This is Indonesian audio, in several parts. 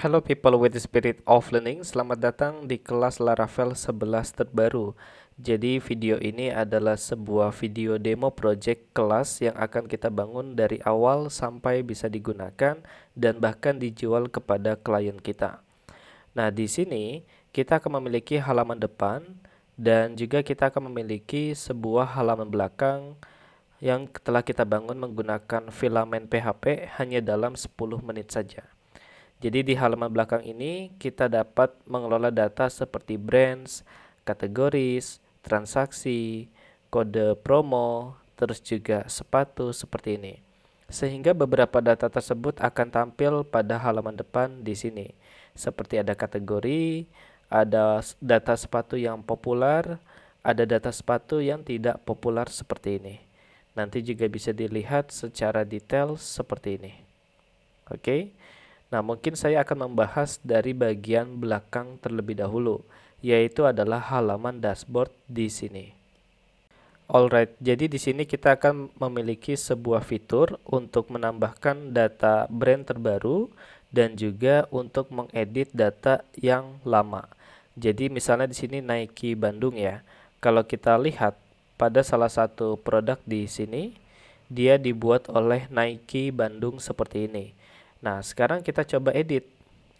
Hello people with the spirit of learning, selamat datang di kelas Laravel 11 terbaru. Jadi video ini adalah sebuah video demo project kelas yang akan kita bangun dari awal sampai bisa digunakan dan bahkan dijual kepada klien kita. Nah, di sini kita akan memiliki halaman depan dan juga kita akan memiliki sebuah halaman belakang yang telah kita bangun menggunakan filamen PHP hanya dalam 10 menit saja. Jadi di halaman belakang ini kita dapat mengelola data seperti brands, kategoris, transaksi, kode promo, terus juga sepatu seperti ini. Sehingga beberapa data tersebut akan tampil pada halaman depan di sini. Seperti ada kategori, ada data sepatu yang populer, ada data sepatu yang tidak populer seperti ini. Nanti juga bisa dilihat secara detail seperti ini. Oke. Okay? Nah, mungkin saya akan membahas dari bagian belakang terlebih dahulu, yaitu adalah halaman dashboard di sini. Alright, jadi di sini kita akan memiliki sebuah fitur untuk menambahkan data brand terbaru dan juga untuk mengedit data yang lama. Jadi misalnya di sini Nike Bandung ya. Kalau kita lihat pada salah satu produk di sini, dia dibuat oleh Nike Bandung seperti ini. Nah, sekarang kita coba edit.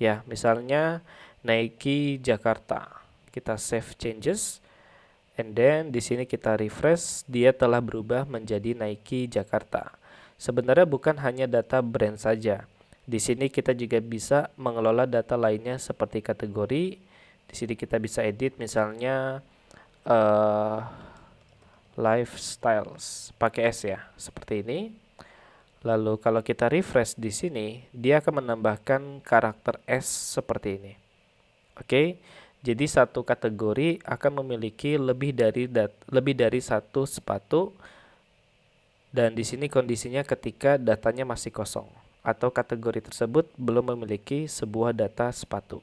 Ya, misalnya Nike Jakarta. Kita save changes. And then di sini kita refresh, dia telah berubah menjadi Nike Jakarta. Sebenarnya bukan hanya data brand saja. Di sini kita juga bisa mengelola data lainnya seperti kategori. Di sini kita bisa edit misalnya uh, lifestyles pakai S ya, seperti ini. Lalu kalau kita refresh di sini, dia akan menambahkan karakter S seperti ini. Oke. Jadi satu kategori akan memiliki lebih dari dat lebih dari satu sepatu dan di sini kondisinya ketika datanya masih kosong atau kategori tersebut belum memiliki sebuah data sepatu.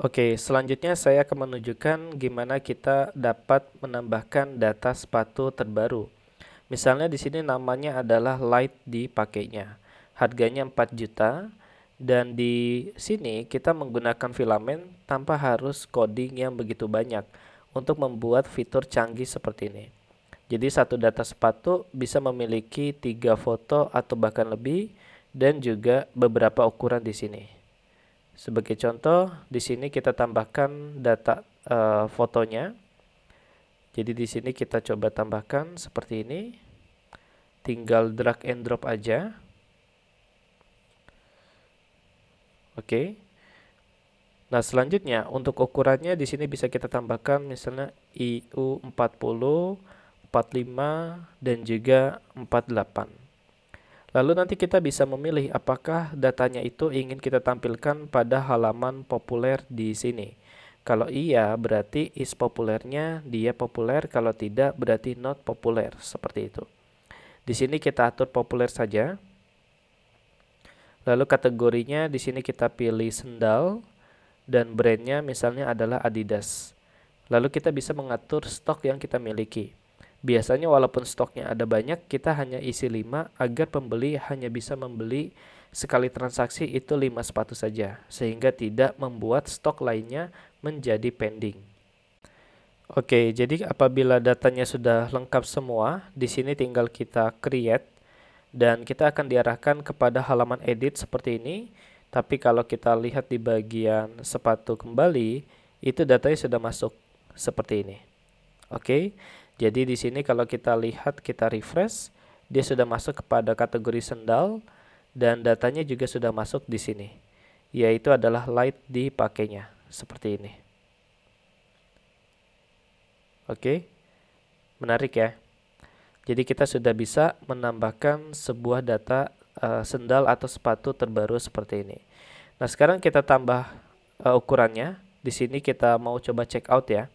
Oke, selanjutnya saya akan menunjukkan gimana kita dapat menambahkan data sepatu terbaru Misalnya di sini namanya adalah light dipakainya. Harganya 4 juta dan di sini kita menggunakan filamen tanpa harus coding yang begitu banyak untuk membuat fitur canggih seperti ini. Jadi satu data sepatu bisa memiliki tiga foto atau bahkan lebih dan juga beberapa ukuran di sini. Sebagai contoh, di sini kita tambahkan data e, fotonya. Jadi di sini kita coba tambahkan seperti ini. Tinggal drag and drop aja. Oke. Nah, selanjutnya untuk ukurannya di sini bisa kita tambahkan misalnya IU 40, 45 dan juga 48. Lalu nanti kita bisa memilih apakah datanya itu ingin kita tampilkan pada halaman populer di sini. Kalau iya berarti is populernya dia populer, kalau tidak berarti not populer, seperti itu. Di sini kita atur populer saja. Lalu kategorinya di sini kita pilih sendal dan brandnya misalnya adalah Adidas. Lalu kita bisa mengatur stok yang kita miliki. Biasanya walaupun stoknya ada banyak, kita hanya isi 5 agar pembeli hanya bisa membeli sekali transaksi itu 5 sepatu saja, sehingga tidak membuat stok lainnya menjadi pending. Oke, jadi apabila datanya sudah lengkap semua, di sini tinggal kita create dan kita akan diarahkan kepada halaman edit seperti ini. Tapi kalau kita lihat di bagian sepatu kembali, itu datanya sudah masuk seperti ini. Oke. Jadi di sini kalau kita lihat kita refresh, dia sudah masuk kepada kategori sendal dan datanya juga sudah masuk di sini, yaitu adalah light dipakainya seperti ini. Oke, menarik ya. Jadi kita sudah bisa menambahkan sebuah data uh, sendal atau sepatu terbaru seperti ini. Nah sekarang kita tambah uh, ukurannya. Di sini kita mau coba check out ya.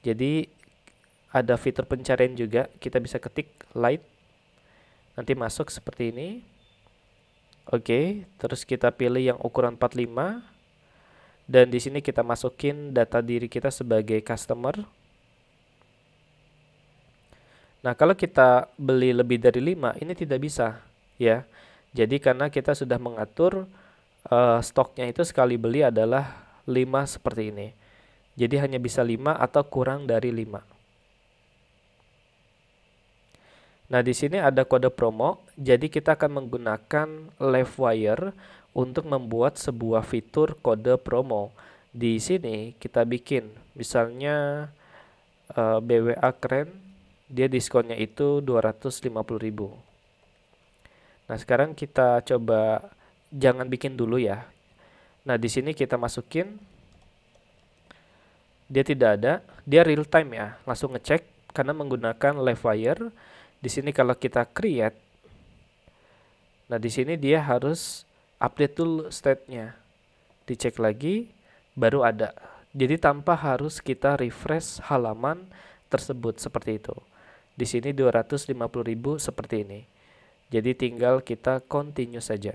Jadi ada fitur pencarian juga. Kita bisa ketik light. Nanti masuk seperti ini. Oke, terus kita pilih yang ukuran 45 dan di sini kita masukin data diri kita sebagai customer. Nah, kalau kita beli lebih dari 5, ini tidak bisa, ya. Jadi karena kita sudah mengatur uh, stoknya itu sekali beli adalah 5 seperti ini. Jadi hanya bisa 5 atau kurang dari 5. Nah, di sini ada kode promo, jadi kita akan menggunakan live wire untuk membuat sebuah fitur kode promo. Di sini kita bikin misalnya eh, BWA keren dia diskonnya itu 250.000. Nah, sekarang kita coba jangan bikin dulu ya. Nah, di sini kita masukin dia tidak ada, dia real time ya. Langsung ngecek karena menggunakan live wire. Di sini kalau kita create Nah, di sini dia harus update tool state-nya. Dicek lagi, baru ada. Jadi tanpa harus kita refresh halaman tersebut seperti itu. Di sini 250.000 seperti ini. Jadi tinggal kita continue saja.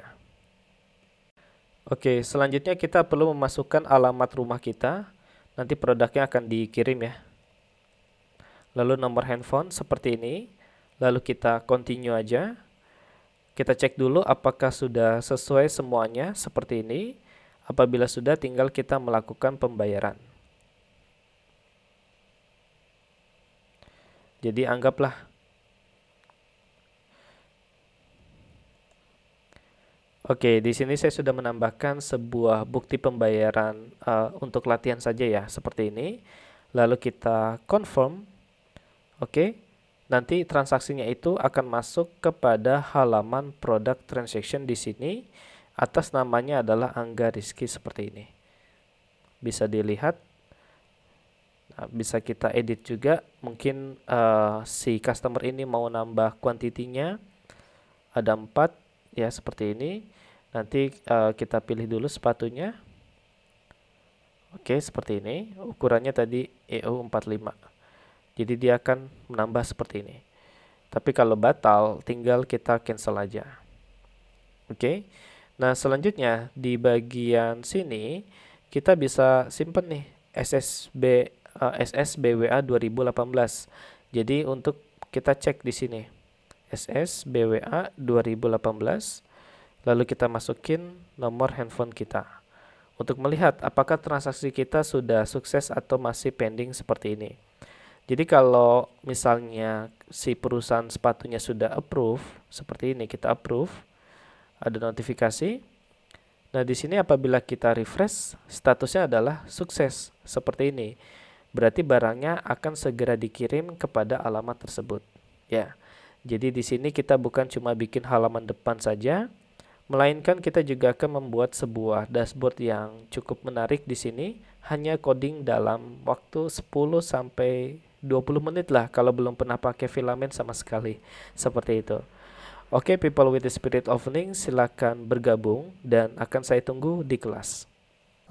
Oke, selanjutnya kita perlu memasukkan alamat rumah kita. Nanti produknya akan dikirim ya. Lalu nomor handphone seperti ini. Lalu kita continue aja. Kita cek dulu apakah sudah sesuai semuanya seperti ini. Apabila sudah, tinggal kita melakukan pembayaran. Jadi anggaplah Oke, di sini saya sudah menambahkan sebuah bukti pembayaran uh, untuk latihan saja ya, seperti ini. Lalu kita confirm. Oke. Nanti transaksinya itu akan masuk kepada halaman product transaction di sini. Atas namanya adalah Angga Rizky seperti ini. Bisa dilihat. Nah, bisa kita edit juga. Mungkin uh, si customer ini mau nambah kuantitinya. Ada empat ya seperti ini. Nanti uh, kita pilih dulu sepatunya. Oke, seperti ini. Ukurannya tadi EU45. Jadi dia akan menambah seperti ini. Tapi kalau batal, tinggal kita cancel aja. Oke. Okay? Nah, selanjutnya di bagian sini kita bisa simpan nih SSB uh, SSBWA 2018. Jadi untuk kita cek di sini SSBWA 2018 lalu kita masukin nomor handphone kita untuk melihat apakah transaksi kita sudah sukses atau masih pending seperti ini. Jadi kalau misalnya si perusahaan sepatunya sudah approve, seperti ini kita approve, ada notifikasi. Nah, di sini apabila kita refresh, statusnya adalah sukses seperti ini. Berarti barangnya akan segera dikirim kepada alamat tersebut. Ya. Jadi di sini kita bukan cuma bikin halaman depan saja, melainkan kita juga akan membuat sebuah dashboard yang cukup menarik di sini, hanya coding dalam waktu 10 sampai 20 menit lah kalau belum pernah pakai filamen sama sekali. Seperti itu. Oke, okay, people with the spirit of learning silakan bergabung dan akan saya tunggu di kelas.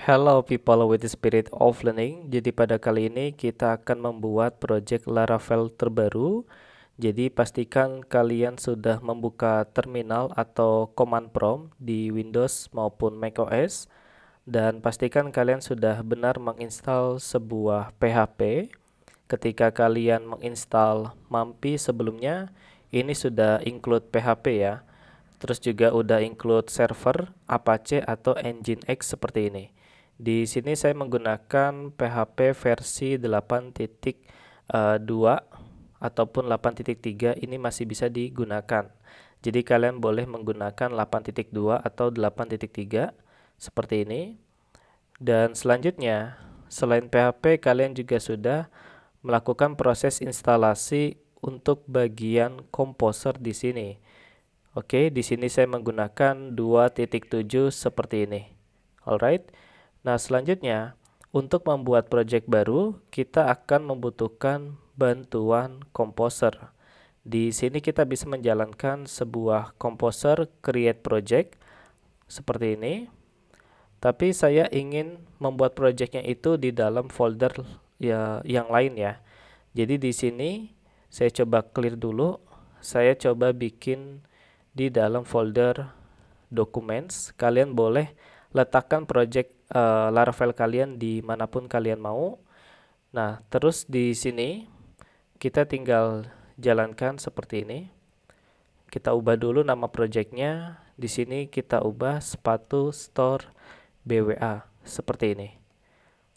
Hello people with the spirit of learning. Jadi pada kali ini kita akan membuat project Laravel terbaru. Jadi pastikan kalian sudah membuka terminal atau command prompt di Windows maupun macOS dan pastikan kalian sudah benar menginstal sebuah PHP. Ketika kalian menginstal Mampi sebelumnya, ini sudah include PHP ya. Terus juga udah include server Apache atau Nginx seperti ini. Di sini saya menggunakan PHP versi 8.2 eh, ataupun 8.3 ini masih bisa digunakan. Jadi kalian boleh menggunakan 8.2 atau 8.3 seperti ini. Dan selanjutnya, selain PHP kalian juga sudah melakukan proses instalasi untuk bagian komposer di sini. Oke, di sini saya menggunakan 2.7 seperti ini. Alright. Nah, selanjutnya untuk membuat project baru, kita akan membutuhkan bantuan composer. Di sini kita bisa menjalankan sebuah composer create project seperti ini. Tapi saya ingin membuat projectnya itu di dalam folder ya, yang lain ya. Jadi di sini saya coba clear dulu. Saya coba bikin di dalam folder documents. Kalian boleh letakkan project uh, eh, Laravel kalian di manapun kalian mau. Nah, terus di sini kita tinggal jalankan seperti ini. Kita ubah dulu nama projectnya. Di sini kita ubah sepatu store BWA seperti ini.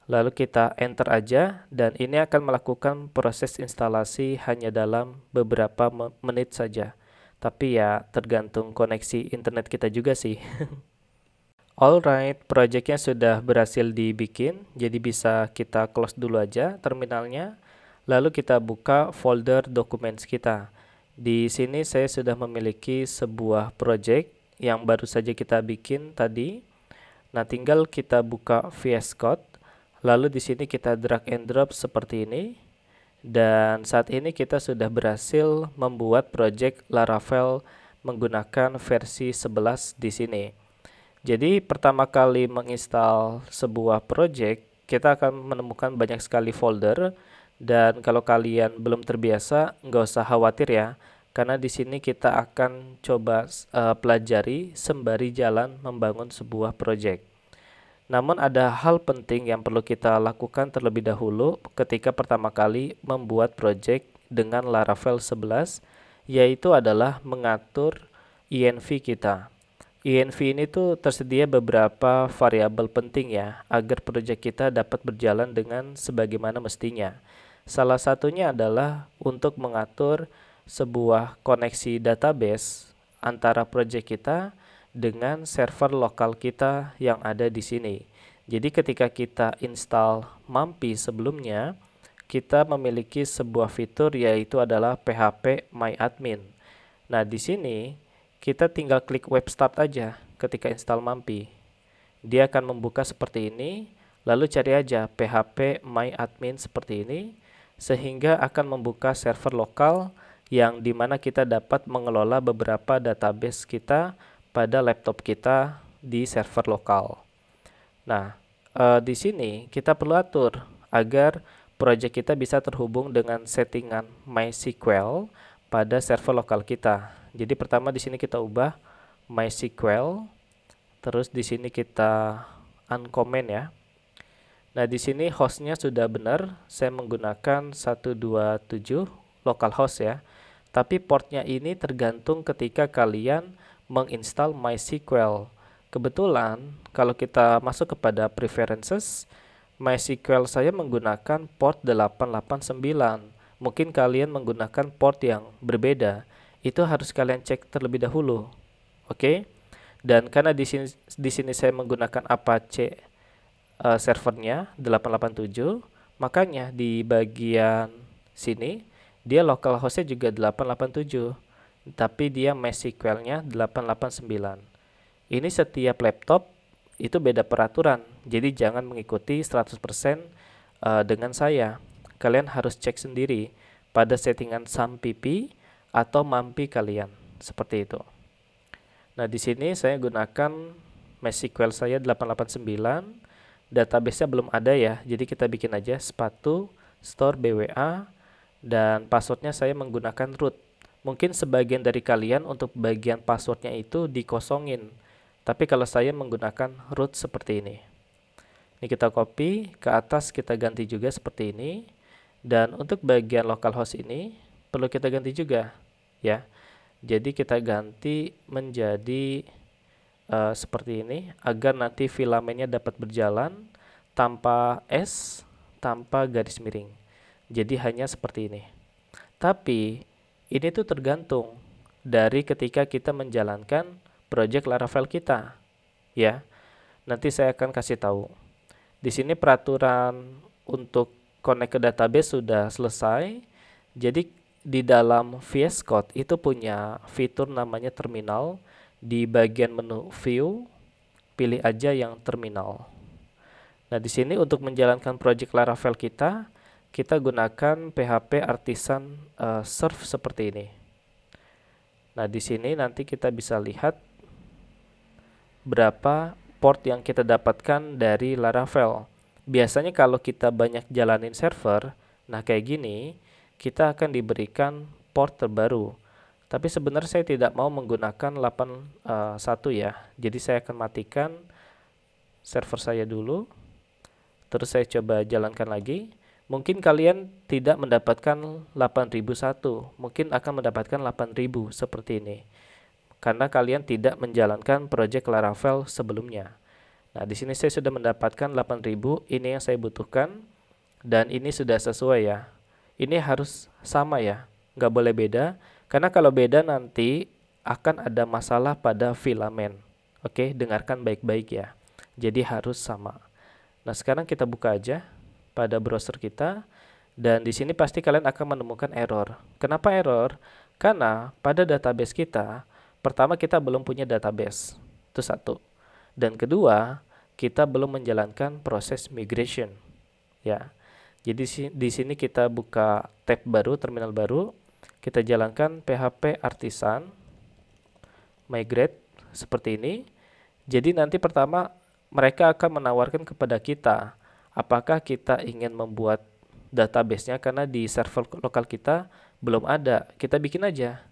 Lalu kita enter aja dan ini akan melakukan proses instalasi hanya dalam beberapa menit saja. Tapi ya tergantung koneksi internet kita juga sih. Alright, projectnya sudah berhasil dibikin, jadi bisa kita close dulu aja terminalnya. Lalu kita buka folder dokumen kita. Di sini saya sudah memiliki sebuah project yang baru saja kita bikin tadi. Nah, tinggal kita buka VS Code. Lalu di sini kita drag and drop seperti ini. Dan saat ini kita sudah berhasil membuat project Laravel menggunakan versi 11 di sini. Jadi pertama kali menginstal sebuah project, kita akan menemukan banyak sekali folder dan kalau kalian belum terbiasa, nggak usah khawatir ya, karena di sini kita akan coba uh, pelajari sembari jalan membangun sebuah project. Namun ada hal penting yang perlu kita lakukan terlebih dahulu ketika pertama kali membuat project dengan Laravel 11 yaitu adalah mengatur INV kita. INV e ini tuh tersedia beberapa variabel penting ya agar proyek kita dapat berjalan dengan sebagaimana mestinya. Salah satunya adalah untuk mengatur sebuah koneksi database antara proyek kita dengan server lokal kita yang ada di sini. Jadi ketika kita install MAMPI sebelumnya, kita memiliki sebuah fitur yaitu adalah PHP MyAdmin. Nah, di sini kita tinggal klik web start aja ketika install mampi. Dia akan membuka seperti ini, lalu cari aja php myadmin seperti ini, sehingga akan membuka server lokal yang dimana kita dapat mengelola beberapa database kita pada laptop kita di server lokal. Nah, e, di sini kita perlu atur agar project kita bisa terhubung dengan settingan MySQL pada server lokal kita. Jadi pertama di sini kita ubah MySQL, terus di sini kita uncomment ya. Nah di sini hostnya sudah benar, saya menggunakan 127 localhost ya. Tapi portnya ini tergantung ketika kalian menginstal MySQL. Kebetulan kalau kita masuk kepada preferences, MySQL saya menggunakan port 889. Mungkin kalian menggunakan port yang berbeda itu harus kalian cek terlebih dahulu. Oke. Okay? Dan karena di sini di sini saya menggunakan Apache uh, servernya 887, makanya di bagian sini dia local hostnya juga 887, tapi dia mesh SQL-nya 889. Ini setiap laptop itu beda peraturan. Jadi jangan mengikuti 100% uh, e, dengan saya. Kalian harus cek sendiri pada settingan SAMPP atau mampi kalian seperti itu. Nah, di sini saya gunakan MySQL saya 889. Databasenya belum ada ya, jadi kita bikin aja sepatu store BWA dan passwordnya saya menggunakan root. Mungkin sebagian dari kalian untuk bagian passwordnya itu dikosongin. Tapi kalau saya menggunakan root seperti ini. Ini kita copy, ke atas kita ganti juga seperti ini. Dan untuk bagian localhost ini perlu kita ganti juga ya. Jadi kita ganti menjadi uh, seperti ini agar nanti filamennya dapat berjalan tanpa S, tanpa garis miring. Jadi hanya seperti ini. Tapi ini tuh tergantung dari ketika kita menjalankan project Laravel kita, ya. Nanti saya akan kasih tahu. Di sini peraturan untuk connect ke database sudah selesai. Jadi di dalam VS Code itu punya fitur namanya terminal. Di bagian menu view, pilih aja yang terminal. Nah, di sini untuk menjalankan project Laravel kita, kita gunakan PHP artisan uh, serve seperti ini. Nah, di sini nanti kita bisa lihat berapa port yang kita dapatkan dari Laravel. Biasanya kalau kita banyak jalanin server, nah kayak gini, kita akan diberikan port terbaru. Tapi sebenarnya saya tidak mau menggunakan 81 eh, ya. Jadi saya akan matikan server saya dulu. Terus saya coba jalankan lagi. Mungkin kalian tidak mendapatkan 8001, mungkin akan mendapatkan 8000 seperti ini. Karena kalian tidak menjalankan project Laravel sebelumnya. Nah, di sini saya sudah mendapatkan 8000, ini yang saya butuhkan dan ini sudah sesuai ya ini harus sama ya, nggak boleh beda. Karena kalau beda nanti akan ada masalah pada filamen. Oke, dengarkan baik-baik ya. Jadi harus sama. Nah, sekarang kita buka aja pada browser kita dan di sini pasti kalian akan menemukan error. Kenapa error? Karena pada database kita, pertama kita belum punya database. Itu satu. Dan kedua, kita belum menjalankan proses migration. Ya. Jadi di sini kita buka tab baru, terminal baru, kita jalankan PHP artisan migrate seperti ini. Jadi nanti pertama mereka akan menawarkan kepada kita apakah kita ingin membuat database-nya karena di server lokal kita belum ada. Kita bikin aja.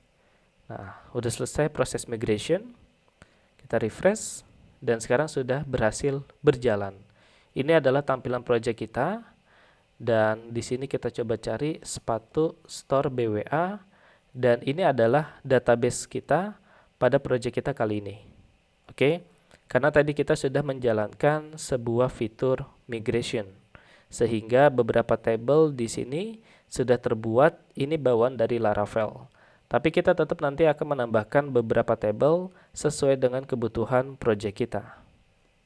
Nah, udah selesai proses migration. Kita refresh dan sekarang sudah berhasil berjalan. Ini adalah tampilan project kita dan di sini kita coba cari sepatu store BWA dan ini adalah database kita pada project kita kali ini oke okay? karena tadi kita sudah menjalankan sebuah fitur migration sehingga beberapa table di sini sudah terbuat ini bawaan dari Laravel tapi kita tetap nanti akan menambahkan beberapa table sesuai dengan kebutuhan project kita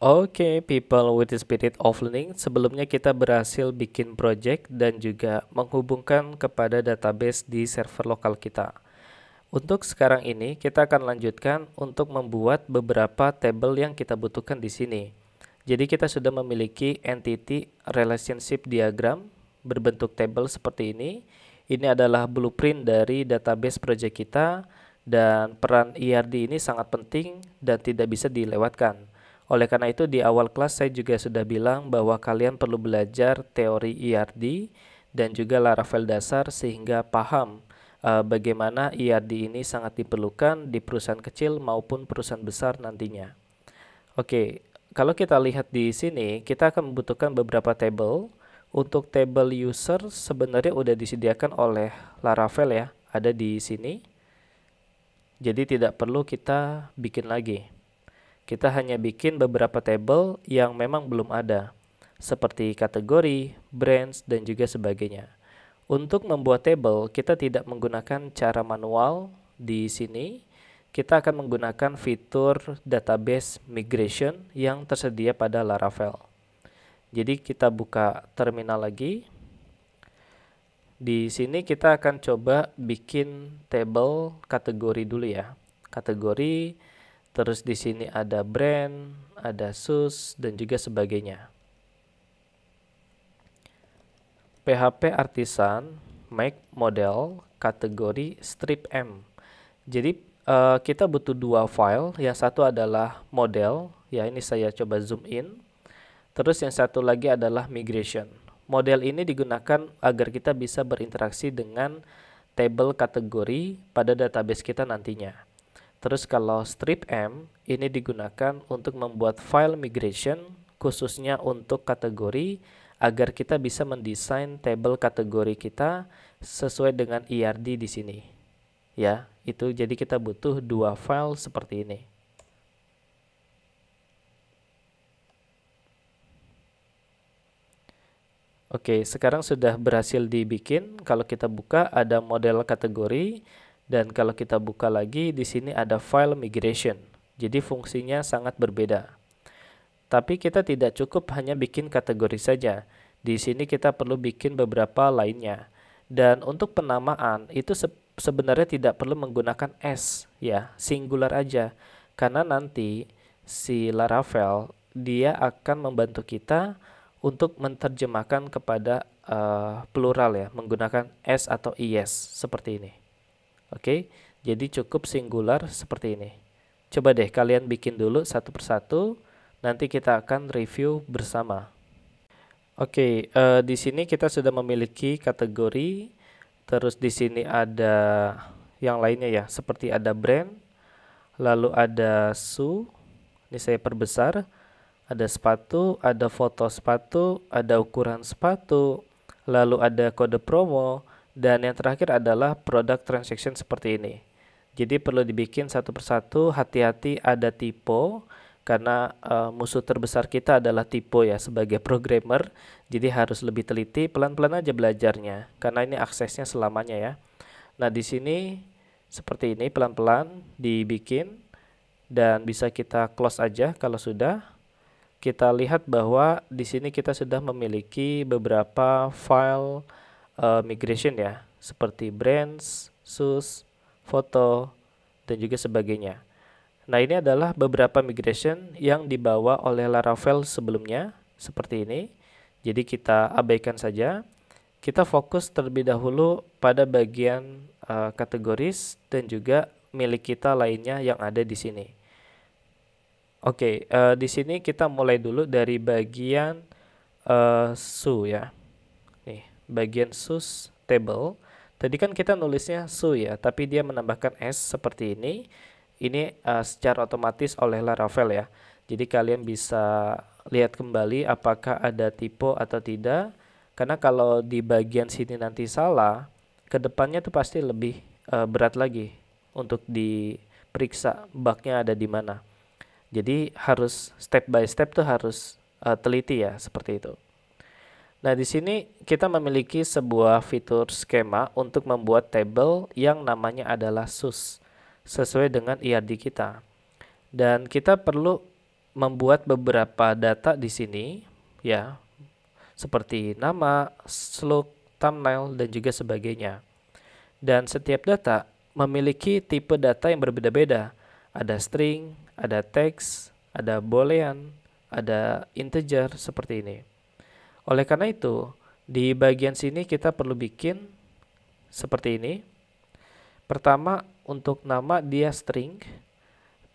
Oke, okay, people with the spirit of learning, sebelumnya kita berhasil bikin project dan juga menghubungkan kepada database di server lokal kita. Untuk sekarang ini, kita akan lanjutkan untuk membuat beberapa table yang kita butuhkan di sini. Jadi kita sudah memiliki entity relationship diagram berbentuk table seperti ini. Ini adalah blueprint dari database project kita dan peran ERD ini sangat penting dan tidak bisa dilewatkan. Oleh karena itu di awal kelas saya juga sudah bilang bahwa kalian perlu belajar teori IRD e dan juga Laravel dasar sehingga paham uh, bagaimana IRD e ini sangat diperlukan di perusahaan kecil maupun perusahaan besar nantinya. Oke, kalau kita lihat di sini kita akan membutuhkan beberapa table. Untuk table user sebenarnya sudah disediakan oleh Laravel ya, ada di sini. Jadi tidak perlu kita bikin lagi. Kita hanya bikin beberapa table yang memang belum ada, seperti kategori, brands, dan juga sebagainya. Untuk membuat table, kita tidak menggunakan cara manual di sini. Kita akan menggunakan fitur database migration yang tersedia pada Laravel. Jadi kita buka terminal lagi. Di sini kita akan coba bikin table kategori dulu ya. Kategori Terus di sini ada brand, ada sus, dan juga sebagainya. PHP Artisan, make model, kategori strip M. Jadi uh, kita butuh dua file, yang satu adalah model, ya ini saya coba zoom in. Terus yang satu lagi adalah migration. Model ini digunakan agar kita bisa berinteraksi dengan table kategori pada database kita nantinya. Terus kalau strip M ini digunakan untuk membuat file migration khususnya untuk kategori agar kita bisa mendesain table kategori kita sesuai dengan IRD e di sini. Ya, itu jadi kita butuh dua file seperti ini. Oke, sekarang sudah berhasil dibikin. Kalau kita buka ada model kategori, dan kalau kita buka lagi, di sini ada file migration. Jadi fungsinya sangat berbeda. Tapi kita tidak cukup hanya bikin kategori saja. Di sini kita perlu bikin beberapa lainnya. Dan untuk penamaan itu se sebenarnya tidak perlu menggunakan S ya, singular aja. Karena nanti si Laravel dia akan membantu kita untuk menerjemahkan kepada uh, plural ya, menggunakan S atau IS seperti ini. Oke, jadi cukup singular seperti ini. Coba deh kalian bikin dulu satu persatu, nanti kita akan review bersama. Oke, uh, di sini kita sudah memiliki kategori, terus di sini ada yang lainnya ya, seperti ada brand, lalu ada su. ini saya perbesar, ada sepatu, ada foto sepatu, ada ukuran sepatu, lalu ada kode promo, dan yang terakhir adalah product transaction seperti ini. Jadi perlu dibikin satu persatu, hati-hati ada typo karena uh, musuh terbesar kita adalah typo ya sebagai programmer. Jadi harus lebih teliti, pelan-pelan aja belajarnya karena ini aksesnya selamanya ya. Nah, di sini seperti ini pelan-pelan dibikin dan bisa kita close aja kalau sudah. Kita lihat bahwa di sini kita sudah memiliki beberapa file uh, migration ya, seperti brands, sus, foto, dan juga sebagainya. Nah, ini adalah beberapa migration yang dibawa oleh Laravel sebelumnya, seperti ini. Jadi kita abaikan saja. Kita fokus terlebih dahulu pada bagian uh, kategoris dan juga milik kita lainnya yang ada di sini. Oke, okay, uh, eh, di sini kita mulai dulu dari bagian uh, su ya bagian sus table. Tadi kan kita nulisnya su ya, tapi dia menambahkan s seperti ini. Ini uh, secara otomatis oleh Laravel ya. Jadi kalian bisa lihat kembali apakah ada typo atau tidak. Karena kalau di bagian sini nanti salah, kedepannya tuh pasti lebih uh, berat lagi untuk diperiksa bugnya ada di mana. Jadi harus step by step tuh harus uh, teliti ya seperti itu. Nah, di sini kita memiliki sebuah fitur skema untuk membuat table yang namanya adalah sus sesuai dengan IRD kita. Dan kita perlu membuat beberapa data di sini ya, seperti nama, slug, thumbnail dan juga sebagainya. Dan setiap data memiliki tipe data yang berbeda-beda. Ada string, ada teks, ada boolean, ada integer seperti ini. Oleh karena itu, di bagian sini kita perlu bikin seperti ini. Pertama, untuk nama dia string.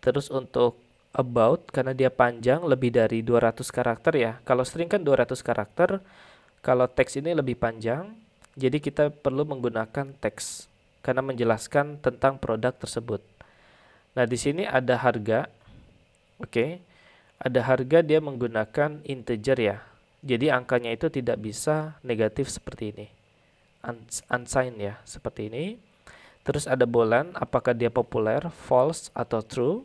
Terus untuk about, karena dia panjang, lebih dari 200 karakter ya. Kalau string kan 200 karakter, kalau teks ini lebih panjang, jadi kita perlu menggunakan teks karena menjelaskan tentang produk tersebut. Nah, di sini ada harga. Oke. Okay. Ada harga dia menggunakan integer ya. Jadi angkanya itu tidak bisa negatif seperti ini. Unsigned ya, seperti ini. Terus ada bolan, apakah dia populer, false atau true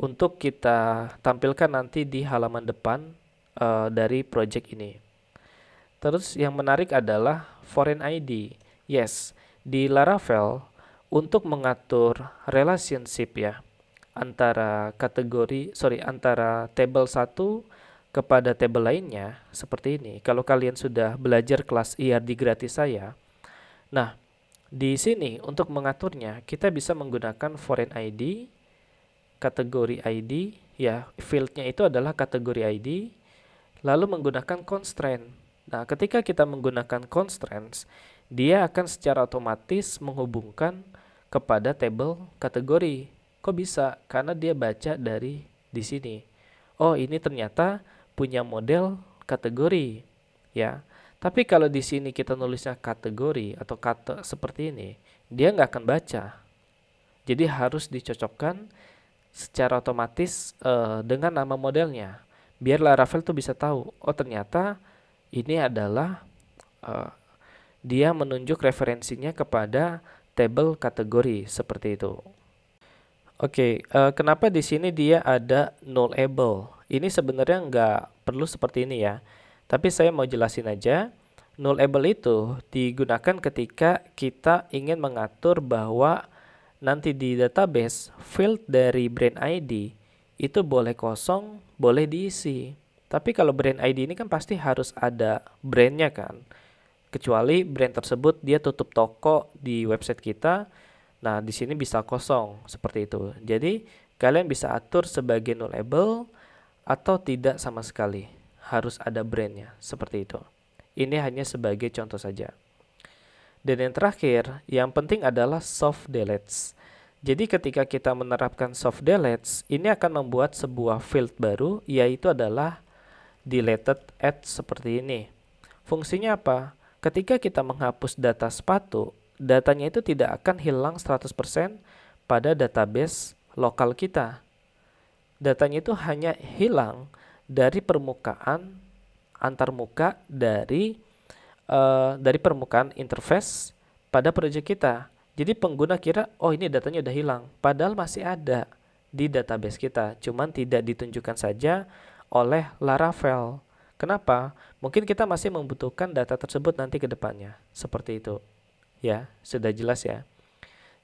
untuk kita tampilkan nanti di halaman depan uh, dari project ini. Terus yang menarik adalah foreign ID. Yes, di Laravel untuk mengatur relationship ya antara kategori sorry antara table 1 kepada table lainnya seperti ini. Kalau kalian sudah belajar kelas IRD e gratis saya, nah di sini untuk mengaturnya kita bisa menggunakan foreign ID, kategori ID, ya fieldnya itu adalah kategori ID, lalu menggunakan constraint. Nah ketika kita menggunakan constraints, dia akan secara otomatis menghubungkan kepada table kategori. Kok bisa? Karena dia baca dari di sini. Oh ini ternyata punya model kategori ya. Tapi kalau di sini kita nulisnya kategori atau kata seperti ini, dia nggak akan baca. Jadi harus dicocokkan secara otomatis uh, dengan nama modelnya. Biar Laravel tuh bisa tahu, oh ternyata ini adalah uh, dia menunjuk referensinya kepada table kategori seperti itu. Oke, okay, uh, eh, kenapa di sini dia ada nullable? Ini sebenarnya nggak perlu seperti ini ya. Tapi saya mau jelasin aja. Nullable itu digunakan ketika kita ingin mengatur bahwa nanti di database field dari brand ID itu boleh kosong, boleh diisi. Tapi kalau brand ID ini kan pasti harus ada brandnya kan. Kecuali brand tersebut dia tutup toko di website kita, Nah, di sini bisa kosong seperti itu. Jadi, kalian bisa atur sebagai label atau tidak sama sekali. Harus ada brandnya, seperti itu. Ini hanya sebagai contoh saja. Dan yang terakhir, yang penting adalah soft deletes. Jadi ketika kita menerapkan soft deletes, ini akan membuat sebuah field baru, yaitu adalah deleted at seperti ini. Fungsinya apa? Ketika kita menghapus data sepatu, datanya itu tidak akan hilang 100% pada database lokal kita. Datanya itu hanya hilang dari permukaan antarmuka dari uh, dari permukaan interface pada project kita. Jadi pengguna kira, oh ini datanya udah hilang, padahal masih ada di database kita, cuman tidak ditunjukkan saja oleh Laravel. Kenapa? Mungkin kita masih membutuhkan data tersebut nanti ke depannya. Seperti itu ya sudah jelas ya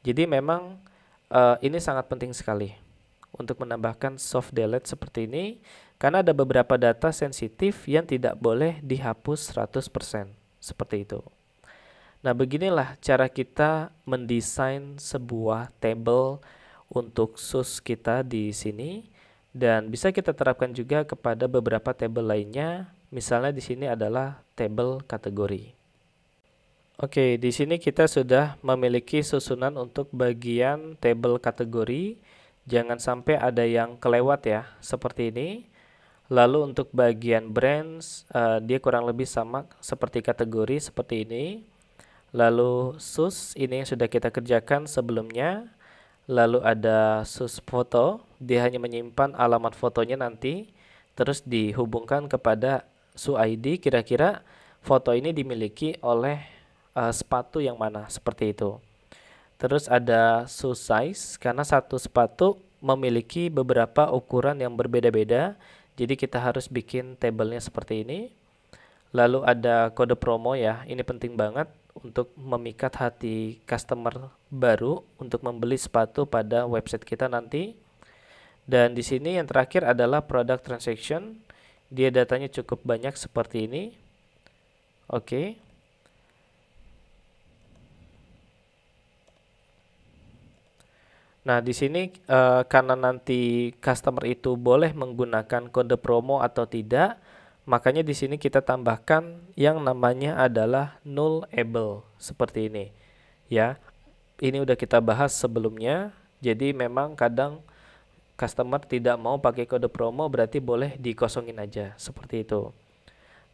jadi memang uh, ini sangat penting sekali untuk menambahkan soft delete seperti ini karena ada beberapa data sensitif yang tidak boleh dihapus 100% seperti itu. Nah, beginilah cara kita mendesain sebuah table untuk sus kita di sini dan bisa kita terapkan juga kepada beberapa table lainnya. Misalnya di sini adalah table kategori. Oke, di sini kita sudah memiliki susunan untuk bagian table kategori. Jangan sampai ada yang kelewat ya, seperti ini. Lalu untuk bagian brands, uh, dia kurang lebih sama seperti kategori seperti ini. Lalu sus, ini yang sudah kita kerjakan sebelumnya. Lalu ada sus foto, dia hanya menyimpan alamat fotonya nanti. Terus dihubungkan kepada su ID, kira-kira foto ini dimiliki oleh uh, sepatu yang mana seperti itu. Terus ada shoe size karena satu sepatu memiliki beberapa ukuran yang berbeda-beda. Jadi kita harus bikin tabelnya seperti ini. Lalu ada kode promo ya. Ini penting banget untuk memikat hati customer baru untuk membeli sepatu pada website kita nanti. Dan di sini yang terakhir adalah product transaction. Dia datanya cukup banyak seperti ini. Oke. Okay. Nah, di sini uh, karena nanti customer itu boleh menggunakan kode promo atau tidak, makanya di sini kita tambahkan yang namanya adalah null able seperti ini. Ya. Ini udah kita bahas sebelumnya. Jadi memang kadang customer tidak mau pakai kode promo berarti boleh dikosongin aja seperti itu.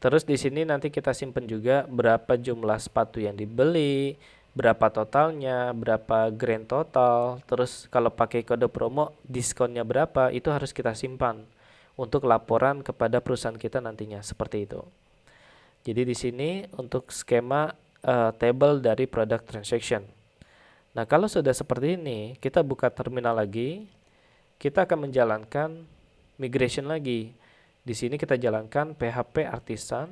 Terus di sini nanti kita simpen juga berapa jumlah sepatu yang dibeli, berapa totalnya, berapa grand total, terus kalau pakai kode promo diskonnya berapa, itu harus kita simpan untuk laporan kepada perusahaan kita nantinya seperti itu. Jadi di sini untuk skema uh, table dari product transaction. Nah, kalau sudah seperti ini, kita buka terminal lagi. Kita akan menjalankan migration lagi. Di sini kita jalankan PHP artisan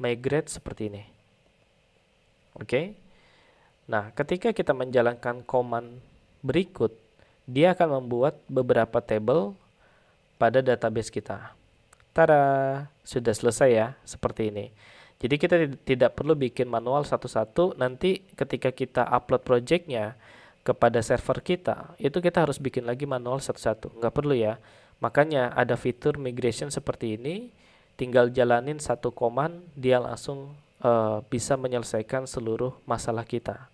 migrate seperti ini. Oke. Okay? Nah, ketika kita menjalankan command berikut, dia akan membuat beberapa table pada database kita. tara sudah selesai ya, seperti ini. Jadi kita tidak perlu bikin manual satu-satu, nanti ketika kita upload projectnya kepada server kita, itu kita harus bikin lagi manual satu-satu, nggak perlu ya. Makanya ada fitur migration seperti ini, tinggal jalanin satu command, dia langsung uh, bisa menyelesaikan seluruh masalah kita.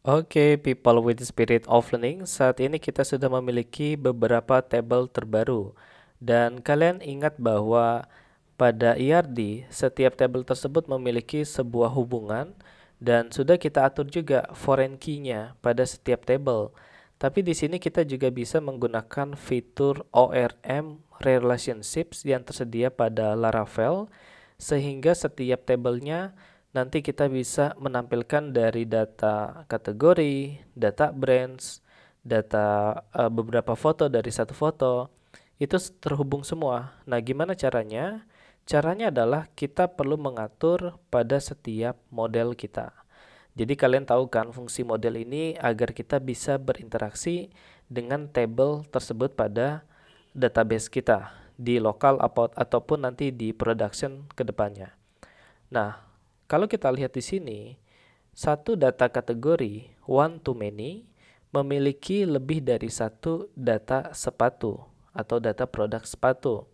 Oke, okay, people with spirit of learning, saat ini kita sudah memiliki beberapa tabel terbaru. Dan kalian ingat bahwa pada IRD, e setiap tabel tersebut memiliki sebuah hubungan dan sudah kita atur juga foreign key-nya pada setiap tabel. Tapi di sini kita juga bisa menggunakan fitur ORM relationships yang tersedia pada Laravel sehingga setiap tabelnya nanti kita bisa menampilkan dari data kategori, data brands, data e, beberapa foto dari satu foto itu terhubung semua. Nah, gimana caranya? Caranya adalah kita perlu mengatur pada setiap model kita. Jadi kalian tahu kan fungsi model ini agar kita bisa berinteraksi dengan table tersebut pada database kita di lokal ataupun nanti di production kedepannya. Nah, kalau kita lihat di sini, satu data kategori one to many memiliki lebih dari satu data sepatu atau data produk sepatu.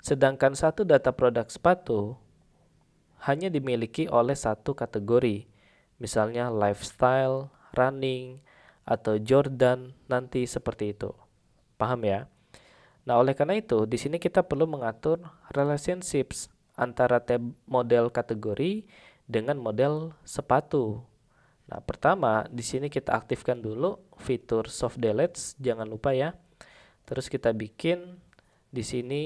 Sedangkan satu data produk sepatu hanya dimiliki oleh satu kategori, misalnya lifestyle, running, atau Jordan nanti seperti itu. Paham ya? Nah, oleh karena itu, di sini kita perlu mengatur relationships antara tab model kategori dengan model sepatu. Nah, pertama di sini kita aktifkan dulu fitur soft delete, jangan lupa ya. Terus kita bikin di sini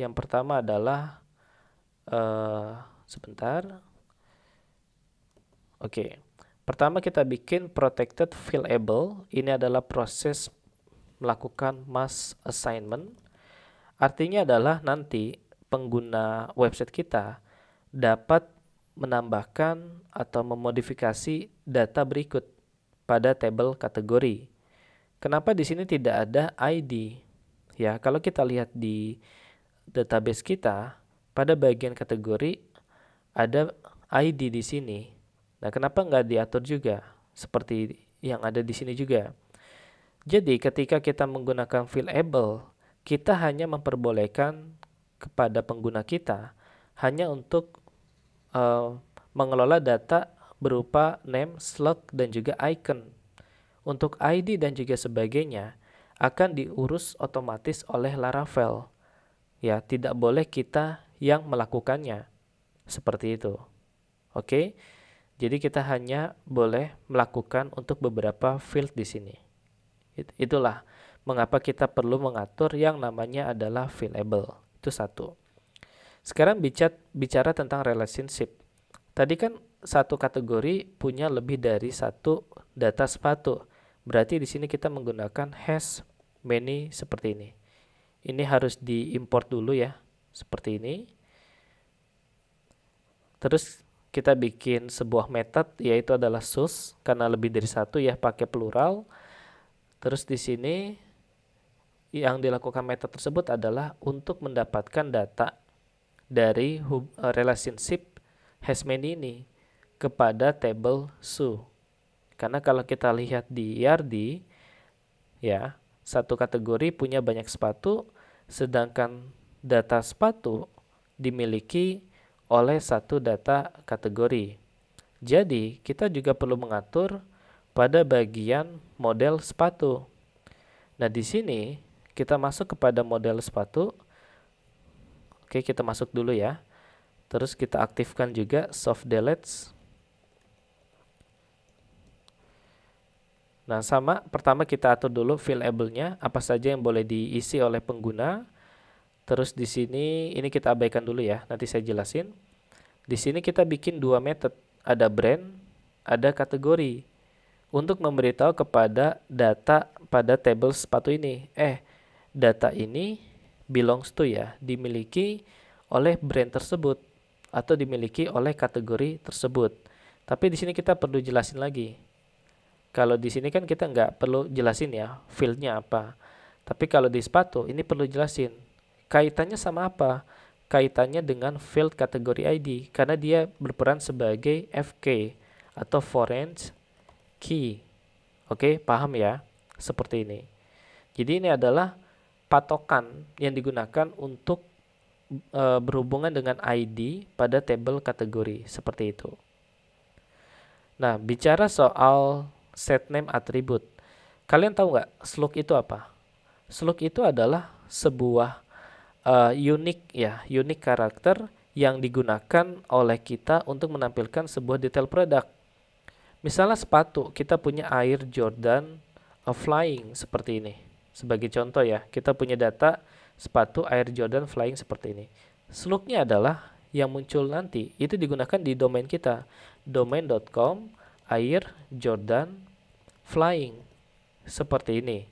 yang pertama adalah uh, sebentar. Oke. Okay. Pertama kita bikin protected fillable. Ini adalah proses melakukan mass assignment. Artinya adalah nanti pengguna website kita dapat menambahkan atau memodifikasi data berikut pada tabel kategori. Kenapa di sini tidak ada ID? Ya, kalau kita lihat di database kita, pada bagian kategori ada ID di sini. Nah, kenapa nggak diatur juga seperti yang ada di sini juga? Jadi, ketika kita menggunakan fillable, kita hanya memperbolehkan kepada pengguna kita hanya untuk uh, mengelola data berupa name, slug, dan juga icon. Untuk ID dan juga sebagainya akan diurus otomatis oleh Laravel. Ya, tidak boleh kita yang melakukannya. Seperti itu. Oke. Jadi kita hanya boleh melakukan untuk beberapa field di sini. Itulah mengapa kita perlu mengatur yang namanya adalah fillable. Itu satu. Sekarang bicara, bicara tentang relationship. Tadi kan satu kategori punya lebih dari satu data sepatu. Berarti di sini kita menggunakan has many seperti ini. Ini harus diimport dulu ya, seperti ini. Terus kita bikin sebuah method yaitu adalah sus karena lebih dari satu ya pakai plural. Terus di sini yang dilakukan meta tersebut adalah untuk mendapatkan data dari eh, relationship many ini kepada table su. Karena kalau kita lihat di ERD ya, satu kategori punya banyak sepatu, sedangkan data sepatu dimiliki oleh satu data kategori. Jadi, kita juga perlu mengatur pada bagian model sepatu. Nah, di sini kita masuk kepada model sepatu. Oke, kita masuk dulu ya. Terus kita aktifkan juga soft delete Nah, sama pertama kita atur dulu fillable-nya, apa saja yang boleh diisi oleh pengguna. Terus di sini ini kita abaikan dulu ya, nanti saya jelasin. Di sini kita bikin dua method ada brand, ada kategori untuk memberitahu kepada data pada table sepatu ini. Eh, data ini belongs to ya, dimiliki oleh brand tersebut atau dimiliki oleh kategori tersebut. Tapi di sini kita perlu jelasin lagi. Kalau di sini kan kita nggak perlu jelasin ya fieldnya apa. Tapi kalau di sepatu ini perlu jelasin. Kaitannya sama apa? Kaitannya dengan field kategori ID karena dia berperan sebagai FK atau foreign key. Oke, paham ya? Seperti ini. Jadi ini adalah patokan yang digunakan untuk e, berhubungan dengan ID pada tabel kategori seperti itu. Nah, bicara soal set name atribut. Kalian tahu nggak slug itu apa? Slug itu adalah sebuah e, unik ya, unik karakter yang digunakan oleh kita untuk menampilkan sebuah detail produk. Misalnya sepatu, kita punya Air Jordan e, Flying seperti ini. Sebagai contoh ya, kita punya data sepatu Air Jordan Flying seperti ini. Slugnya adalah yang muncul nanti itu digunakan di domain kita, domain.com Air Jordan Flying seperti ini.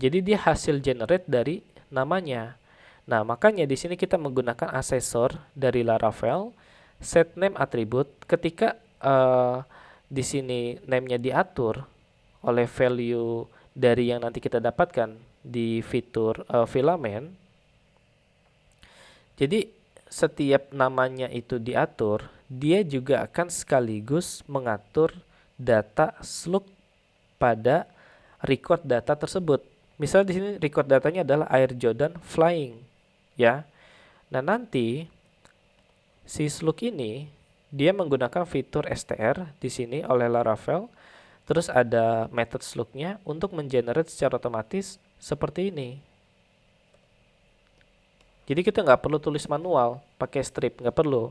Jadi dia hasil generate dari namanya. Nah, makanya di sini kita menggunakan asesor dari Laravel set name atribut ketika uh, di sini name diatur oleh value dari yang nanti kita dapatkan di fitur uh, filamen. Jadi setiap namanya itu diatur, dia juga akan sekaligus mengatur data slug pada record data tersebut. Misalnya di sini record datanya adalah Air Jordan Flying, ya. Nah, nanti si slug ini dia menggunakan fitur STR di sini oleh Laravel Terus ada method slugnya untuk mengenerate secara otomatis seperti ini. Jadi kita nggak perlu tulis manual, pakai strip, nggak perlu.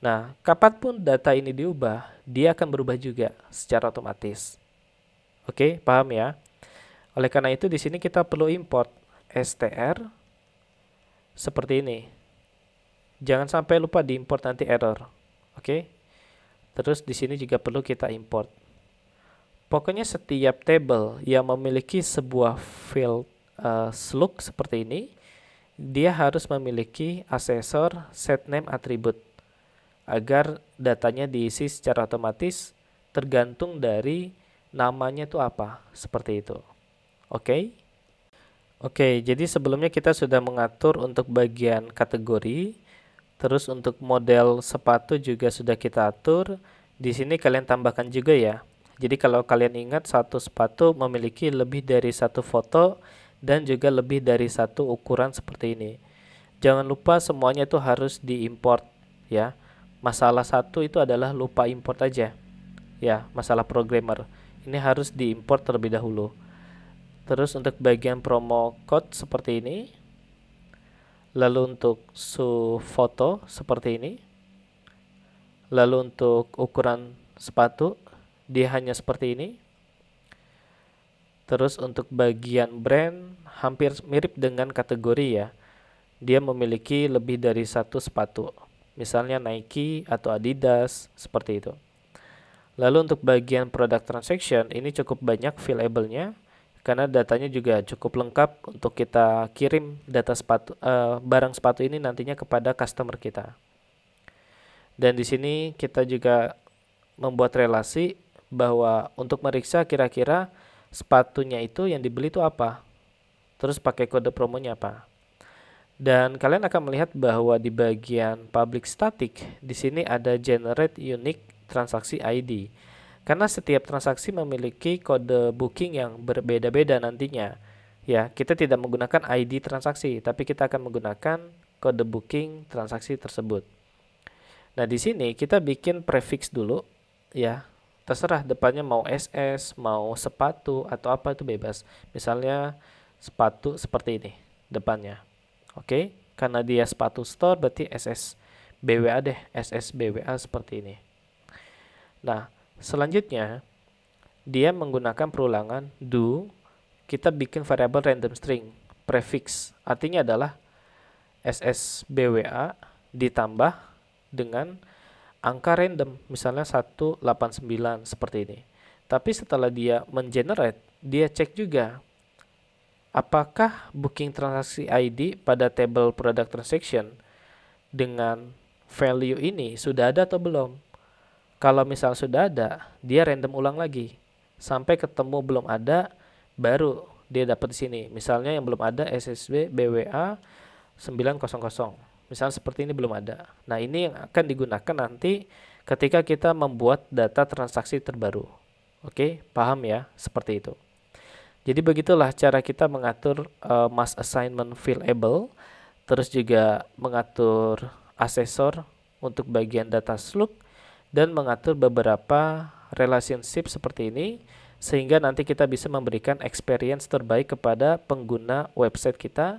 Nah, kapanpun data ini diubah, dia akan berubah juga secara otomatis. Oke, paham ya? Oleh karena itu, di sini kita perlu import str seperti ini. Jangan sampai lupa diimport nanti error. Oke? Terus di sini juga perlu kita import Pokoknya setiap table yang memiliki sebuah field uh, slug seperti ini, dia harus memiliki asesor set name attribute agar datanya diisi secara otomatis tergantung dari namanya itu apa, seperti itu. Oke. Okay? Oke, okay, jadi sebelumnya kita sudah mengatur untuk bagian kategori, terus untuk model sepatu juga sudah kita atur. Di sini kalian tambahkan juga ya jadi kalau kalian ingat satu sepatu memiliki lebih dari satu foto dan juga lebih dari satu ukuran seperti ini. Jangan lupa semuanya itu harus diimport ya. Masalah satu itu adalah lupa import aja. Ya, masalah programmer. Ini harus diimport terlebih dahulu. Terus untuk bagian promo code seperti ini. Lalu untuk su foto seperti ini. Lalu untuk ukuran sepatu dia hanya seperti ini. Terus untuk bagian brand hampir mirip dengan kategori ya. Dia memiliki lebih dari satu sepatu. Misalnya Nike atau Adidas seperti itu. Lalu untuk bagian product transaction ini cukup banyak fillable-nya karena datanya juga cukup lengkap untuk kita kirim data sepatu uh, barang sepatu ini nantinya kepada customer kita. Dan di sini kita juga membuat relasi bahwa untuk meriksa kira-kira sepatunya itu yang dibeli itu apa. Terus pakai kode promonya apa. Dan kalian akan melihat bahwa di bagian public static di sini ada generate unique transaksi ID. Karena setiap transaksi memiliki kode booking yang berbeda-beda nantinya. Ya, kita tidak menggunakan ID transaksi, tapi kita akan menggunakan kode booking transaksi tersebut. Nah, di sini kita bikin prefix dulu ya terserah depannya mau SS, mau sepatu atau apa itu bebas. Misalnya sepatu seperti ini depannya. Oke, okay? karena dia sepatu store berarti SS BWA deh, SS BWA seperti ini. Nah, selanjutnya dia menggunakan perulangan do kita bikin variabel random string prefix. Artinya adalah SS BWA ditambah dengan angka random, misalnya 189 seperti ini. Tapi setelah dia mengenerate, dia cek juga apakah booking transaksi ID pada table product transaction dengan value ini sudah ada atau belum. Kalau misal sudah ada, dia random ulang lagi sampai ketemu belum ada baru dia dapat di sini. Misalnya yang belum ada SSB BWA 900. Misalnya seperti ini belum ada. Nah, ini yang akan digunakan nanti ketika kita membuat data transaksi terbaru. Oke, paham ya? Seperti itu. Jadi begitulah cara kita mengatur uh, mass assignment fillable, terus juga mengatur asesor untuk bagian data slug dan mengatur beberapa relationship seperti ini sehingga nanti kita bisa memberikan experience terbaik kepada pengguna website kita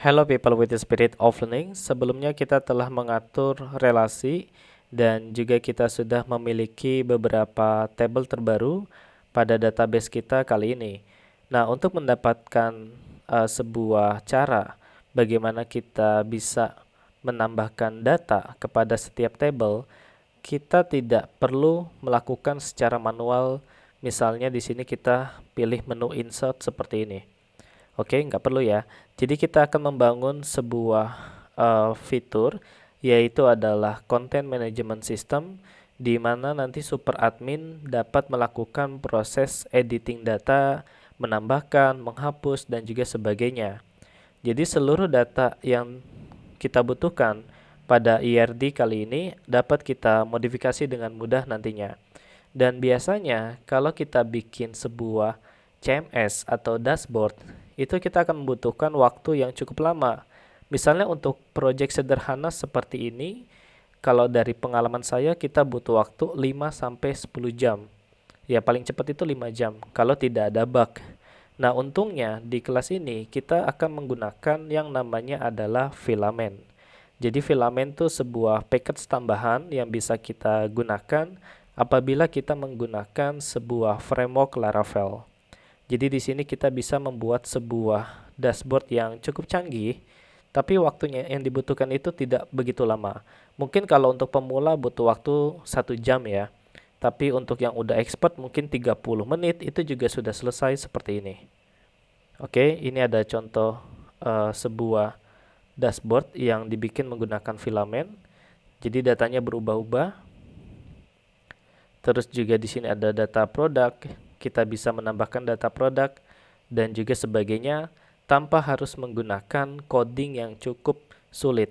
Hello people with the spirit of learning. Sebelumnya kita telah mengatur relasi dan juga kita sudah memiliki beberapa table terbaru pada database kita kali ini. Nah, untuk mendapatkan uh, sebuah cara bagaimana kita bisa menambahkan data kepada setiap table, kita tidak perlu melakukan secara manual. Misalnya di sini kita pilih menu insert seperti ini. Oke, nggak perlu ya. Jadi kita akan membangun sebuah uh, fitur yaitu adalah content management system di mana nanti super admin dapat melakukan proses editing data, menambahkan, menghapus dan juga sebagainya. Jadi seluruh data yang kita butuhkan pada IRD kali ini dapat kita modifikasi dengan mudah nantinya. Dan biasanya kalau kita bikin sebuah CMS atau dashboard itu kita akan membutuhkan waktu yang cukup lama. Misalnya untuk proyek sederhana seperti ini, kalau dari pengalaman saya kita butuh waktu 5 sampai 10 jam. Ya paling cepat itu 5 jam kalau tidak ada bug. Nah, untungnya di kelas ini kita akan menggunakan yang namanya adalah filamen. Jadi filamen itu sebuah paket tambahan yang bisa kita gunakan apabila kita menggunakan sebuah framework Laravel. Jadi di sini kita bisa membuat sebuah dashboard yang cukup canggih, tapi waktunya yang dibutuhkan itu tidak begitu lama. Mungkin kalau untuk pemula butuh waktu satu jam ya, tapi untuk yang udah expert mungkin 30 menit itu juga sudah selesai seperti ini. Oke, ini ada contoh uh, sebuah dashboard yang dibikin menggunakan filamen. Jadi datanya berubah-ubah. Terus juga di sini ada data produk, kita bisa menambahkan data produk, dan juga sebagainya tanpa harus menggunakan coding yang cukup sulit.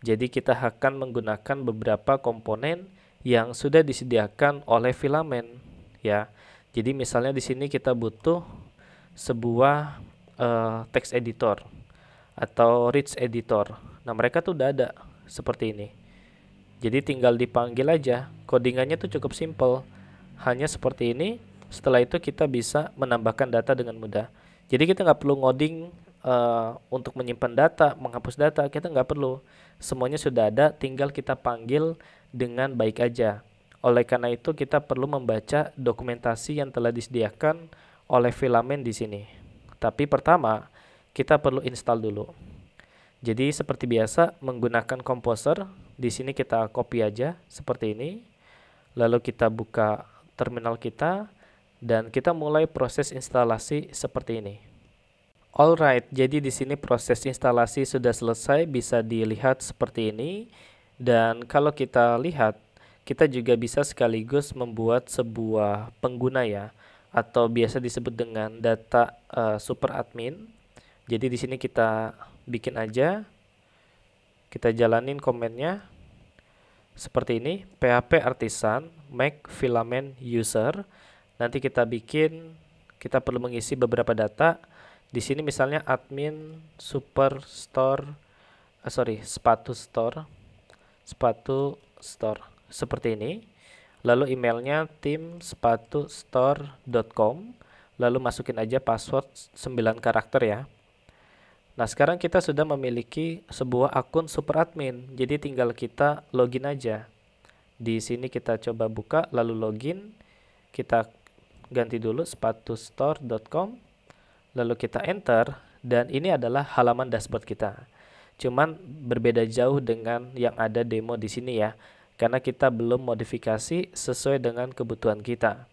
Jadi kita akan menggunakan beberapa komponen yang sudah disediakan oleh filamen ya. Jadi misalnya di sini kita butuh sebuah uh, eh, text editor atau rich editor. Nah, mereka tuh udah ada seperti ini. Jadi tinggal dipanggil aja. Codingannya tuh cukup simple. Hanya seperti ini setelah itu kita bisa menambahkan data dengan mudah. Jadi kita nggak perlu ngoding uh, untuk menyimpan data, menghapus data, kita nggak perlu. Semuanya sudah ada, tinggal kita panggil dengan baik aja. Oleh karena itu kita perlu membaca dokumentasi yang telah disediakan oleh filamen di sini. Tapi pertama, kita perlu install dulu. Jadi seperti biasa menggunakan komposer, di sini kita copy aja seperti ini. Lalu kita buka terminal kita, dan kita mulai proses instalasi seperti ini. Alright, jadi di sini proses instalasi sudah selesai, bisa dilihat seperti ini. Dan kalau kita lihat, kita juga bisa sekaligus membuat sebuah pengguna ya, atau biasa disebut dengan data uh, super admin. Jadi di sini kita bikin aja, kita jalanin komennya seperti ini, php artisan make filament user nanti kita bikin kita perlu mengisi beberapa data di sini misalnya admin superstore uh, eh, sorry sepatu store sepatu store seperti ini lalu emailnya tim sepatu store.com lalu masukin aja password 9 karakter ya Nah, sekarang kita sudah memiliki sebuah akun super admin. Jadi tinggal kita login aja. Di sini kita coba buka lalu login. Kita ganti dulu sepatustore.com lalu kita enter dan ini adalah halaman dashboard kita cuman berbeda jauh dengan yang ada demo di sini ya karena kita belum modifikasi sesuai dengan kebutuhan kita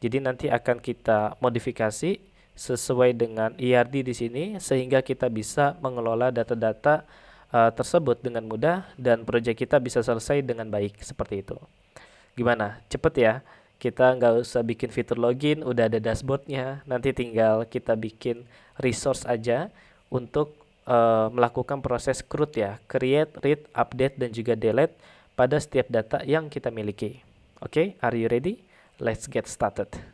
jadi nanti akan kita modifikasi sesuai dengan ERD di sini sehingga kita bisa mengelola data-data uh, tersebut dengan mudah dan proyek kita bisa selesai dengan baik seperti itu gimana cepet ya kita nggak usah bikin fitur login, udah ada dashboardnya. Nanti tinggal kita bikin resource aja untuk uh, melakukan proses CRUD ya, create, read, update, dan juga delete pada setiap data yang kita miliki. Oke, okay, are you ready? Let's get started.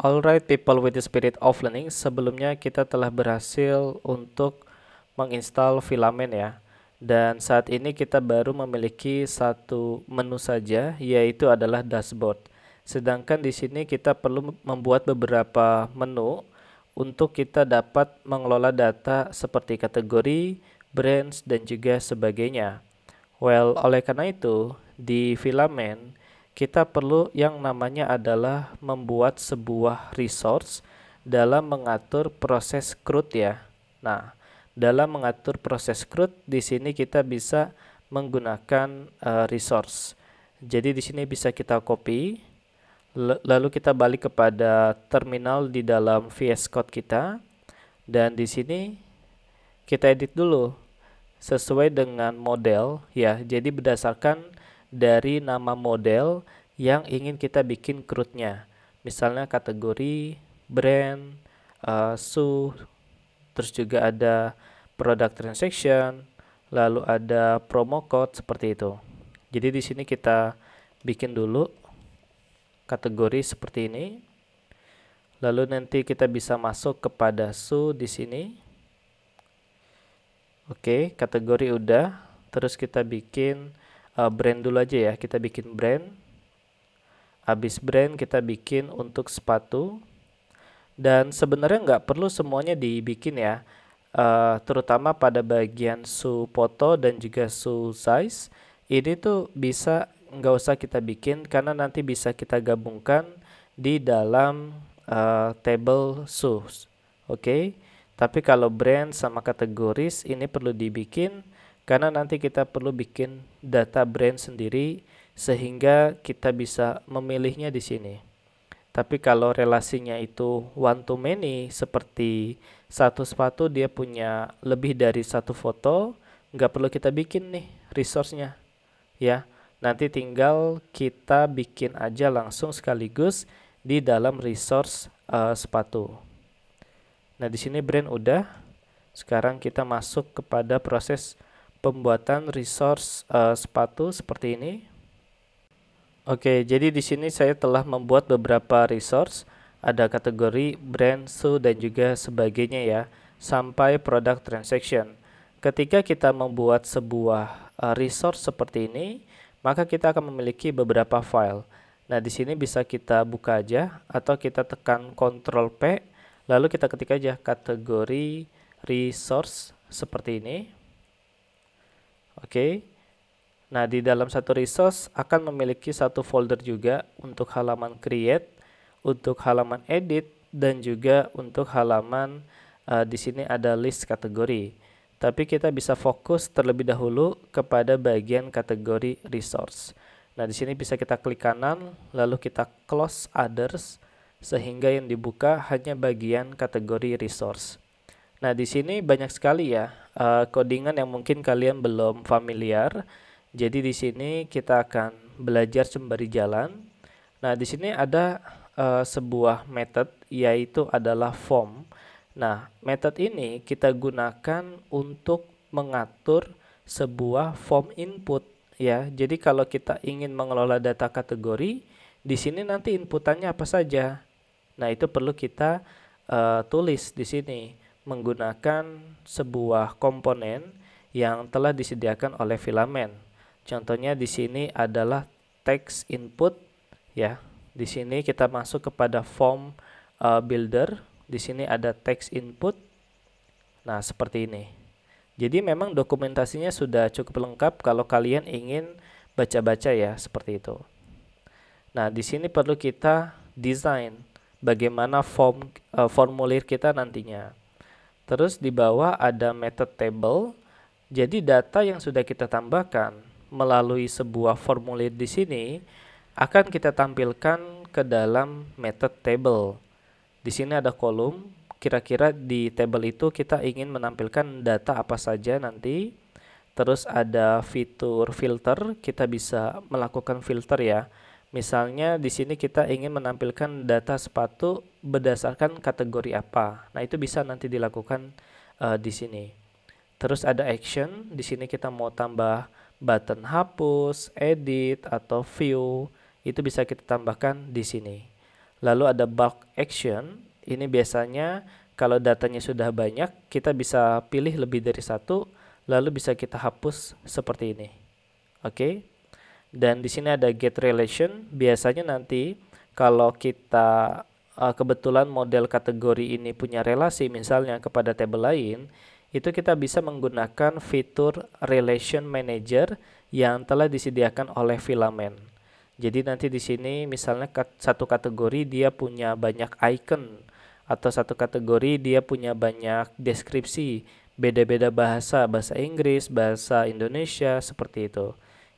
Alright people with the spirit of learning, sebelumnya kita telah berhasil untuk menginstal filamen ya. Dan saat ini kita baru memiliki satu menu saja yaitu adalah dashboard. Sedangkan di sini kita perlu membuat beberapa menu untuk kita dapat mengelola data seperti kategori, brands dan juga sebagainya. Well, oleh karena itu di filamen kita perlu yang namanya adalah membuat sebuah resource dalam mengatur proses CRUD ya. Nah, dalam mengatur proses CRUD di sini kita bisa menggunakan uh, resource. Jadi di sini bisa kita copy lalu kita balik kepada terminal di dalam VS Code kita dan di sini kita edit dulu sesuai dengan model ya. Jadi berdasarkan dari nama model yang ingin kita bikin CRUD-nya. Misalnya kategori, brand, uh, eh, SU, terus juga ada product transaction, lalu ada promo code seperti itu. Jadi di sini kita bikin dulu kategori seperti ini. Lalu nanti kita bisa masuk kepada SU di sini. Oke, kategori udah. Terus kita bikin uh, brand dulu aja ya kita bikin brand habis brand kita bikin untuk sepatu dan sebenarnya nggak perlu semuanya dibikin ya uh, terutama pada bagian su foto dan juga su size ini tuh bisa nggak usah kita bikin karena nanti bisa kita gabungkan di dalam uh, table shoes oke okay? tapi kalau brand sama kategoris ini perlu dibikin karena nanti kita perlu bikin data brand sendiri sehingga kita bisa memilihnya di sini. Tapi kalau relasinya itu one to many seperti satu sepatu dia punya lebih dari satu foto, nggak perlu kita bikin nih resource-nya. Ya, nanti tinggal kita bikin aja langsung sekaligus di dalam resource uh, sepatu. Nah, di sini brand udah. Sekarang kita masuk kepada proses pembuatan resource uh, sepatu seperti ini. Oke, jadi di sini saya telah membuat beberapa resource, ada kategori brand, shoe dan juga sebagainya ya, sampai product transaction. Ketika kita membuat sebuah uh, resource seperti ini, maka kita akan memiliki beberapa file. Nah, di sini bisa kita buka aja atau kita tekan Ctrl P, lalu kita ketik aja kategori resource seperti ini. Oke. Okay. Nah, di dalam satu resource akan memiliki satu folder juga untuk halaman create, untuk halaman edit, dan juga untuk halaman uh, di sini ada list kategori. Tapi kita bisa fokus terlebih dahulu kepada bagian kategori resource. Nah, di sini bisa kita klik kanan, lalu kita close others, sehingga yang dibuka hanya bagian kategori resource. Nah, di sini banyak sekali ya uh, codingan yang mungkin kalian belum familiar. Jadi di sini kita akan belajar sembari jalan. Nah, di sini ada uh, sebuah method yaitu adalah form. Nah, method ini kita gunakan untuk mengatur sebuah form input ya. Jadi kalau kita ingin mengelola data kategori, di sini nanti inputannya apa saja. Nah, itu perlu kita uh, tulis di sini menggunakan sebuah komponen yang telah disediakan oleh filamen. Contohnya di sini adalah text input ya. Di sini kita masuk kepada form uh, builder. Di sini ada text input. Nah, seperti ini. Jadi memang dokumentasinya sudah cukup lengkap kalau kalian ingin baca-baca ya seperti itu. Nah, di sini perlu kita desain bagaimana form uh, formulir kita nantinya. Terus di bawah ada method table. Jadi data yang sudah kita tambahkan melalui sebuah formulir di sini akan kita tampilkan ke dalam method table. Di sini ada kolom, kira-kira di table itu kita ingin menampilkan data apa saja nanti. Terus ada fitur filter, kita bisa melakukan filter ya Misalnya di sini kita ingin menampilkan data sepatu berdasarkan kategori apa. Nah, itu bisa nanti dilakukan uh, di sini. Terus ada action, di sini kita mau tambah button hapus, edit atau view. Itu bisa kita tambahkan di sini. Lalu ada bulk action. Ini biasanya kalau datanya sudah banyak, kita bisa pilih lebih dari satu lalu bisa kita hapus seperti ini. Oke. Okay? dan di sini ada get relation biasanya nanti kalau kita uh, kebetulan model kategori ini punya relasi misalnya kepada tabel lain itu kita bisa menggunakan fitur relation manager yang telah disediakan oleh filament jadi nanti di sini misalnya satu kategori dia punya banyak icon atau satu kategori dia punya banyak deskripsi beda-beda bahasa bahasa Inggris bahasa Indonesia seperti itu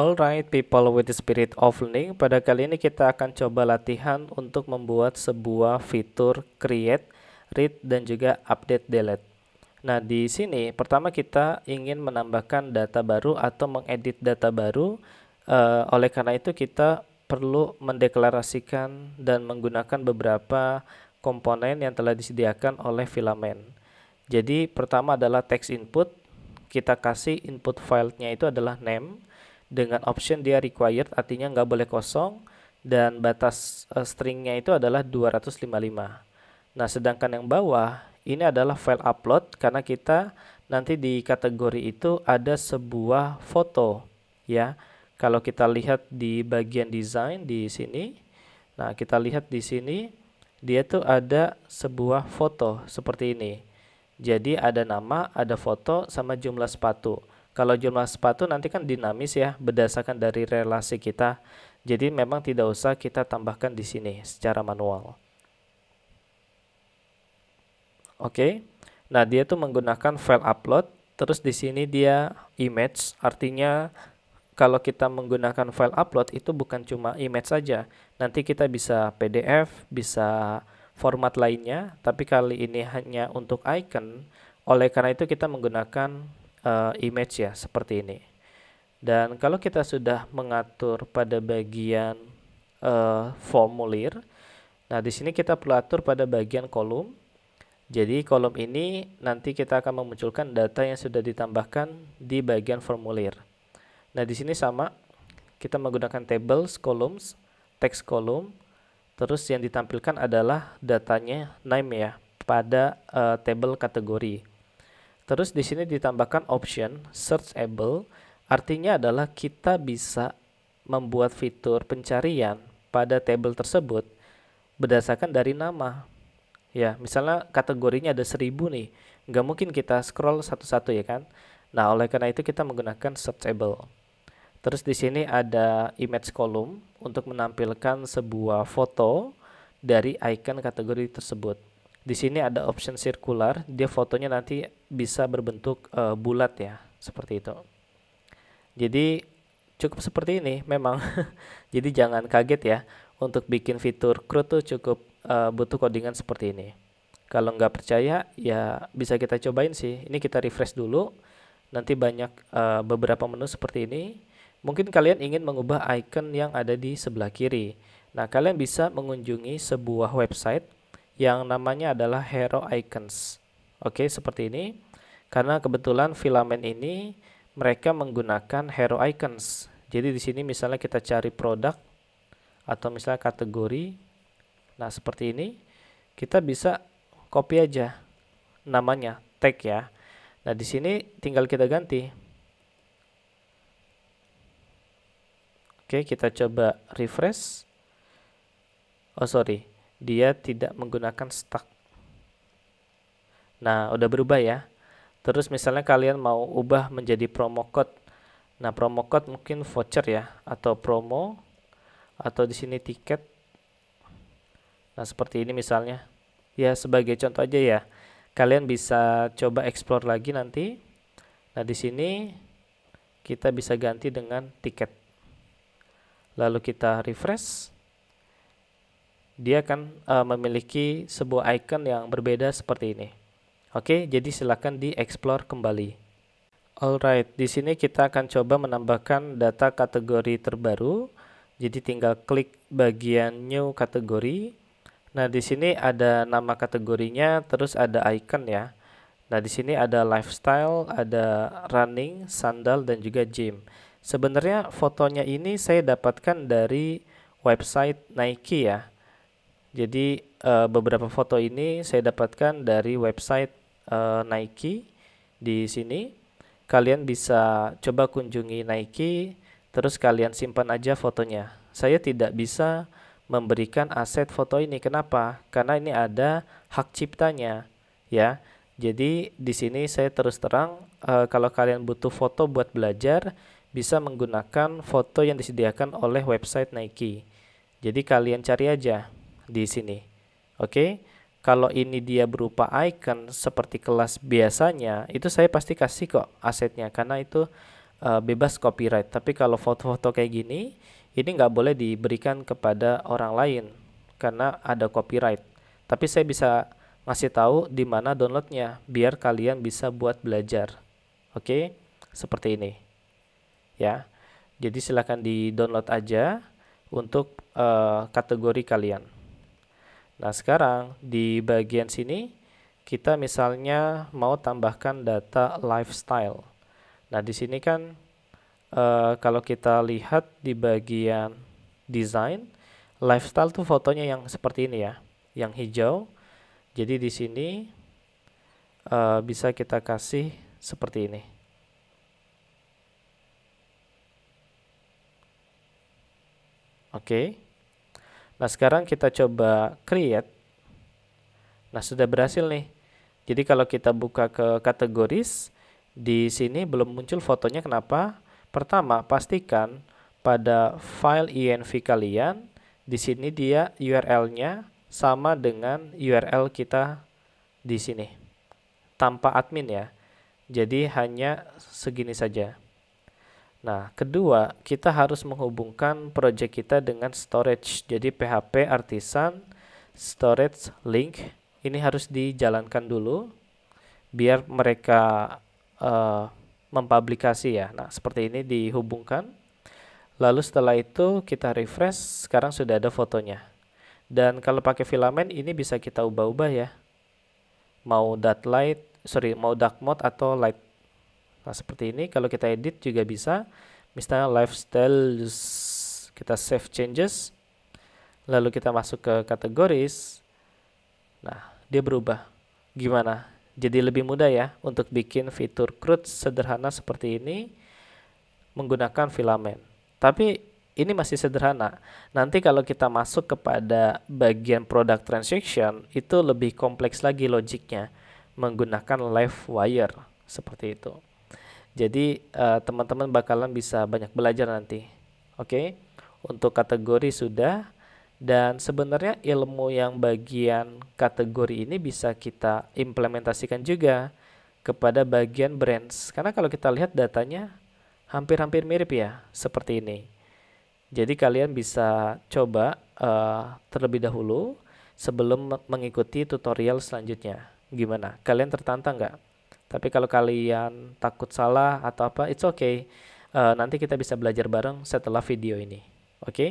Alright people with the spirit of learning, pada kali ini kita akan coba latihan untuk membuat sebuah fitur create, read, dan juga update delete. Nah di sini pertama kita ingin menambahkan data baru atau mengedit data baru, uh, oleh karena itu kita perlu mendeklarasikan dan menggunakan beberapa komponen yang telah disediakan oleh filament. Jadi pertama adalah text input, kita kasih input filenya itu adalah name, dengan option dia required artinya nggak boleh kosong dan batas uh, stringnya itu adalah 255 nah sedangkan yang bawah ini adalah file upload karena kita nanti di kategori itu ada sebuah foto ya kalau kita lihat di bagian design di sini nah kita lihat di sini dia tuh ada sebuah foto seperti ini jadi ada nama ada foto sama jumlah sepatu kalau jumlah sepatu nanti kan dinamis ya berdasarkan dari relasi kita. Jadi memang tidak usah kita tambahkan di sini secara manual. Oke. Okay. Nah, dia tuh menggunakan file upload terus di sini dia image artinya kalau kita menggunakan file upload itu bukan cuma image saja. Nanti kita bisa PDF, bisa format lainnya, tapi kali ini hanya untuk icon. Oleh karena itu kita menggunakan uh, image ya seperti ini dan kalau kita sudah mengatur pada bagian uh, formulir nah di sini kita perlu atur pada bagian kolom jadi kolom ini nanti kita akan memunculkan data yang sudah ditambahkan di bagian formulir nah di sini sama kita menggunakan tables columns text column terus yang ditampilkan adalah datanya name ya pada uh, table kategori Terus di sini ditambahkan option searchable, artinya adalah kita bisa membuat fitur pencarian pada table tersebut berdasarkan dari nama. Ya, misalnya kategorinya ada seribu nih. Nggak mungkin kita scroll satu-satu ya kan. Nah, oleh karena itu kita menggunakan searchable. Terus di sini ada image column untuk menampilkan sebuah foto dari icon kategori tersebut di sini ada option circular dia fotonya nanti bisa berbentuk uh, bulat ya seperti itu jadi cukup seperti ini memang jadi jangan kaget ya untuk bikin fitur crude tuh cukup uh, butuh codingan seperti ini kalau nggak percaya ya bisa kita cobain sih ini kita refresh dulu nanti banyak uh, beberapa menu seperti ini mungkin kalian ingin mengubah icon yang ada di sebelah kiri nah kalian bisa mengunjungi sebuah website yang namanya adalah hero icons. Oke, seperti ini. Karena kebetulan filamen ini mereka menggunakan hero icons. Jadi di sini misalnya kita cari produk atau misalnya kategori. Nah, seperti ini kita bisa copy aja namanya, tag ya. Nah, di sini tinggal kita ganti. Oke, kita coba refresh. Oh, sorry dia tidak menggunakan stack. Nah, udah berubah ya. Terus misalnya kalian mau ubah menjadi promo code. Nah, promo code mungkin voucher ya atau promo atau di sini tiket. Nah, seperti ini misalnya. Ya, sebagai contoh aja ya. Kalian bisa coba explore lagi nanti. Nah, di sini kita bisa ganti dengan tiket. Lalu kita refresh dia akan uh, memiliki sebuah icon yang berbeda seperti ini. Oke, jadi silakan dieksplor kembali. Alright, di sini kita akan coba menambahkan data kategori terbaru. Jadi tinggal klik bagian new kategori. Nah, di sini ada nama kategorinya, terus ada icon ya. Nah, di sini ada lifestyle, ada running, sandal dan juga gym. Sebenarnya fotonya ini saya dapatkan dari website Nike ya. Jadi uh, beberapa foto ini saya dapatkan dari website uh, Nike di sini. Kalian bisa coba kunjungi Nike terus kalian simpan aja fotonya. Saya tidak bisa memberikan aset foto ini. Kenapa? Karena ini ada hak ciptanya, ya. Jadi di sini saya terus terang e, kalau kalian butuh foto buat belajar bisa menggunakan foto yang disediakan oleh website Nike. Jadi kalian cari aja di sini. Oke. Okay? Kalau ini dia berupa icon seperti kelas biasanya, itu saya pasti kasih kok asetnya karena itu uh, bebas copyright. Tapi kalau foto-foto kayak gini, ini nggak boleh diberikan kepada orang lain karena ada copyright. Tapi saya bisa ngasih tahu di mana downloadnya biar kalian bisa buat belajar. Oke, okay? seperti ini. Ya. Jadi silahkan di-download aja untuk uh, kategori kalian. Nah, sekarang di bagian sini kita misalnya mau tambahkan data lifestyle. Nah, di sini kan e, kalau kita lihat di bagian design, lifestyle tuh fotonya yang seperti ini ya, yang hijau. Jadi di sini e, bisa kita kasih seperti ini. Oke. Okay. Nah sekarang kita coba create. Nah sudah berhasil nih. Jadi kalau kita buka ke kategoris, di sini belum muncul fotonya kenapa? Pertama pastikan pada file INV kalian, di sini dia URL-nya sama dengan URL kita di sini. Tanpa admin ya. Jadi hanya segini saja. Nah, kedua, kita harus menghubungkan project kita dengan storage. Jadi PHP artisan storage link ini harus dijalankan dulu biar mereka uh, mempublikasi ya. Nah, seperti ini dihubungkan. Lalu setelah itu kita refresh, sekarang sudah ada fotonya. Dan kalau pakai filament ini bisa kita ubah-ubah ya. Mau dark light, sorry, mau dark mode atau light Nah, seperti ini kalau kita edit juga bisa. Misalnya lifestyle kita save changes lalu kita masuk ke categories. Nah, dia berubah. Gimana? Jadi lebih mudah ya untuk bikin fitur crude sederhana seperti ini menggunakan filament Tapi ini masih sederhana. Nanti kalau kita masuk kepada bagian product transaction itu lebih kompleks lagi logiknya menggunakan live wire seperti itu. Jadi eh, teman-teman uh, bakalan bisa banyak belajar nanti. Oke. Okay? Untuk kategori sudah dan sebenarnya ilmu yang bagian kategori ini bisa kita implementasikan juga kepada bagian brands. Karena kalau kita lihat datanya hampir-hampir mirip ya, seperti ini. Jadi kalian bisa coba uh, terlebih dahulu sebelum mengikuti tutorial selanjutnya. Gimana? Kalian tertantang nggak? Tapi kalau kalian takut salah atau apa, it's okay. Uh, nanti kita bisa belajar bareng setelah video ini. Oke? Okay?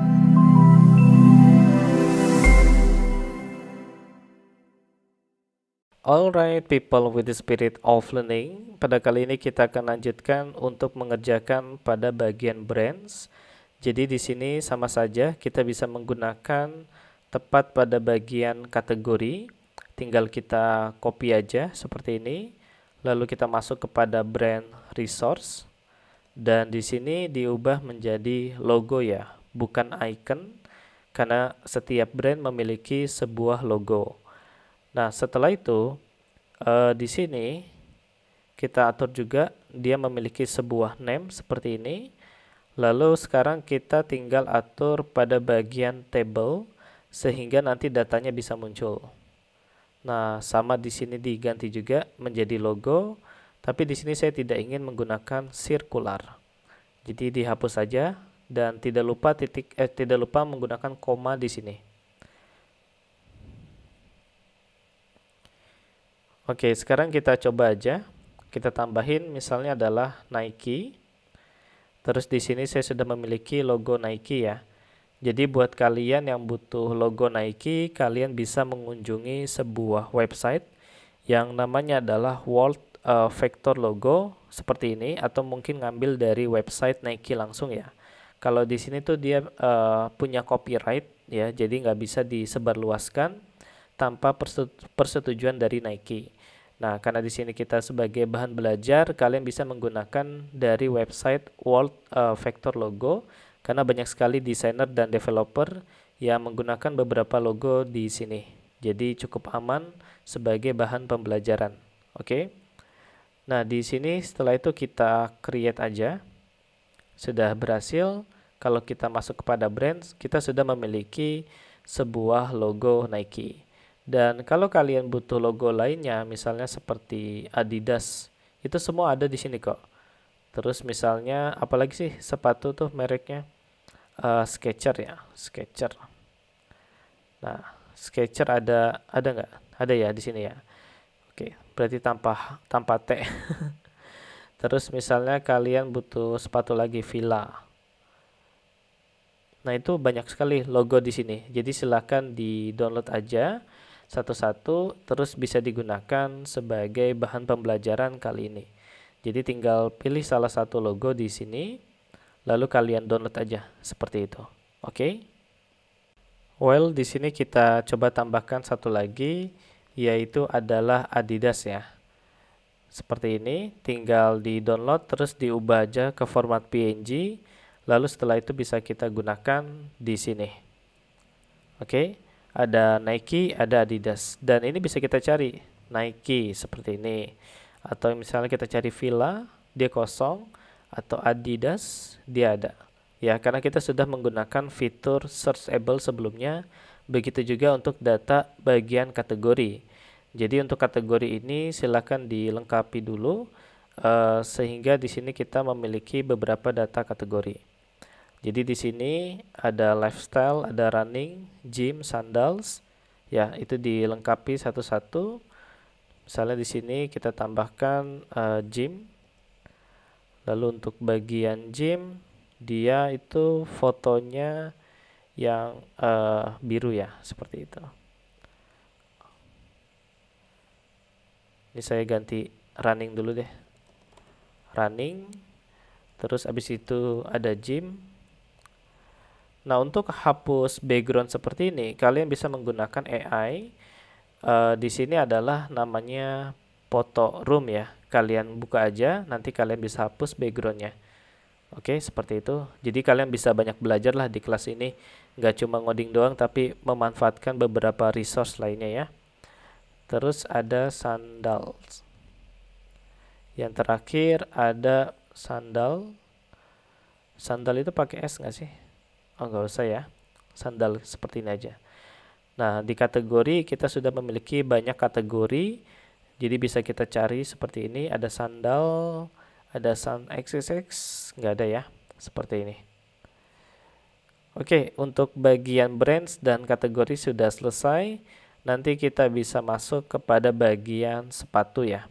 Alright people with the spirit of learning, pada kali ini kita akan lanjutkan untuk mengerjakan pada bagian brands. Jadi di sini sama saja kita bisa menggunakan tepat pada bagian kategori. Tinggal kita copy aja seperti ini. Lalu kita masuk kepada brand resource dan di sini diubah menjadi logo ya, bukan icon karena setiap brand memiliki sebuah logo. Nah, setelah itu uh, di sini kita atur juga dia memiliki sebuah name seperti ini. Lalu sekarang kita tinggal atur pada bagian table sehingga nanti datanya bisa muncul. Nah, sama di sini diganti juga menjadi logo, tapi di sini saya tidak ingin menggunakan circular Jadi dihapus saja dan tidak lupa titik eh tidak lupa menggunakan koma di sini. Oke, sekarang kita coba aja. Kita tambahin misalnya adalah Nike. Terus di sini saya sudah memiliki logo Nike ya. Jadi buat kalian yang butuh logo Nike, kalian bisa mengunjungi sebuah website yang namanya adalah World uh, Vector Logo seperti ini atau mungkin ngambil dari website Nike langsung ya. Kalau di sini tuh dia uh, punya copyright ya, jadi nggak bisa disebarluaskan tanpa persetujuan dari Nike. Nah, karena di sini kita sebagai bahan belajar, kalian bisa menggunakan dari website World uh, Vector Logo karena banyak sekali desainer dan developer yang menggunakan beberapa logo di sini. Jadi cukup aman sebagai bahan pembelajaran. Oke. Okay? Nah, di sini setelah itu kita create aja. Sudah berhasil. Kalau kita masuk kepada brand kita sudah memiliki sebuah logo Nike. Dan kalau kalian butuh logo lainnya, misalnya seperti Adidas, itu semua ada di sini kok. Terus misalnya, apalagi sih sepatu tuh mereknya? Uh, eh, Skecher ya, Skechers. Nah, Skechers ada ada nggak? Ada ya di sini ya. Oke, berarti tanpa tanpa T. Terus misalnya kalian butuh sepatu lagi Villa. Nah, itu banyak sekali logo di sini. Jadi silahkan di-download aja satu-satu terus bisa digunakan sebagai bahan pembelajaran kali ini. Jadi tinggal pilih salah satu logo di sini lalu kalian download aja seperti itu. Oke. Okay? Well, di sini kita coba tambahkan satu lagi yaitu adalah Adidas ya. Seperti ini, tinggal di-download terus diubah aja ke format PNG lalu setelah itu bisa kita gunakan di sini. Oke. Okay? ada Nike, ada Adidas. Dan ini bisa kita cari Nike seperti ini. Atau misalnya kita cari Villa, dia kosong atau Adidas dia ada. Ya, karena kita sudah menggunakan fitur searchable sebelumnya, begitu juga untuk data bagian kategori. Jadi untuk kategori ini silakan dilengkapi dulu uh, sehingga di sini kita memiliki beberapa data kategori. Jadi di sini ada lifestyle, ada running, gym, sandals. Ya, itu dilengkapi satu-satu. Misalnya di sini kita tambahkan uh, gym. Lalu untuk bagian gym, dia itu fotonya yang uh, biru ya, seperti itu. Ini saya ganti running dulu deh. Running, terus abis itu ada gym, Nah, untuk hapus background seperti ini, kalian bisa menggunakan AI. E, eh, di sini adalah namanya Photo Room ya. Kalian buka aja, nanti kalian bisa hapus backgroundnya. Oke, seperti itu. Jadi kalian bisa banyak belajar lah di kelas ini. Nggak cuma ngoding doang, tapi memanfaatkan beberapa resource lainnya ya. Terus ada sandals. Yang terakhir ada sandal. Sandal itu pakai S nggak sih? oh nggak usah ya sandal seperti ini aja nah di kategori kita sudah memiliki banyak kategori jadi bisa kita cari seperti ini ada sandal ada sun XXX nggak ada ya seperti ini Oke, untuk bagian brands dan kategori sudah selesai. Nanti kita bisa masuk kepada bagian sepatu ya.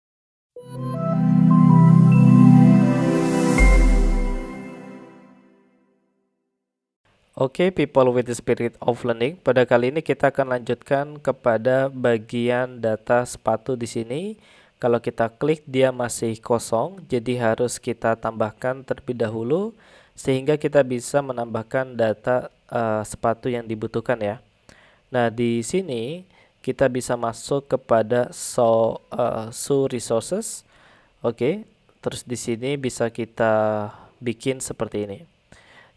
Oke, okay, people with the spirit of learning. Pada kali ini kita akan lanjutkan kepada bagian data sepatu di sini. Kalau kita klik dia masih kosong, jadi harus kita tambahkan terlebih dahulu sehingga kita bisa menambahkan data uh, sepatu yang dibutuhkan ya. Nah, di sini kita bisa masuk kepada so uh, eh, so resources. Oke, okay. terus di sini bisa kita bikin seperti ini.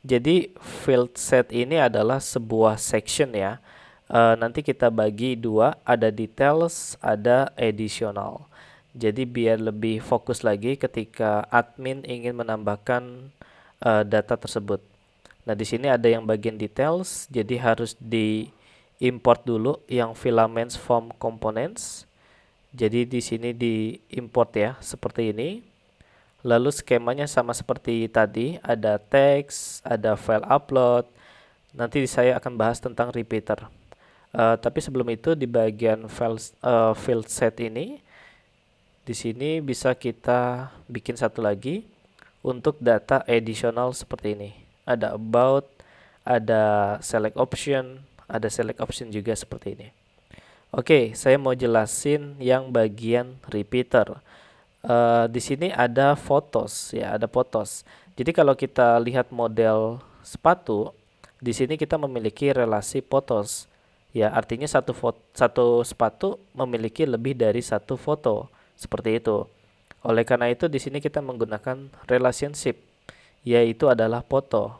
Jadi field set ini adalah sebuah section ya. E, nanti kita bagi dua, ada details, ada additional. Jadi biar lebih fokus lagi ketika admin ingin menambahkan e, data tersebut. Nah di sini ada yang bagian details, jadi harus di import dulu yang filaments form components. Jadi di sini di import ya seperti ini. Lalu skemanya sama seperti tadi, ada teks, ada file upload. Nanti saya akan bahas tentang repeater. Uh, tapi sebelum itu di bagian file uh, field set ini, di sini bisa kita bikin satu lagi untuk data additional seperti ini. Ada about, ada select option, ada select option juga seperti ini. Oke, okay, saya mau jelasin yang bagian repeater uh, di sini ada fotos ya, ada fotos. Jadi kalau kita lihat model sepatu, di sini kita memiliki relasi fotos. Ya, artinya satu foto, satu sepatu memiliki lebih dari satu foto. Seperti itu. Oleh karena itu di sini kita menggunakan relationship yaitu adalah foto.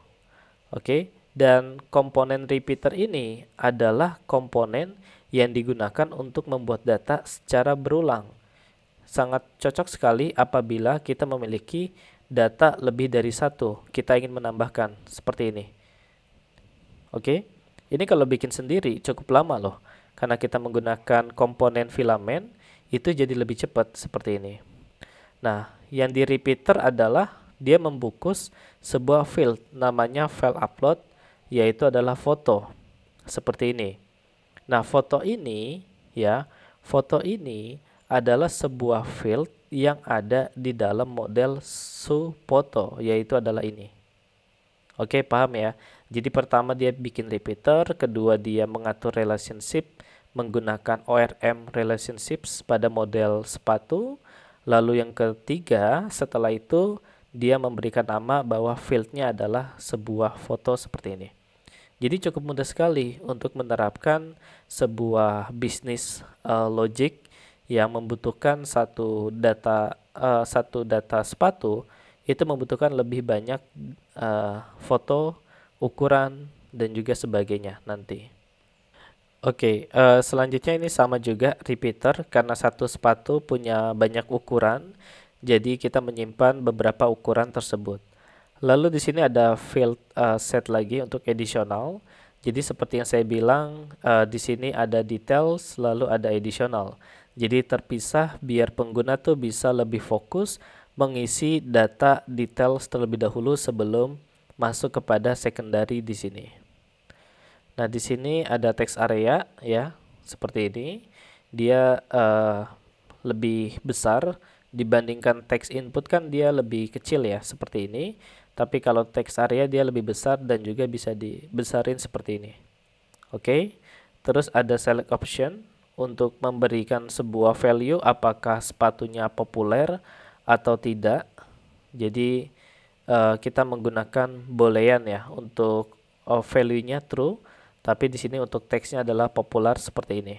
Oke, dan komponen repeater ini adalah komponen yang digunakan untuk membuat data secara berulang sangat cocok sekali apabila kita memiliki data lebih dari satu. Kita ingin menambahkan seperti ini. Oke, ini kalau bikin sendiri cukup lama loh, karena kita menggunakan komponen filamen itu jadi lebih cepat seperti ini. Nah, yang di repeater adalah dia membungkus sebuah field namanya file upload yaitu adalah foto seperti ini. Nah, foto ini ya, foto ini adalah sebuah field yang ada di dalam model supoto yaitu adalah ini. Oke, paham ya? Jadi pertama dia bikin repeater, kedua dia mengatur relationship menggunakan ORM relationships pada model sepatu. Lalu yang ketiga, setelah itu dia memberikan nama bahwa fieldnya adalah sebuah foto seperti ini. Jadi cukup mudah sekali untuk menerapkan sebuah bisnis uh, logic yang membutuhkan satu data uh, satu data sepatu itu membutuhkan lebih banyak uh, foto, ukuran dan juga sebagainya nanti. Oke, okay, uh, eh, selanjutnya ini sama juga repeater karena satu sepatu punya banyak ukuran, jadi kita menyimpan beberapa ukuran tersebut. Lalu di sini ada field uh, set lagi untuk additional. Jadi seperti yang saya bilang, uh, di sini ada details, lalu ada additional. Jadi terpisah biar pengguna tuh bisa lebih fokus mengisi data detail terlebih dahulu sebelum masuk kepada secondary di sini. Nah, di sini ada text area ya, seperti ini. Dia uh, lebih besar dibandingkan text input kan dia lebih kecil ya, seperti ini. Tapi kalau text area dia lebih besar dan juga bisa dibesarin seperti ini. Oke. Okay? Terus ada select option untuk memberikan sebuah value apakah sepatunya populer atau tidak. Jadi uh, kita menggunakan boolean ya untuk uh, value-nya true, tapi di sini untuk teksnya adalah populer seperti ini.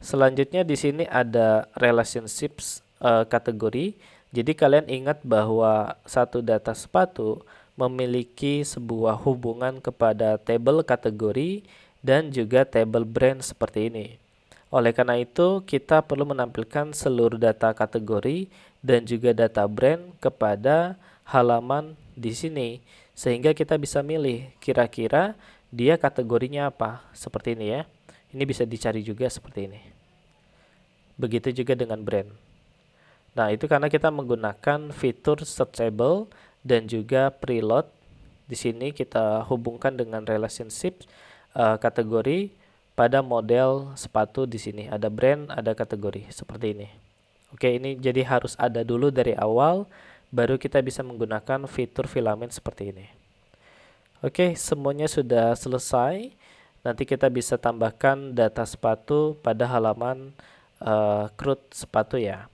Selanjutnya di sini ada relationships uh, kategori. Jadi kalian ingat bahwa satu data sepatu memiliki sebuah hubungan kepada table kategori dan juga table brand seperti ini. Oleh karena itu, kita perlu menampilkan seluruh data kategori dan juga data brand kepada halaman di sini sehingga kita bisa milih kira-kira dia kategorinya apa seperti ini ya. Ini bisa dicari juga seperti ini. Begitu juga dengan brand. Nah, itu karena kita menggunakan fitur searchable dan juga preload. Di sini kita hubungkan dengan relationship uh, kategori pada model sepatu di sini. Ada brand, ada kategori seperti ini. Oke, ini jadi harus ada dulu dari awal baru kita bisa menggunakan fitur filamen seperti ini. Oke, semuanya sudah selesai. Nanti kita bisa tambahkan data sepatu pada halaman uh, eh, CRUD sepatu ya.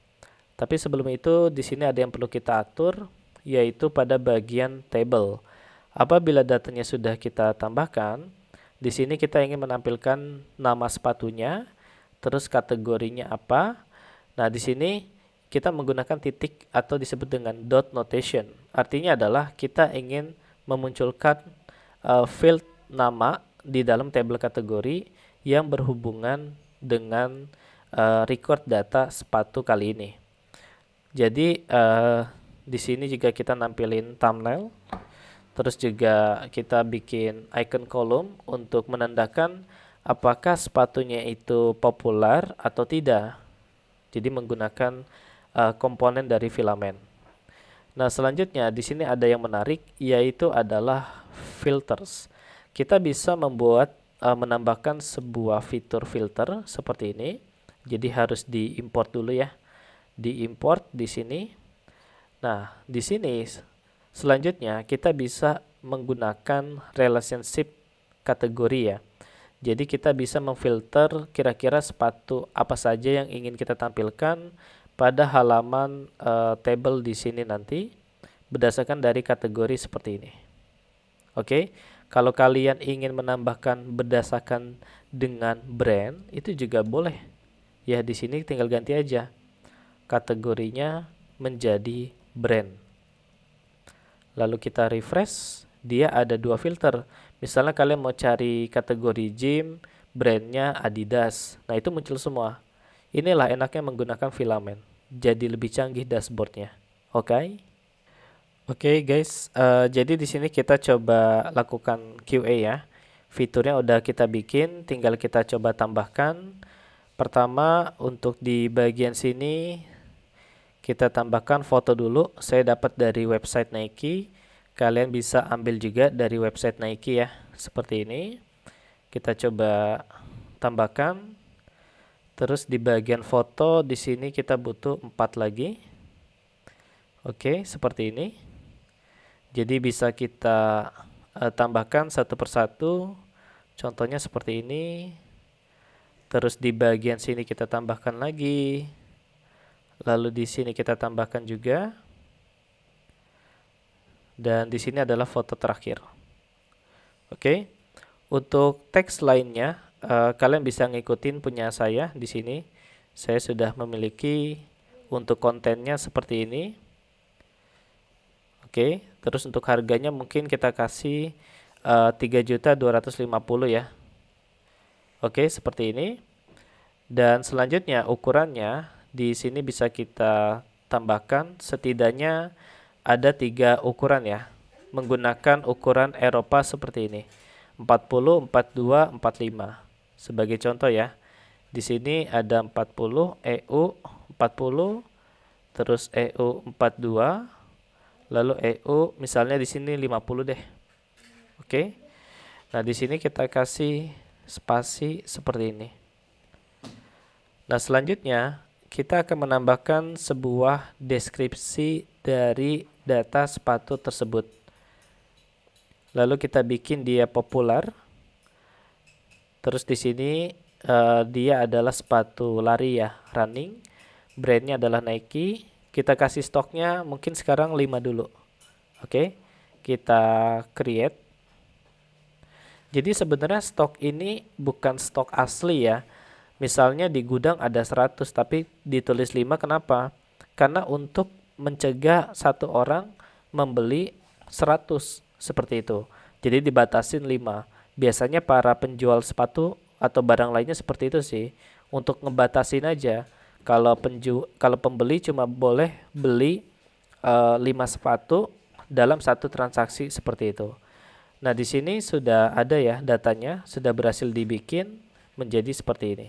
Tapi sebelum itu di sini ada yang perlu kita atur yaitu pada bagian table. Apabila datanya sudah kita tambahkan, di sini kita ingin menampilkan nama sepatunya, terus kategorinya apa. Nah, di sini kita menggunakan titik atau disebut dengan dot notation. Artinya adalah kita ingin memunculkan uh, field nama di dalam table kategori yang berhubungan dengan uh, record data sepatu kali ini. Jadi uh, di sini jika kita nampilin thumbnail, Terus juga kita bikin icon kolom untuk menandakan apakah sepatunya itu populer atau tidak. Jadi menggunakan uh, komponen dari filamen. Nah, selanjutnya di sini ada yang menarik yaitu adalah filters. Kita bisa membuat uh, menambahkan sebuah fitur filter seperti ini. Jadi harus diimport dulu ya. Diimport di sini. Nah, di sini Selanjutnya, kita bisa menggunakan relationship kategori ya. Jadi kita bisa memfilter kira-kira sepatu apa saja yang ingin kita tampilkan pada halaman uh, table di sini nanti berdasarkan dari kategori seperti ini. Oke, okay? kalau kalian ingin menambahkan berdasarkan dengan brand itu juga boleh. Ya di sini tinggal ganti aja kategorinya menjadi brand lalu kita refresh dia ada dua filter misalnya kalian mau cari kategori gym brandnya Adidas nah itu muncul semua inilah enaknya menggunakan filament. jadi lebih canggih dashboardnya oke okay? oke okay, guys uh, jadi di sini kita coba lakukan QA ya fiturnya udah kita bikin tinggal kita coba tambahkan pertama untuk di bagian sini kita tambahkan foto dulu saya dapat dari website Nike kalian bisa ambil juga dari website Nike ya seperti ini kita coba tambahkan terus di bagian foto di sini kita butuh empat lagi oke seperti ini jadi bisa kita uh, tambahkan satu persatu contohnya seperti ini terus di bagian sini kita tambahkan lagi Lalu di sini kita tambahkan juga. Dan di sini adalah foto terakhir. Oke. Okay. Untuk teks lainnya, uh, kalian bisa ngikutin punya saya di sini. Saya sudah memiliki untuk kontennya seperti ini. Oke, okay. terus untuk harganya mungkin kita kasih eh, uh, 3.250 ya. Oke, okay, seperti ini. Dan selanjutnya ukurannya di sini bisa kita tambahkan setidaknya ada tiga ukuran ya menggunakan ukuran Eropa seperti ini 40, 42, 45 sebagai contoh ya di sini ada 40 EU 40 terus EU 42 lalu EU misalnya di sini 50 deh oke okay. nah di sini kita kasih spasi seperti ini nah selanjutnya kita akan menambahkan sebuah deskripsi dari data sepatu tersebut. Lalu kita bikin dia populer. Terus di sini uh, dia adalah sepatu lari ya, running. Brandnya adalah Nike. Kita kasih stoknya mungkin sekarang 5 dulu. Oke, okay. kita create. Jadi sebenarnya stok ini bukan stok asli ya. Misalnya di gudang ada 100 tapi ditulis 5 kenapa? Karena untuk mencegah satu orang membeli 100 seperti itu. Jadi dibatasin 5. Biasanya para penjual sepatu atau barang lainnya seperti itu sih untuk ngebatasin aja. Kalau penju kalau pembeli cuma boleh beli uh, eh, 5 sepatu dalam satu transaksi seperti itu. Nah, di sini sudah ada ya datanya, sudah berhasil dibikin menjadi seperti ini.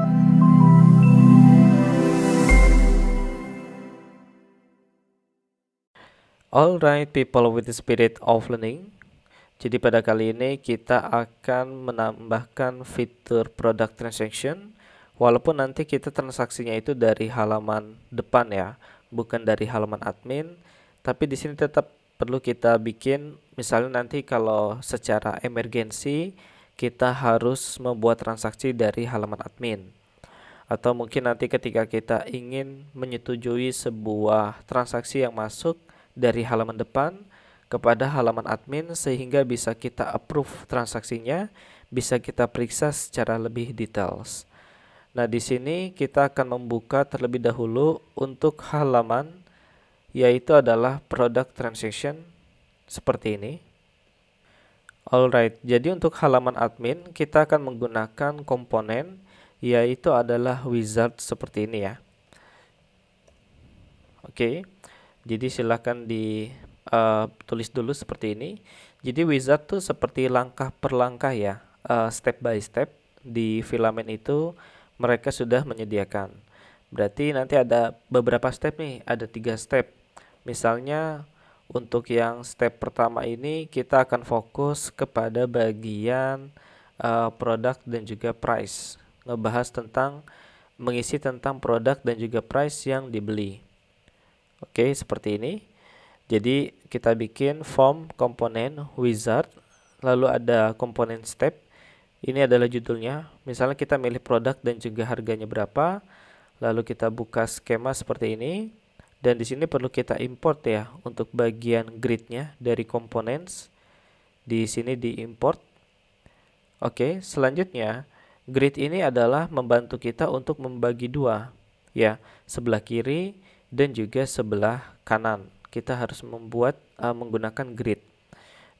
Alright people with the spirit of learning Jadi pada kali ini kita akan menambahkan fitur product transaction Walaupun nanti kita transaksinya itu dari halaman depan ya Bukan dari halaman admin Tapi di sini tetap perlu kita bikin Misalnya nanti kalau secara emergensi Kita harus membuat transaksi dari halaman admin Atau mungkin nanti ketika kita ingin menyetujui sebuah transaksi yang masuk dari halaman depan kepada halaman admin sehingga bisa kita approve transaksinya, bisa kita periksa secara lebih details. Nah, di sini kita akan membuka terlebih dahulu untuk halaman yaitu adalah product transaction seperti ini. Alright, jadi untuk halaman admin kita akan menggunakan komponen yaitu adalah wizard seperti ini ya. Oke. Okay jadi silahkan ditulis eh, uh, dulu seperti ini jadi wizard tuh seperti langkah per langkah ya uh, step by step di filamen itu mereka sudah menyediakan berarti nanti ada beberapa step nih ada tiga step misalnya untuk yang step pertama ini kita akan fokus kepada bagian uh, produk dan juga price ngebahas tentang mengisi tentang produk dan juga price yang dibeli Oke, seperti ini. Jadi kita bikin form komponen wizard, lalu ada komponen step. Ini adalah judulnya. Misalnya kita milih produk dan juga harganya berapa. Lalu kita buka skema seperti ini. Dan di sini perlu kita import ya untuk bagian gridnya dari components. Di sini di import. Oke, selanjutnya grid ini adalah membantu kita untuk membagi dua ya, sebelah kiri dan juga sebelah kanan. Kita harus membuat uh, menggunakan grid.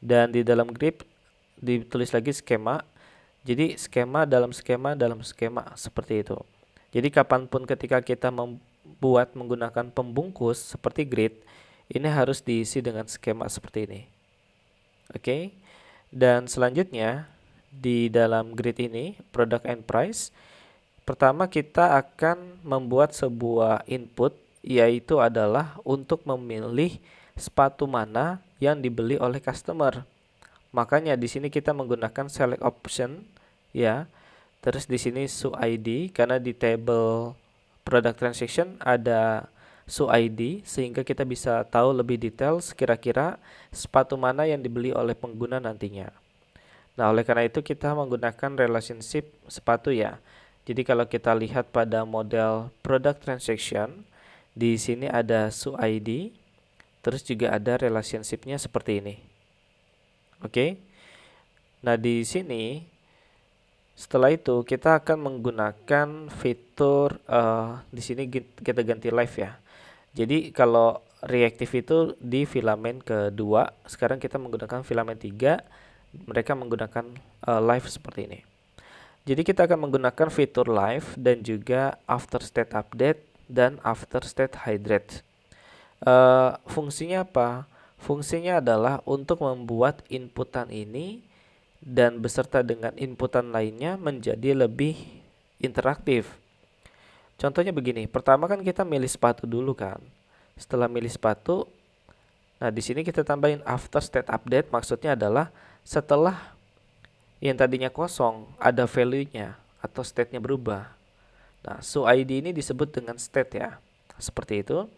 Dan di dalam grid ditulis lagi skema. Jadi skema dalam skema dalam skema seperti itu. Jadi kapanpun ketika kita membuat menggunakan pembungkus seperti grid, ini harus diisi dengan skema seperti ini. Oke. Okay? Dan selanjutnya di dalam grid ini, product and price, pertama kita akan membuat sebuah input yaitu adalah untuk memilih sepatu mana yang dibeli oleh customer. Makanya di sini kita menggunakan select option ya. Terus di sini su ID karena di table product transaction ada su ID sehingga kita bisa tahu lebih detail sekira kira sepatu mana yang dibeli oleh pengguna nantinya. Nah, oleh karena itu kita menggunakan relationship sepatu ya. Jadi kalau kita lihat pada model product transaction di sini ada su ID, terus juga ada relationshipnya seperti ini. Oke. Okay? Nah, di sini setelah itu kita akan menggunakan fitur uh, di sini kita ganti live ya. Jadi kalau reaktif itu di filamen kedua, sekarang kita menggunakan filamen tiga mereka menggunakan uh, live seperti ini. Jadi kita akan menggunakan fitur live dan juga after state update dan after state hydrate. Uh, fungsinya apa? Fungsinya adalah untuk membuat inputan ini dan beserta dengan inputan lainnya menjadi lebih interaktif. Contohnya begini, pertama kan kita milih sepatu dulu kan. Setelah milih sepatu, nah di sini kita tambahin after state update maksudnya adalah setelah yang tadinya kosong ada value-nya atau state-nya berubah. Nah, so ID ini disebut dengan state ya. Seperti itu.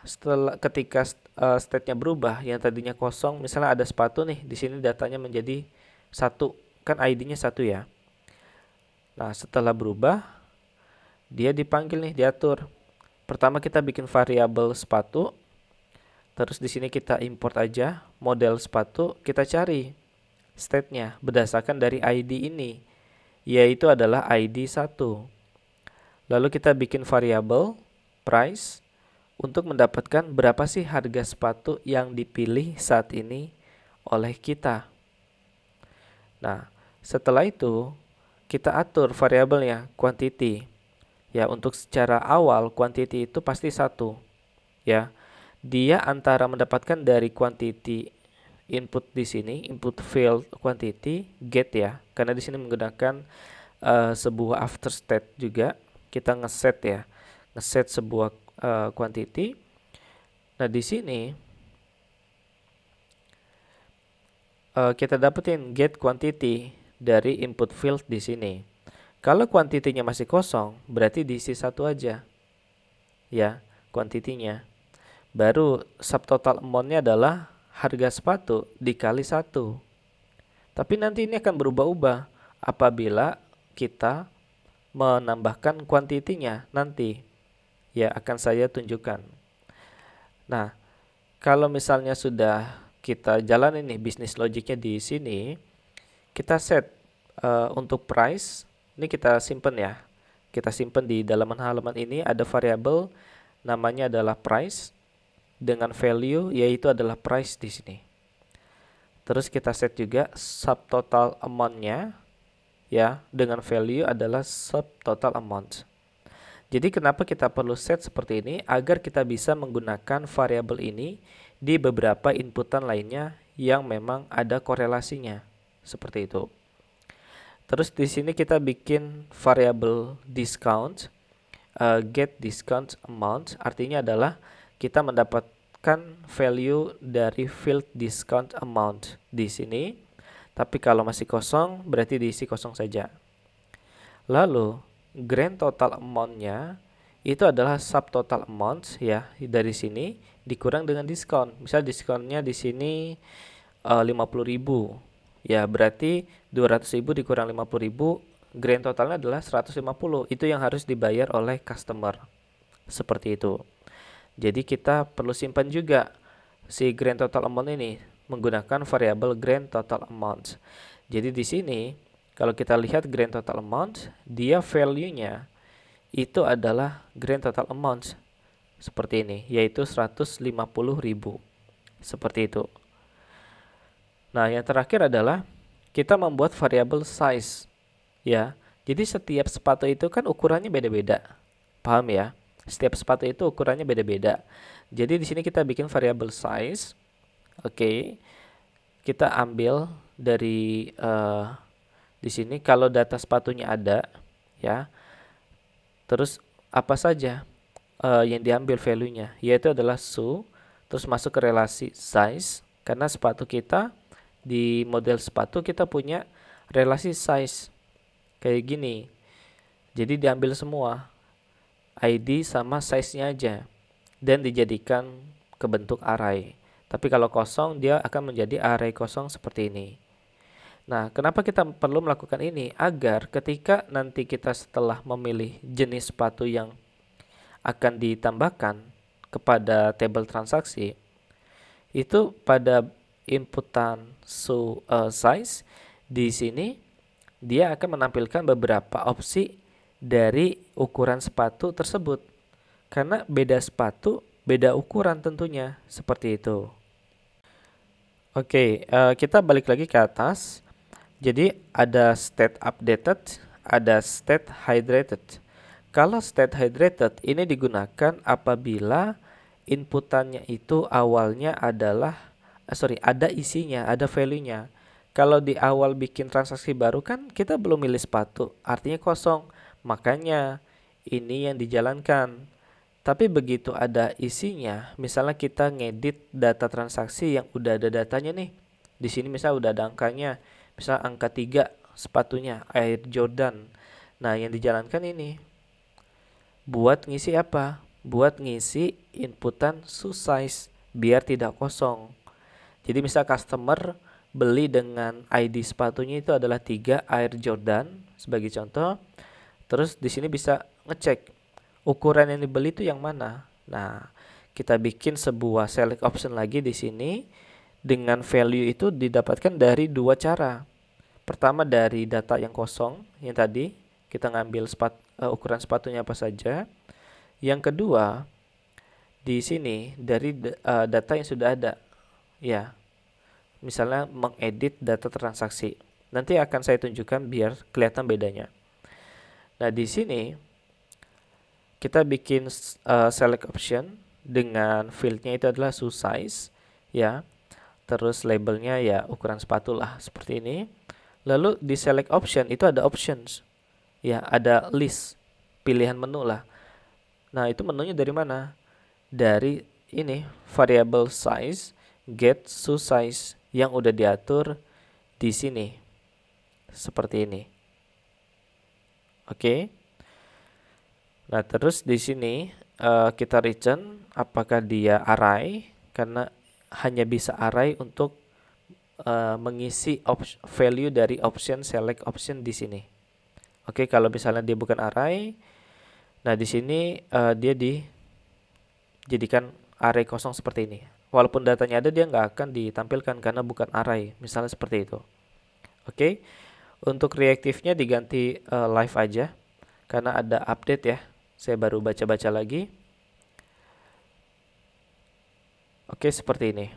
Setelah ketika uh, state-nya berubah yang tadinya kosong, misalnya ada sepatu nih, di sini datanya menjadi satu kan ID-nya satu ya. Nah, setelah berubah dia dipanggil nih, diatur. Pertama kita bikin variabel sepatu. Terus di sini kita import aja model sepatu, kita cari state-nya berdasarkan dari ID ini, yaitu adalah ID 1. Lalu kita bikin variabel price untuk mendapatkan berapa sih harga sepatu yang dipilih saat ini oleh kita. Nah, setelah itu kita atur variabelnya quantity. Ya, untuk secara awal quantity itu pasti satu. Ya, dia antara mendapatkan dari quantity input di sini, input field quantity get ya, karena di sini menggunakan uh, sebuah after state juga kita ngeset ya ngeset sebuah uh, quantity nah di sini uh, kita dapetin get quantity dari input field di sini kalau kuantitinya masih kosong berarti diisi satu aja ya kuantitinya baru subtotal amountnya adalah harga sepatu dikali satu tapi nanti ini akan berubah-ubah apabila kita menambahkan kuantitinya nanti. Ya, akan saya tunjukkan. Nah, kalau misalnya sudah kita jalan ini bisnis logiknya di sini, kita set uh, untuk price. Ini kita simpen ya. Kita simpen di dalam halaman ini ada variabel namanya adalah price dengan value yaitu adalah price di sini. Terus kita set juga subtotal amount-nya ya dengan value adalah subtotal amount. Jadi kenapa kita perlu set seperti ini agar kita bisa menggunakan variabel ini di beberapa inputan lainnya yang memang ada korelasinya seperti itu. Terus di sini kita bikin variabel discount, uh, get discount amount, artinya adalah kita mendapatkan value dari field discount amount di sini tapi kalau masih kosong, berarti diisi kosong saja. Lalu, grand total amount-nya itu adalah subtotal amount ya dari sini dikurang dengan diskon. Misal diskonnya di sini eh, uh, 50.000. Ya, berarti 200.000 dikurang 50.000, grand totalnya adalah 150. Itu yang harus dibayar oleh customer. Seperti itu. Jadi kita perlu simpan juga si grand total amount ini menggunakan variabel grand total amount. Jadi di sini kalau kita lihat grand total amount, dia value-nya itu adalah grand total amount seperti ini, yaitu 150.000. Seperti itu. Nah, yang terakhir adalah kita membuat variabel size ya. Jadi setiap sepatu itu kan ukurannya beda-beda. Paham ya? Setiap sepatu itu ukurannya beda-beda. Jadi di sini kita bikin variabel size Oke. Okay. Kita ambil dari uh, di sini kalau data sepatunya ada ya. Terus apa saja uh, yang diambil value-nya? Yaitu adalah su terus masuk ke relasi size karena sepatu kita di model sepatu kita punya relasi size kayak gini. Jadi diambil semua ID sama size-nya aja dan dijadikan ke bentuk array. Tapi kalau kosong dia akan menjadi array kosong seperti ini. Nah, kenapa kita perlu melakukan ini? Agar ketika nanti kita setelah memilih jenis sepatu yang akan ditambahkan kepada table transaksi itu pada inputan su uh, size di sini dia akan menampilkan beberapa opsi dari ukuran sepatu tersebut karena beda sepatu beda ukuran tentunya seperti itu. Oke, okay, uh, eh, kita balik lagi ke atas. Jadi ada state updated, ada state hydrated. Kalau state hydrated ini digunakan apabila inputannya itu awalnya adalah uh, sorry, ada isinya, ada value-nya. Kalau di awal bikin transaksi baru kan kita belum milih sepatu, artinya kosong. Makanya ini yang dijalankan tapi begitu ada isinya, misalnya kita ngedit data transaksi yang udah ada datanya nih. Di sini misalnya udah ada angkanya, misal angka 3 sepatunya Air Jordan. Nah, yang dijalankan ini buat ngisi apa? Buat ngisi inputan size biar tidak kosong. Jadi misal customer beli dengan ID sepatunya itu adalah 3 Air Jordan sebagai contoh. Terus di sini bisa ngecek ukuran yang dibeli itu yang mana. Nah, kita bikin sebuah select option lagi di sini dengan value itu didapatkan dari dua cara. Pertama dari data yang kosong yang tadi kita ngambil sepat, uh, ukuran sepatunya apa saja. Yang kedua di sini dari uh, data yang sudah ada. Ya. Misalnya mengedit data transaksi. Nanti akan saya tunjukkan biar kelihatan bedanya. Nah, di sini kita bikin uh, select option dengan fieldnya itu adalah shoe size ya terus labelnya ya ukuran sepatu lah seperti ini lalu di select option itu ada options ya ada list pilihan menu lah nah itu menunya dari mana dari ini variable size get shoe size yang udah diatur di sini seperti ini oke okay. Nah, terus di sini uh, kita return apakah dia array karena hanya bisa array untuk uh, mengisi value dari option select option di sini. Oke, okay, kalau misalnya dia bukan array, nah di sini uh, dia dijadikan array kosong seperti ini. Walaupun datanya ada, dia nggak akan ditampilkan karena bukan array, misalnya seperti itu. Oke, okay. untuk reaktifnya diganti uh, live aja karena ada update ya saya baru baca-baca lagi. Oke, seperti ini.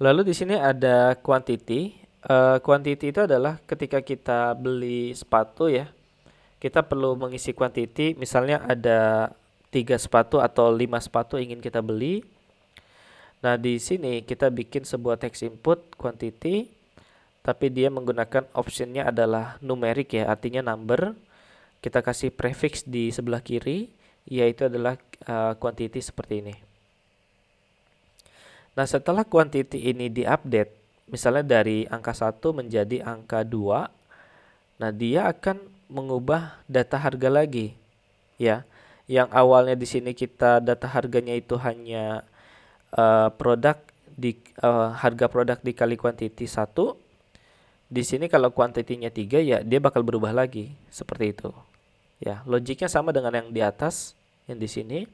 Lalu di sini ada quantity. Uh, quantity itu adalah ketika kita beli sepatu ya, kita perlu mengisi quantity. Misalnya ada tiga sepatu atau lima sepatu ingin kita beli. Nah, di sini kita bikin sebuah text input quantity, tapi dia menggunakan optionnya adalah numeric ya, artinya number kita kasih prefix di sebelah kiri yaitu adalah uh, seperti ini. Nah, setelah kuantiti ini diupdate, misalnya dari angka 1 menjadi angka 2, nah dia akan mengubah data harga lagi. Ya. Yang awalnya di sini kita data harganya itu hanya uh, produk di uh, harga produk dikali kuantiti 1. Di sini kalau kuantitinya 3 ya dia bakal berubah lagi seperti itu. Ya, logiknya sama dengan yang di atas, yang di sini.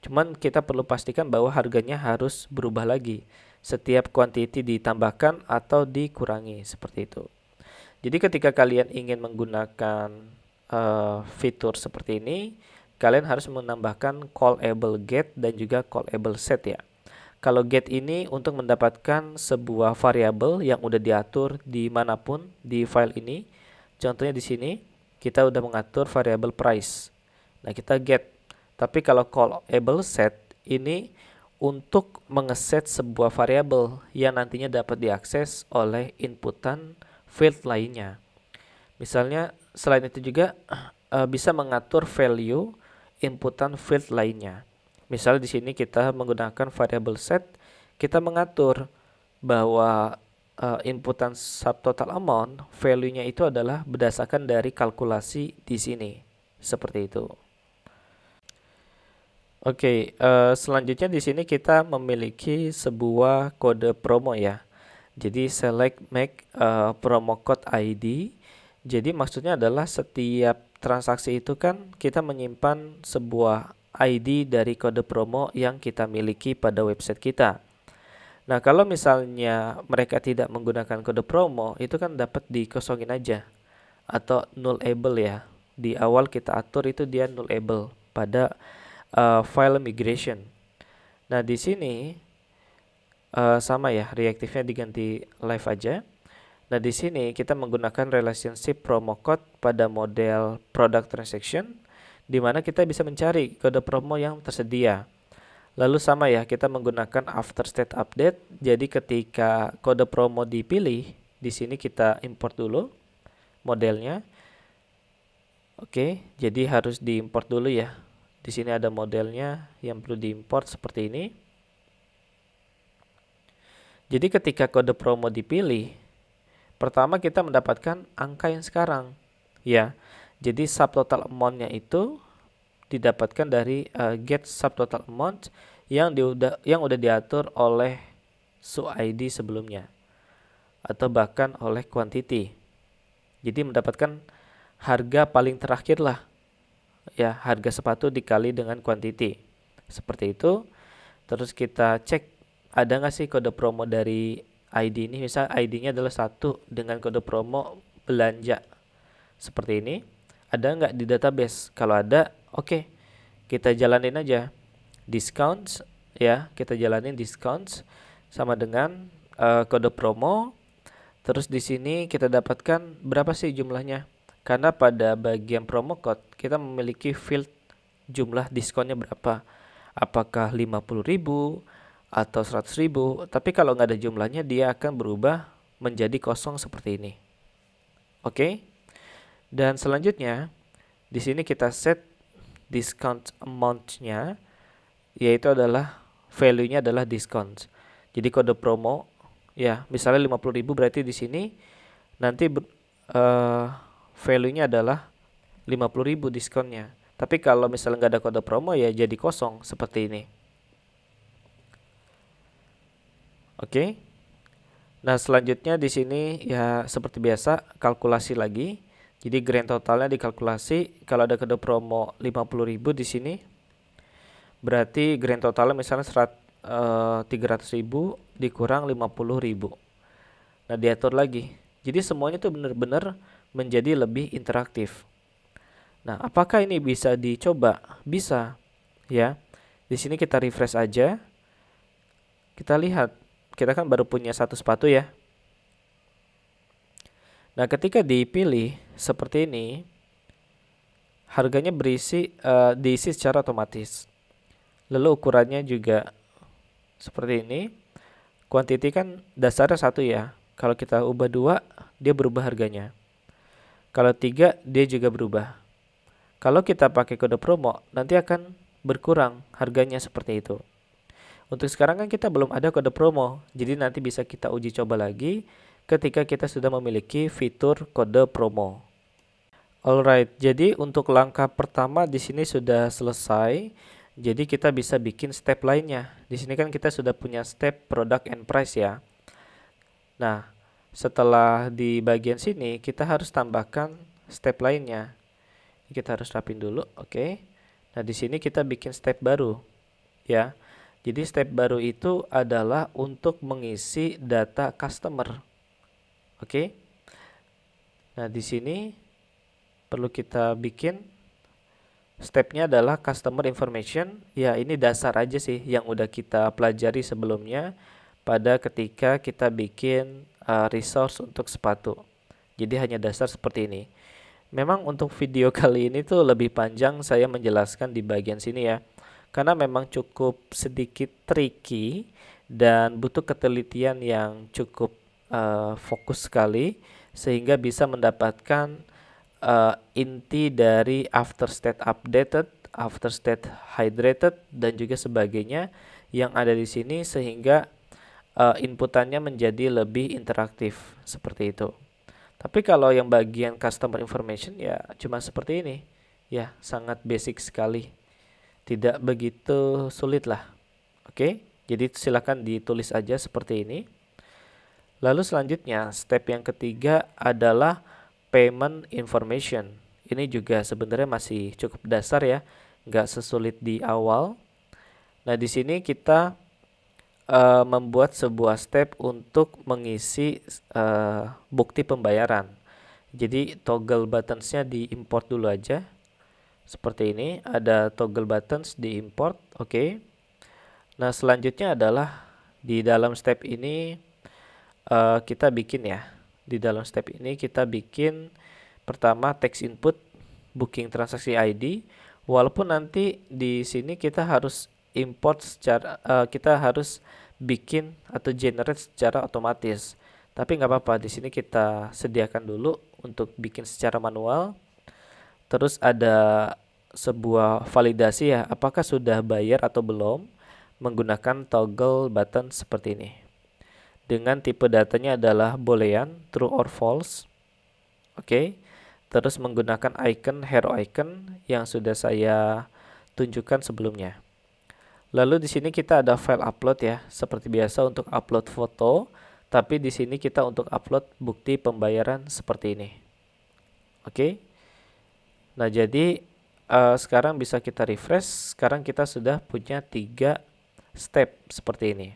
Cuman kita perlu pastikan bahwa harganya harus berubah lagi. Setiap quantity ditambahkan atau dikurangi seperti itu. Jadi ketika kalian ingin menggunakan uh, fitur seperti ini, kalian harus menambahkan callable get dan juga callable set ya. Kalau get ini untuk mendapatkan sebuah variabel yang udah diatur dimanapun di file ini. Contohnya di sini kita udah mengatur variable price. Nah, kita get. Tapi kalau callable set ini untuk mengeset sebuah variabel yang nantinya dapat diakses oleh inputan field lainnya. Misalnya, selain itu juga uh, bisa mengatur value inputan field lainnya. Misalnya di sini kita menggunakan variabel set, kita mengatur bahwa uh, inputan subtotal amount, value-nya itu adalah berdasarkan dari kalkulasi di sini. Seperti itu. Oke, okay, uh, eh, selanjutnya di sini kita memiliki sebuah kode promo ya. Jadi select make uh, promo code ID. Jadi maksudnya adalah setiap transaksi itu kan kita menyimpan sebuah ID dari kode promo yang kita miliki pada website kita. Nah, kalau misalnya mereka tidak menggunakan kode promo, itu kan dapat dikosongin aja atau nullable ya. Di awal kita atur itu dia nullable pada uh, file migration. Nah, di sini uh, sama ya, reaktifnya diganti live aja. Nah, di sini kita menggunakan relationship promo code pada model product transaction di mana kita bisa mencari kode promo yang tersedia. Lalu sama ya, kita menggunakan after state update. Jadi ketika kode promo dipilih, di sini kita import dulu modelnya. Oke, jadi harus diimport dulu ya. Di sini ada modelnya yang perlu diimport seperti ini. Jadi ketika kode promo dipilih, pertama kita mendapatkan angka yang sekarang. Ya, jadi subtotal amount-nya itu didapatkan dari uh, get subtotal amount yang diudah, yang udah diatur oleh id sebelumnya atau bahkan oleh quantity. Jadi mendapatkan harga paling terakhir lah ya harga sepatu dikali dengan quantity seperti itu terus kita cek ada nggak sih kode promo dari ID ini misal ID-nya adalah satu dengan kode promo belanja seperti ini ada nggak di database kalau ada Oke, kita jalanin aja discounts ya, kita jalanin discounts sama dengan uh, kode promo. Terus di sini kita dapatkan berapa sih jumlahnya? Karena pada bagian promo code kita memiliki field jumlah diskonnya berapa. Apakah 50.000 atau 100.000? Tapi kalau nggak ada jumlahnya dia akan berubah menjadi kosong seperti ini. Oke. Okay? Dan selanjutnya di sini kita set discount amount-nya yaitu adalah value-nya adalah discount. Jadi kode promo ya, misalnya 50.000 berarti di sini nanti uh, value-nya adalah 50.000 diskonnya. Tapi kalau misalnya nggak ada kode promo ya jadi kosong seperti ini. Oke. Okay. Nah, selanjutnya di sini ya seperti biasa kalkulasi lagi jadi grand totalnya dikalkulasi kalau ada kode promo 50.000 di sini berarti grand totalnya misalnya 100, 300.000 eh, dikurang 50.000. Nah, diatur lagi. Jadi semuanya itu benar-benar menjadi lebih interaktif. Nah, apakah ini bisa dicoba? Bisa, ya. Di sini kita refresh aja. Kita lihat, kita kan baru punya satu sepatu ya. Nah, ketika dipilih, seperti ini harganya berisi uh, diisi secara otomatis. Lalu ukurannya juga seperti ini. Quantity kan dasarnya satu ya. Kalau kita ubah dua, dia berubah harganya. Kalau tiga, dia juga berubah. Kalau kita pakai kode promo, nanti akan berkurang harganya seperti itu. Untuk sekarang kan kita belum ada kode promo, jadi nanti bisa kita uji coba lagi ketika kita sudah memiliki fitur kode promo. Alright, jadi untuk langkah pertama di sini sudah selesai. Jadi kita bisa bikin step lainnya. Di sini kan kita sudah punya step product and price ya. Nah, setelah di bagian sini kita harus tambahkan step lainnya. Kita harus rapin dulu, oke. Okay. Nah, di sini kita bikin step baru ya. Jadi step baru itu adalah untuk mengisi data customer. Oke. Okay? Nah, di sini perlu kita bikin stepnya adalah customer information. Ya, ini dasar aja sih yang udah kita pelajari sebelumnya pada ketika kita bikin uh, resource untuk sepatu. Jadi hanya dasar seperti ini. Memang untuk video kali ini tuh lebih panjang saya menjelaskan di bagian sini ya. Karena memang cukup sedikit tricky dan butuh ketelitian yang cukup uh, fokus sekali sehingga bisa mendapatkan uh, inti dari after state updated, after state hydrated dan juga sebagainya yang ada di sini sehingga uh, inputannya menjadi lebih interaktif seperti itu. Tapi kalau yang bagian customer information ya cuma seperti ini. Ya, sangat basic sekali. Tidak begitu sulit lah. Oke, jadi silakan ditulis aja seperti ini. Lalu selanjutnya, step yang ketiga adalah payment information. Ini juga sebenarnya masih cukup dasar ya, nggak sesulit di awal. Nah, di sini kita uh, membuat sebuah step untuk mengisi uh, bukti pembayaran. Jadi toggle buttonsnya di import dulu aja. Seperti ini, ada toggle buttons di import, oke. Okay. Nah, selanjutnya adalah di dalam step ini uh, kita bikin ya di dalam step ini kita bikin pertama text input booking transaksi ID walaupun nanti di sini kita harus import secara uh, kita harus bikin atau generate secara otomatis tapi nggak apa-apa di sini kita sediakan dulu untuk bikin secara manual terus ada sebuah validasi ya apakah sudah bayar atau belum menggunakan toggle button seperti ini dengan tipe datanya adalah boolean true or false oke okay. terus menggunakan icon hero icon yang sudah saya tunjukkan sebelumnya lalu di sini kita ada file upload ya seperti biasa untuk upload foto tapi di sini kita untuk upload bukti pembayaran seperti ini oke okay. nah jadi uh, sekarang bisa kita refresh sekarang kita sudah punya tiga step seperti ini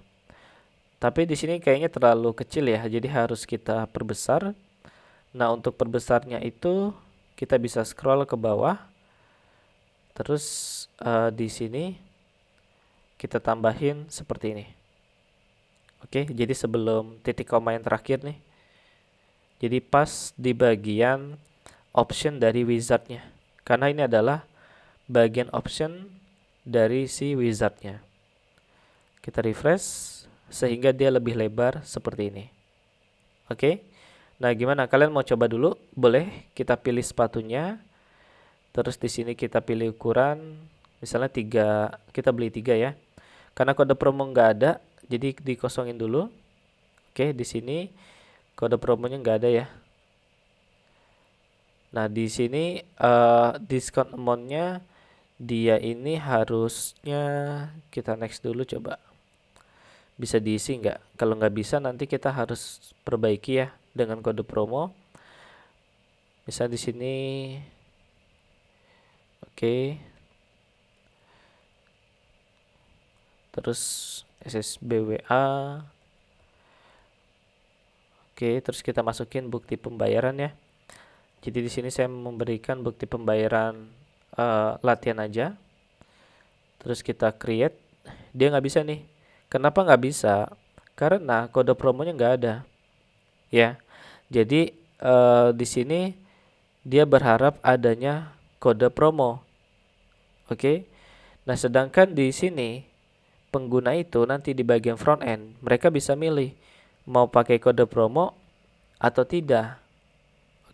tapi di sini kayaknya terlalu kecil ya, jadi harus kita perbesar. Nah, untuk perbesarnya itu kita bisa scroll ke bawah. Terus uh, di sini kita tambahin seperti ini. Oke, jadi sebelum titik koma yang terakhir nih. Jadi pas di bagian option dari wizardnya. Karena ini adalah bagian option dari si wizardnya. Kita refresh sehingga dia lebih lebar seperti ini. Oke. Okay? Nah, gimana? Kalian mau coba dulu? Boleh, kita pilih sepatunya. Terus di sini kita pilih ukuran misalnya tiga, kita beli tiga ya. Karena kode promo nggak ada, jadi dikosongin dulu. Oke, di sini kode promonya nggak ada ya. Nah, di sini uh, diskon amountnya dia ini harusnya kita next dulu coba bisa diisi nggak? Kalau nggak bisa nanti kita harus perbaiki ya dengan kode promo. Bisa di sini, oke. Okay. Terus SSBWA. Oke, okay, terus kita masukin bukti pembayaran ya. Jadi di sini saya memberikan bukti pembayaran uh, latihan aja. Terus kita create. Dia nggak bisa nih Kenapa nggak bisa? Karena kode promonya nggak ada. Ya, jadi eh, di sini dia berharap adanya kode promo. Oke. Nah, sedangkan di sini pengguna itu nanti di bagian front end mereka bisa milih mau pakai kode promo atau tidak.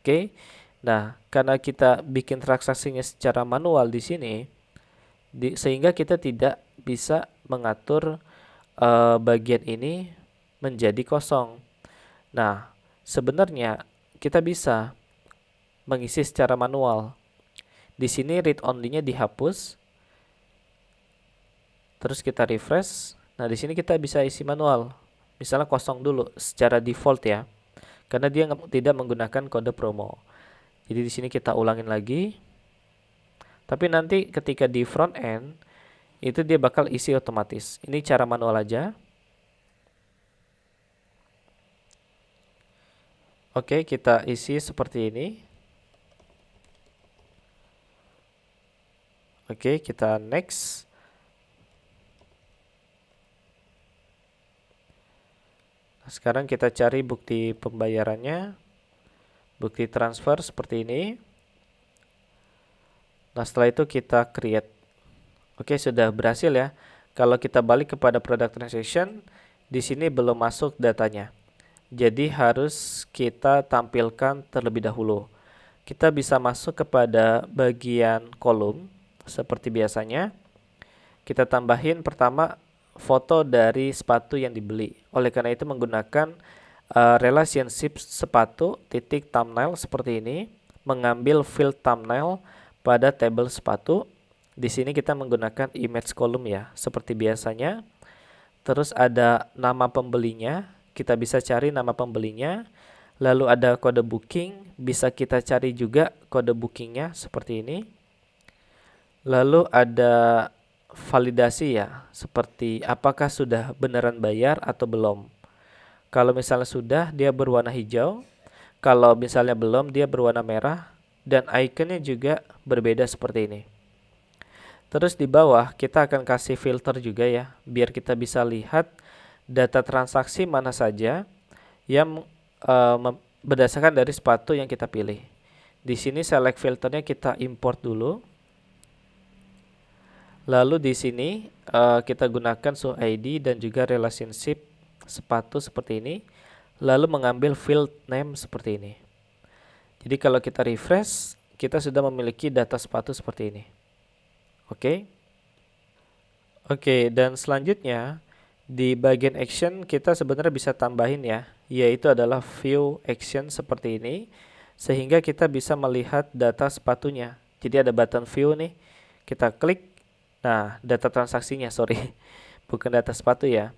Oke. Nah, karena kita bikin transaksinya secara manual di sini di, sehingga kita tidak bisa mengatur uh, bagian ini menjadi kosong. Nah, sebenarnya kita bisa mengisi secara manual. Di sini read only-nya dihapus. Terus kita refresh. Nah, di sini kita bisa isi manual. Misalnya kosong dulu secara default ya. Karena dia tidak menggunakan kode promo. Jadi di sini kita ulangin lagi. Tapi nanti ketika di front end itu dia bakal isi otomatis. Ini cara manual aja. Oke, kita isi seperti ini. Oke, kita next. sekarang kita cari bukti pembayarannya. Bukti transfer seperti ini. Nah, setelah itu kita create. Oke, sudah berhasil ya. Kalau kita balik kepada product transaction, di sini belum masuk datanya. Jadi harus kita tampilkan terlebih dahulu. Kita bisa masuk kepada bagian kolom seperti biasanya. Kita tambahin pertama foto dari sepatu yang dibeli. Oleh karena itu menggunakan uh, relationship sepatu titik thumbnail seperti ini, mengambil field thumbnail pada table sepatu di sini kita menggunakan image column ya, seperti biasanya. Terus ada nama pembelinya, kita bisa cari nama pembelinya. Lalu ada kode booking, bisa kita cari juga kode bookingnya seperti ini. Lalu ada validasi ya, seperti apakah sudah beneran bayar atau belum. Kalau misalnya sudah, dia berwarna hijau. Kalau misalnya belum, dia berwarna merah. Dan ikonnya juga berbeda seperti ini. Terus di bawah kita akan kasih filter juga ya, biar kita bisa lihat data transaksi mana saja yang e, berdasarkan dari sepatu yang kita pilih. Di sini select filternya kita import dulu. Lalu di sini e, kita gunakan show ID dan juga relationship sepatu seperti ini. Lalu mengambil field name seperti ini. Jadi kalau kita refresh, kita sudah memiliki data sepatu seperti ini. Oke. Okay? Oke, okay, dan selanjutnya di bagian action kita sebenarnya bisa tambahin ya, yaitu adalah view action seperti ini sehingga kita bisa melihat data sepatunya. Jadi ada button view nih, kita klik. Nah, data transaksinya, sorry, bukan data sepatu ya.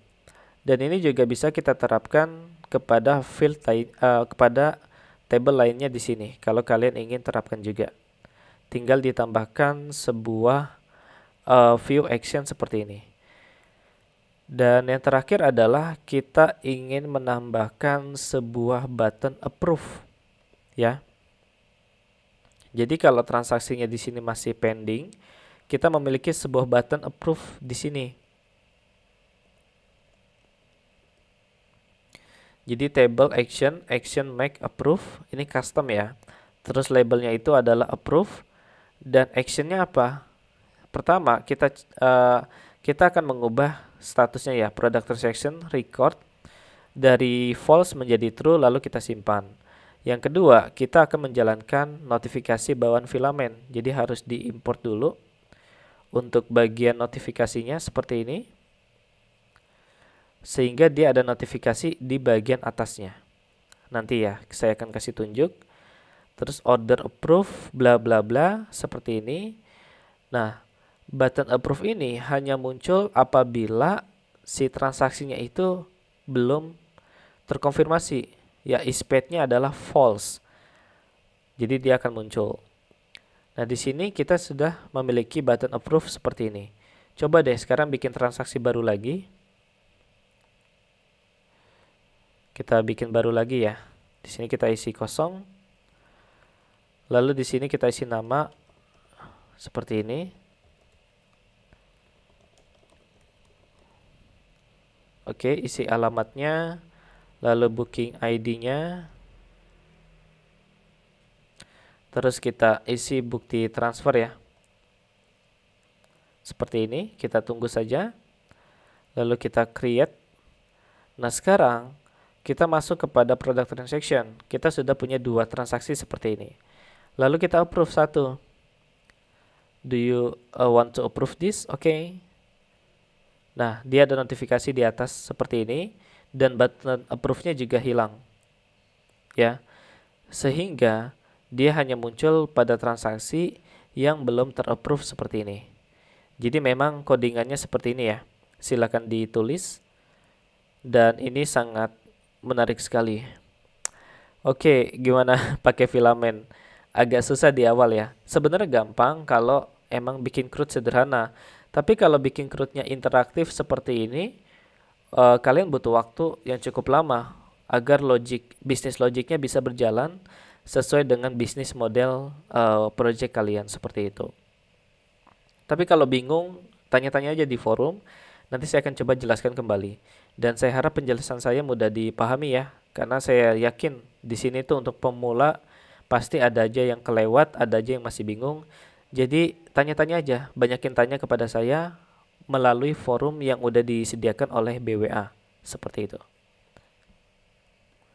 Dan ini juga bisa kita terapkan kepada field uh, kepada table lainnya di sini. Kalau kalian ingin terapkan juga tinggal ditambahkan sebuah uh, view action seperti ini. Dan yang terakhir adalah kita ingin menambahkan sebuah button approve ya. Jadi kalau transaksinya di sini masih pending, kita memiliki sebuah button approve di sini. Jadi table action, action make approve, ini custom ya. Terus labelnya itu adalah approve dan actionnya apa? Pertama kita uh, kita akan mengubah statusnya ya product transaction record dari false menjadi true lalu kita simpan. Yang kedua, kita akan menjalankan notifikasi bawaan filamen. Jadi harus diimport dulu untuk bagian notifikasinya seperti ini. Sehingga dia ada notifikasi di bagian atasnya. Nanti ya, saya akan kasih tunjuk terus order approve bla bla bla seperti ini nah button approve ini hanya muncul apabila si transaksinya itu belum terkonfirmasi ya ispetnya adalah false jadi dia akan muncul nah di sini kita sudah memiliki button approve seperti ini coba deh sekarang bikin transaksi baru lagi kita bikin baru lagi ya di sini kita isi kosong Lalu di sini kita isi nama seperti ini. Oke, isi alamatnya, lalu booking ID-nya. Terus kita isi bukti transfer ya. Seperti ini, kita tunggu saja. Lalu kita create. Nah, sekarang kita masuk kepada product transaction. Kita sudah punya dua transaksi seperti ini. Lalu kita approve satu. Do you uh, want to approve this? Oke. Okay. Nah, dia ada notifikasi di atas seperti ini dan button approve-nya juga hilang. Ya. Sehingga dia hanya muncul pada transaksi yang belum terapprove seperti ini. Jadi memang codingannya seperti ini ya. Silakan ditulis. Dan ini sangat menarik sekali. Oke, gimana pakai filament agak susah di awal ya. Sebenarnya gampang kalau emang bikin CRUD sederhana. Tapi kalau bikin crude interaktif seperti ini, uh, kalian butuh waktu yang cukup lama agar logic bisnis logiknya bisa berjalan sesuai dengan bisnis model uh, project kalian seperti itu. Tapi kalau bingung, tanya-tanya aja di forum. Nanti saya akan coba jelaskan kembali. Dan saya harap penjelasan saya mudah dipahami ya, karena saya yakin di sini tuh untuk pemula Pasti ada aja yang kelewat, ada aja yang masih bingung. Jadi tanya-tanya aja, banyakin tanya kepada saya melalui forum yang udah disediakan oleh BWA. Seperti itu.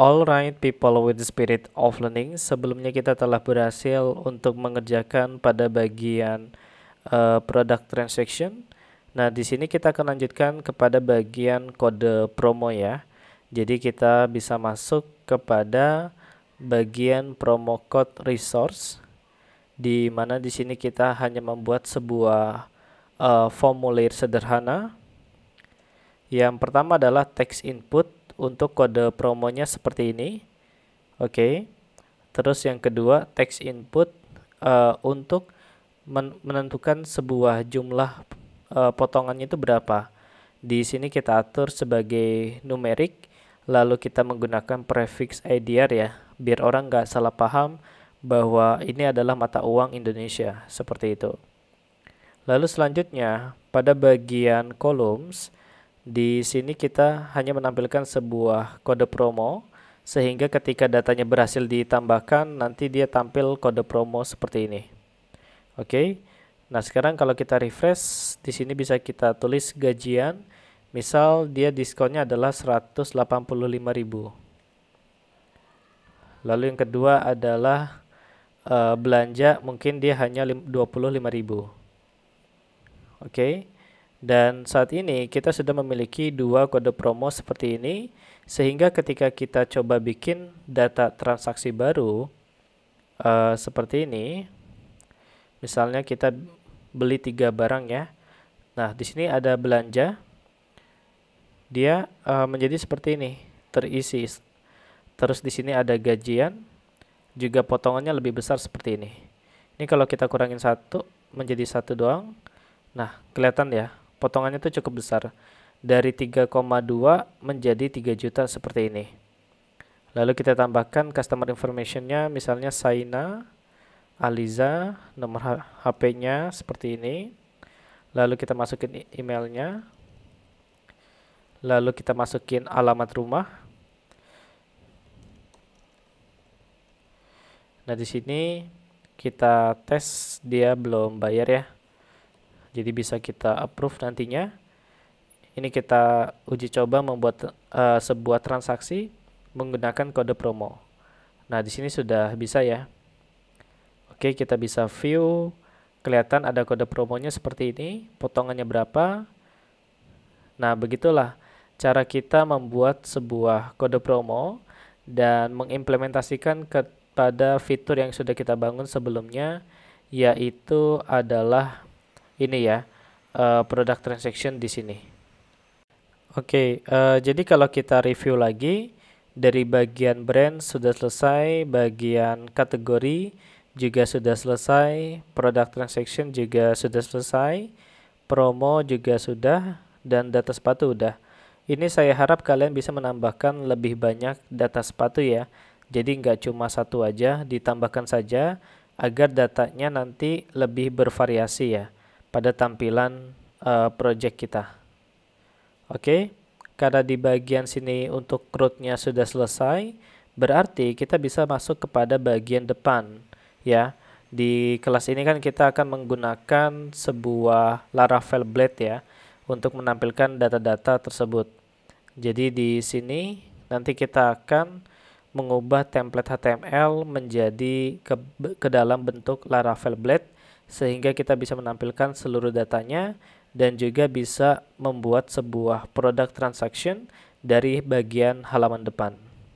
Alright people with the spirit of learning, sebelumnya kita telah berhasil untuk mengerjakan pada bagian uh, product transaction. Nah, di sini kita akan lanjutkan kepada bagian kode promo ya. Jadi kita bisa masuk kepada bagian promo code resource di mana di sini kita hanya membuat sebuah uh, formulir sederhana. Yang pertama adalah text input untuk kode promonya seperti ini. Oke. Okay. Terus yang kedua text input uh, untuk men menentukan sebuah jumlah uh, potongannya itu berapa. Di sini kita atur sebagai numerik lalu kita menggunakan prefix IDR ya biar orang nggak salah paham bahwa ini adalah mata uang Indonesia seperti itu. Lalu selanjutnya pada bagian columns di sini kita hanya menampilkan sebuah kode promo sehingga ketika datanya berhasil ditambahkan nanti dia tampil kode promo seperti ini. Oke. Okay. Nah, sekarang kalau kita refresh di sini bisa kita tulis gajian. Misal dia diskonnya adalah 185.000. Lalu yang kedua adalah uh, belanja mungkin dia hanya 25.000. Oke. Okay. Dan saat ini kita sudah memiliki dua kode promo seperti ini, sehingga ketika kita coba bikin data transaksi baru uh, seperti ini, misalnya kita beli tiga barang ya. Nah, di sini ada belanja, dia uh, menjadi seperti ini, terisi. Terus di sini ada gajian, juga potongannya lebih besar seperti ini. Ini kalau kita kurangin satu, menjadi satu doang. Nah, kelihatan ya, potongannya itu cukup besar dari 3,2 menjadi 3 juta seperti ini lalu kita tambahkan customer informationnya misalnya Saina Aliza nomor HP-nya seperti ini lalu kita masukin emailnya lalu kita masukin alamat rumah nah di sini kita tes dia belum bayar ya jadi bisa kita approve nantinya. Ini kita uji coba membuat uh, sebuah transaksi menggunakan kode promo. Nah, di sini sudah bisa ya. Oke, kita bisa view kelihatan ada kode promonya seperti ini, potongannya berapa. Nah, begitulah cara kita membuat sebuah kode promo dan mengimplementasikan kepada fitur yang sudah kita bangun sebelumnya yaitu adalah ini ya uh, eh, product transaction di sini. Oke, okay, uh, eh, jadi kalau kita review lagi dari bagian brand sudah selesai, bagian kategori juga sudah selesai, product transaction juga sudah selesai, promo juga sudah dan data sepatu udah. Ini saya harap kalian bisa menambahkan lebih banyak data sepatu ya. Jadi nggak cuma satu aja, ditambahkan saja agar datanya nanti lebih bervariasi ya pada tampilan uh, project kita. Oke, okay? karena di bagian sini untuk rootnya sudah selesai, berarti kita bisa masuk kepada bagian depan ya. Di kelas ini kan kita akan menggunakan sebuah Laravel Blade ya untuk menampilkan data-data tersebut. Jadi di sini nanti kita akan mengubah template HTML menjadi ke, ke dalam bentuk Laravel Blade sehingga kita bisa menampilkan seluruh datanya dan juga bisa membuat sebuah produk transaction dari bagian halaman depan.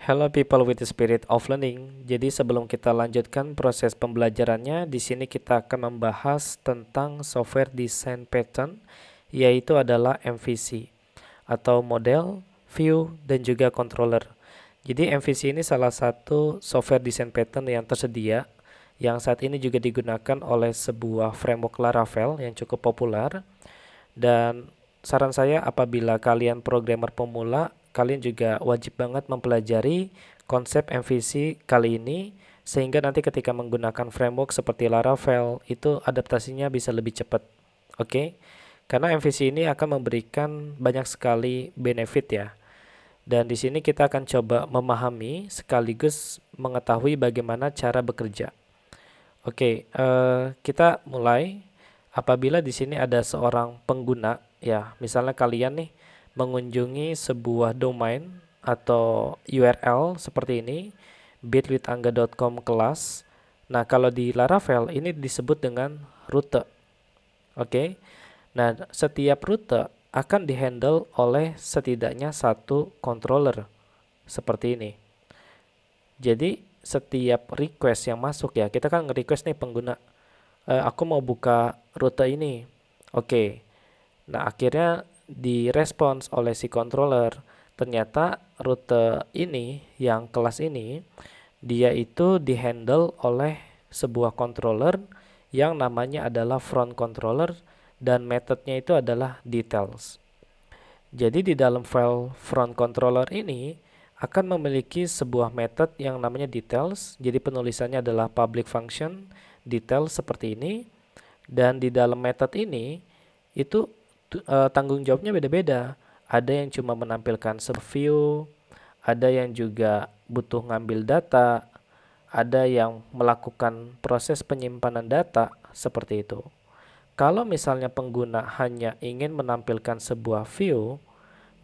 Hello people with the spirit of learning. Jadi sebelum kita lanjutkan proses pembelajarannya, di sini kita akan membahas tentang software design pattern yaitu adalah MVC atau model, view dan juga controller. Jadi MVC ini salah satu software design pattern yang tersedia yang saat ini juga digunakan oleh sebuah framework Laravel yang cukup populer. Dan saran saya apabila kalian programmer pemula kalian juga wajib banget mempelajari konsep MVC kali ini sehingga nanti ketika menggunakan framework seperti Laravel itu adaptasinya bisa lebih cepat. Oke. Okay? Karena MVC ini akan memberikan banyak sekali benefit ya. Dan di sini kita akan coba memahami sekaligus mengetahui bagaimana cara bekerja. Oke, okay, uh, eh, kita mulai. Apabila di sini ada seorang pengguna, ya, misalnya kalian nih mengunjungi sebuah domain atau URL seperti ini bitwithangga.com kelas. Nah, kalau di Laravel ini disebut dengan rute. Oke. Okay? Nah, setiap rute akan dihandle oleh setidaknya satu controller seperti ini. Jadi setiap request yang masuk ya, kita kan request nih pengguna e, aku mau buka rute ini. Oke. Okay. Nah, akhirnya direspons oleh si controller. Ternyata rute ini yang kelas ini dia itu dihandle oleh sebuah controller yang namanya adalah front controller dan metodenya itu adalah details. Jadi di dalam file front controller ini akan memiliki sebuah method yang namanya details. Jadi penulisannya adalah public function details seperti ini. Dan di dalam method ini itu Eh, tanggung jawabnya beda-beda. Ada yang cuma menampilkan view, ada yang juga butuh ngambil data, ada yang melakukan proses penyimpanan data seperti itu. Kalau misalnya pengguna hanya ingin menampilkan sebuah view,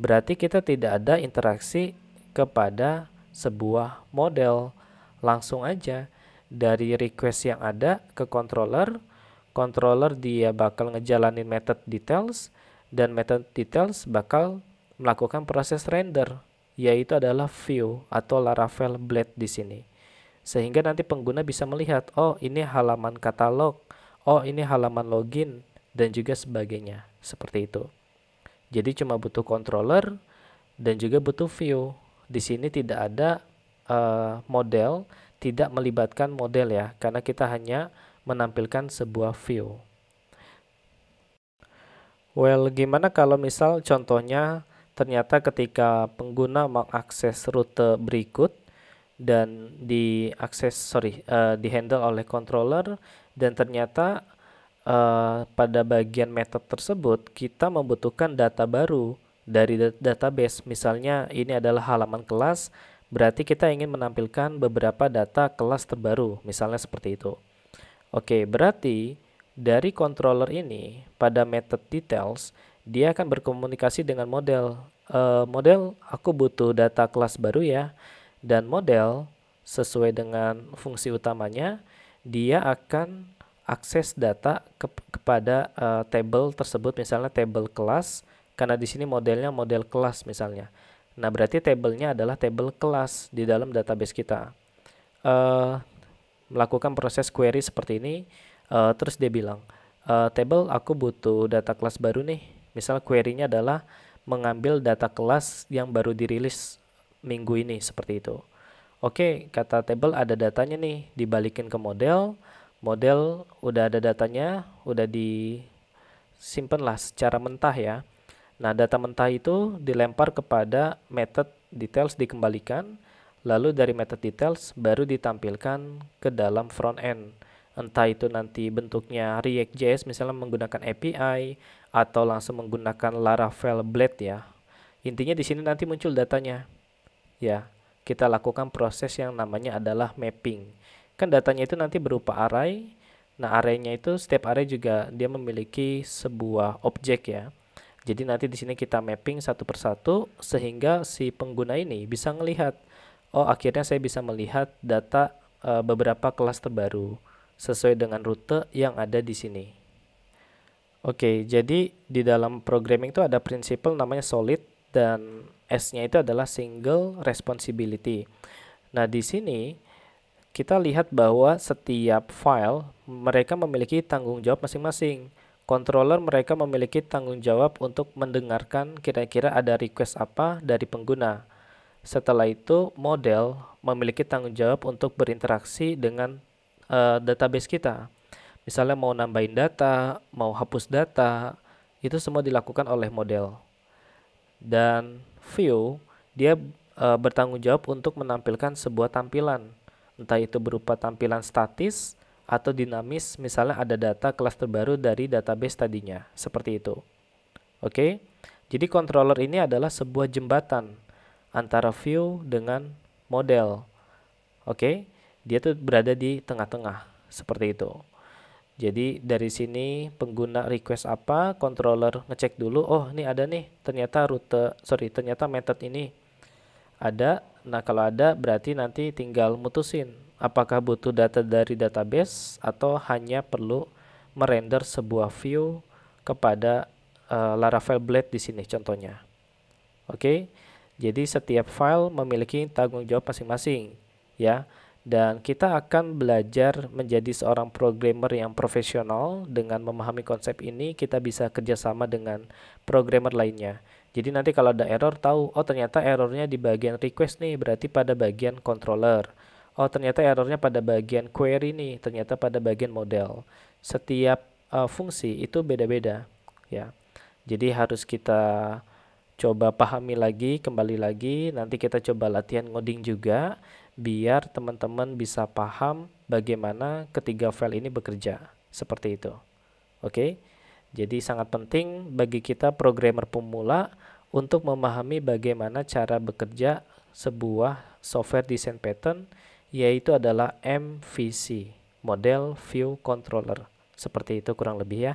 berarti kita tidak ada interaksi kepada sebuah model. Langsung aja dari request yang ada ke controller, controller dia bakal ngejalanin method details, dan method details bakal melakukan proses render yaitu adalah view atau Laravel blade di sini. Sehingga nanti pengguna bisa melihat, oh ini halaman katalog, oh ini halaman login, dan juga sebagainya. Seperti itu. Jadi cuma butuh controller dan juga butuh view. Di sini tidak ada uh, model, tidak melibatkan model ya, karena kita hanya menampilkan sebuah view. Well, gimana kalau misal contohnya ternyata ketika pengguna mengakses rute berikut dan diakses sorry uh, eh, dihandle oleh controller dan ternyata uh, pada bagian method tersebut kita membutuhkan data baru dari database misalnya ini adalah halaman kelas berarti kita ingin menampilkan beberapa data kelas terbaru misalnya seperti itu. Oke, berarti dari controller ini pada method details dia akan berkomunikasi dengan model. E, model aku butuh data kelas baru ya dan model sesuai dengan fungsi utamanya dia akan akses data ke kepada e, table tersebut misalnya table kelas karena di sini modelnya model kelas misalnya. Nah, berarti tablenya adalah table kelas di dalam database kita. E, melakukan proses query seperti ini uh, terus dia bilang uh, eh, table aku butuh data kelas baru nih misal query-nya adalah mengambil data kelas yang baru dirilis minggu ini seperti itu oke okay, kata table ada datanya nih dibalikin ke model model udah ada datanya udah disimpanlah secara mentah ya Nah, data mentah itu dilempar kepada method details dikembalikan, lalu dari method details baru ditampilkan ke dalam front end entah itu nanti bentuknya React.js misalnya menggunakan API atau langsung menggunakan Laravel Blade ya. Intinya di sini nanti muncul datanya. Ya, kita lakukan proses yang namanya adalah mapping. Kan datanya itu nanti berupa array. Nah, arraynya itu setiap array juga dia memiliki sebuah objek ya. Jadi nanti di sini kita mapping satu persatu sehingga si pengguna ini bisa melihat oh akhirnya saya bisa melihat data eh, beberapa kelas terbaru sesuai dengan rute yang ada di sini. Oke, jadi di dalam programming itu ada prinsipal namanya solid dan S-nya itu adalah single responsibility. Nah, di sini kita lihat bahwa setiap file mereka memiliki tanggung jawab masing-masing. Controller mereka memiliki tanggung jawab untuk mendengarkan kira-kira ada request apa dari pengguna. Setelah itu, model memiliki tanggung jawab untuk berinteraksi dengan uh, database kita. Misalnya mau nambahin data, mau hapus data, itu semua dilakukan oleh model. Dan view dia e, bertanggung jawab untuk menampilkan sebuah tampilan, entah itu berupa tampilan statis atau dinamis, misalnya ada data kelas terbaru dari database tadinya, seperti itu. Oke. Jadi controller ini adalah sebuah jembatan antara view dengan model. Oke dia tuh berada di tengah-tengah seperti itu. Jadi dari sini pengguna request apa, controller ngecek dulu, oh ini ada nih, ternyata rute, sorry, ternyata method ini ada. Nah kalau ada berarti nanti tinggal mutusin apakah butuh data dari database atau hanya perlu merender sebuah view kepada uh, Laravel Blade di sini contohnya. Oke, okay? jadi setiap file memiliki tanggung jawab masing-masing ya dan kita akan belajar menjadi seorang programmer yang profesional dengan memahami konsep ini kita bisa kerjasama dengan programmer lainnya jadi nanti kalau ada error tahu oh ternyata errornya di bagian request nih berarti pada bagian controller oh ternyata errornya pada bagian query nih ternyata pada bagian model setiap uh, fungsi itu beda-beda ya jadi harus kita coba pahami lagi kembali lagi nanti kita coba latihan ngoding juga biar teman-teman bisa paham bagaimana ketiga file ini bekerja. Seperti itu. Oke. Jadi sangat penting bagi kita programmer pemula untuk memahami bagaimana cara bekerja sebuah software design pattern yaitu adalah MVC, Model View Controller. Seperti itu kurang lebih ya.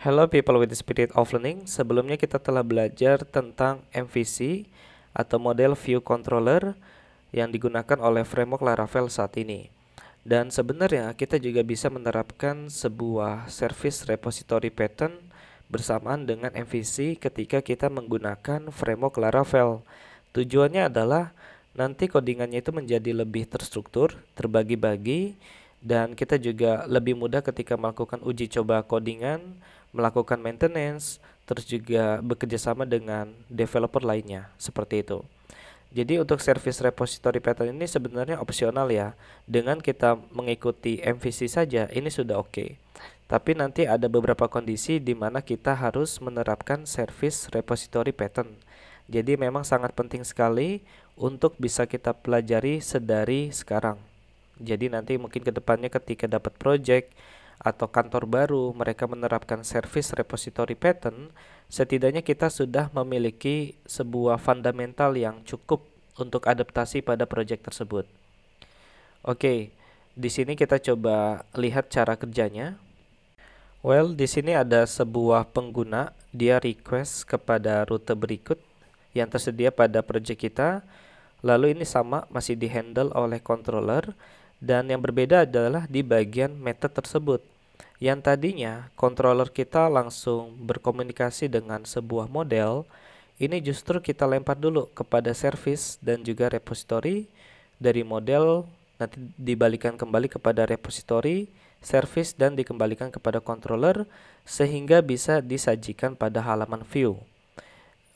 Hello people with the spirit of learning. Sebelumnya kita telah belajar tentang MVC atau model view controller yang digunakan oleh framework Laravel saat ini. Dan sebenarnya kita juga bisa menerapkan sebuah service repository pattern bersamaan dengan MVC ketika kita menggunakan framework Laravel. Tujuannya adalah nanti codingannya itu menjadi lebih terstruktur, terbagi-bagi, dan kita juga lebih mudah ketika melakukan uji coba codingan melakukan maintenance, terus juga bekerja sama dengan developer lainnya, seperti itu. Jadi untuk service repository pattern ini sebenarnya opsional ya. Dengan kita mengikuti MVC saja ini sudah oke. Okay. Tapi nanti ada beberapa kondisi di mana kita harus menerapkan service repository pattern. Jadi memang sangat penting sekali untuk bisa kita pelajari sedari sekarang. Jadi nanti mungkin kedepannya ketika dapat project atau kantor baru mereka menerapkan service repository pattern, setidaknya kita sudah memiliki sebuah fundamental yang cukup untuk adaptasi pada proyek tersebut. Oke, di sini kita coba lihat cara kerjanya. Well, di sini ada sebuah pengguna, dia request kepada rute berikut yang tersedia pada project kita. Lalu ini sama masih dihandle oleh controller dan yang berbeda adalah di bagian method tersebut. Yang tadinya controller kita langsung berkomunikasi dengan sebuah model, ini justru kita lempar dulu kepada service dan juga repository dari model nanti dibalikan kembali kepada repository, service dan dikembalikan kepada controller sehingga bisa disajikan pada halaman view.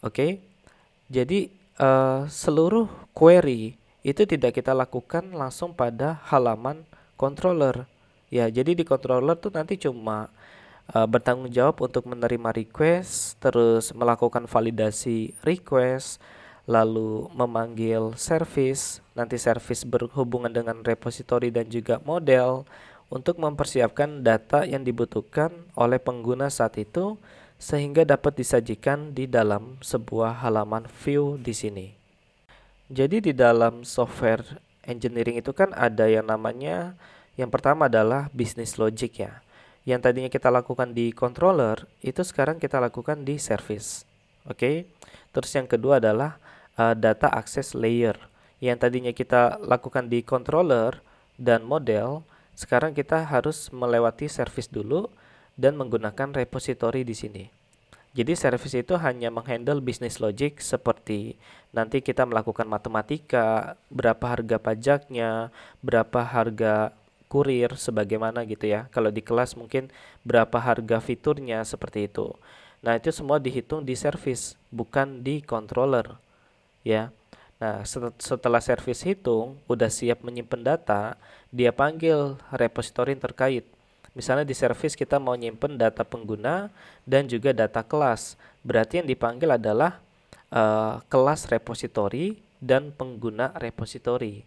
Oke. Okay? Jadi uh, seluruh query itu tidak kita lakukan langsung pada halaman controller. Ya, jadi di controller tuh nanti cuma uh, bertanggung jawab untuk menerima request, terus melakukan validasi request, lalu memanggil service, nanti service berhubungan dengan repository dan juga model untuk mempersiapkan data yang dibutuhkan oleh pengguna saat itu sehingga dapat disajikan di dalam sebuah halaman view di sini. Jadi di dalam software engineering itu kan ada yang namanya yang pertama adalah business logic ya. Yang tadinya kita lakukan di controller itu sekarang kita lakukan di service. Oke. Okay? Terus yang kedua adalah uh, data access layer. Yang tadinya kita lakukan di controller dan model, sekarang kita harus melewati service dulu dan menggunakan repository di sini. Jadi service itu hanya menghandle bisnis logic seperti nanti kita melakukan matematika, berapa harga pajaknya, berapa harga kurir sebagaimana gitu ya. Kalau di kelas mungkin berapa harga fiturnya seperti itu. Nah, itu semua dihitung di service, bukan di controller. Ya. Nah, setelah service hitung, udah siap menyimpan data, dia panggil repository terkait Misalnya di service kita mau nyimpen data pengguna dan juga data kelas. Berarti yang dipanggil adalah uh, kelas repository dan pengguna repository.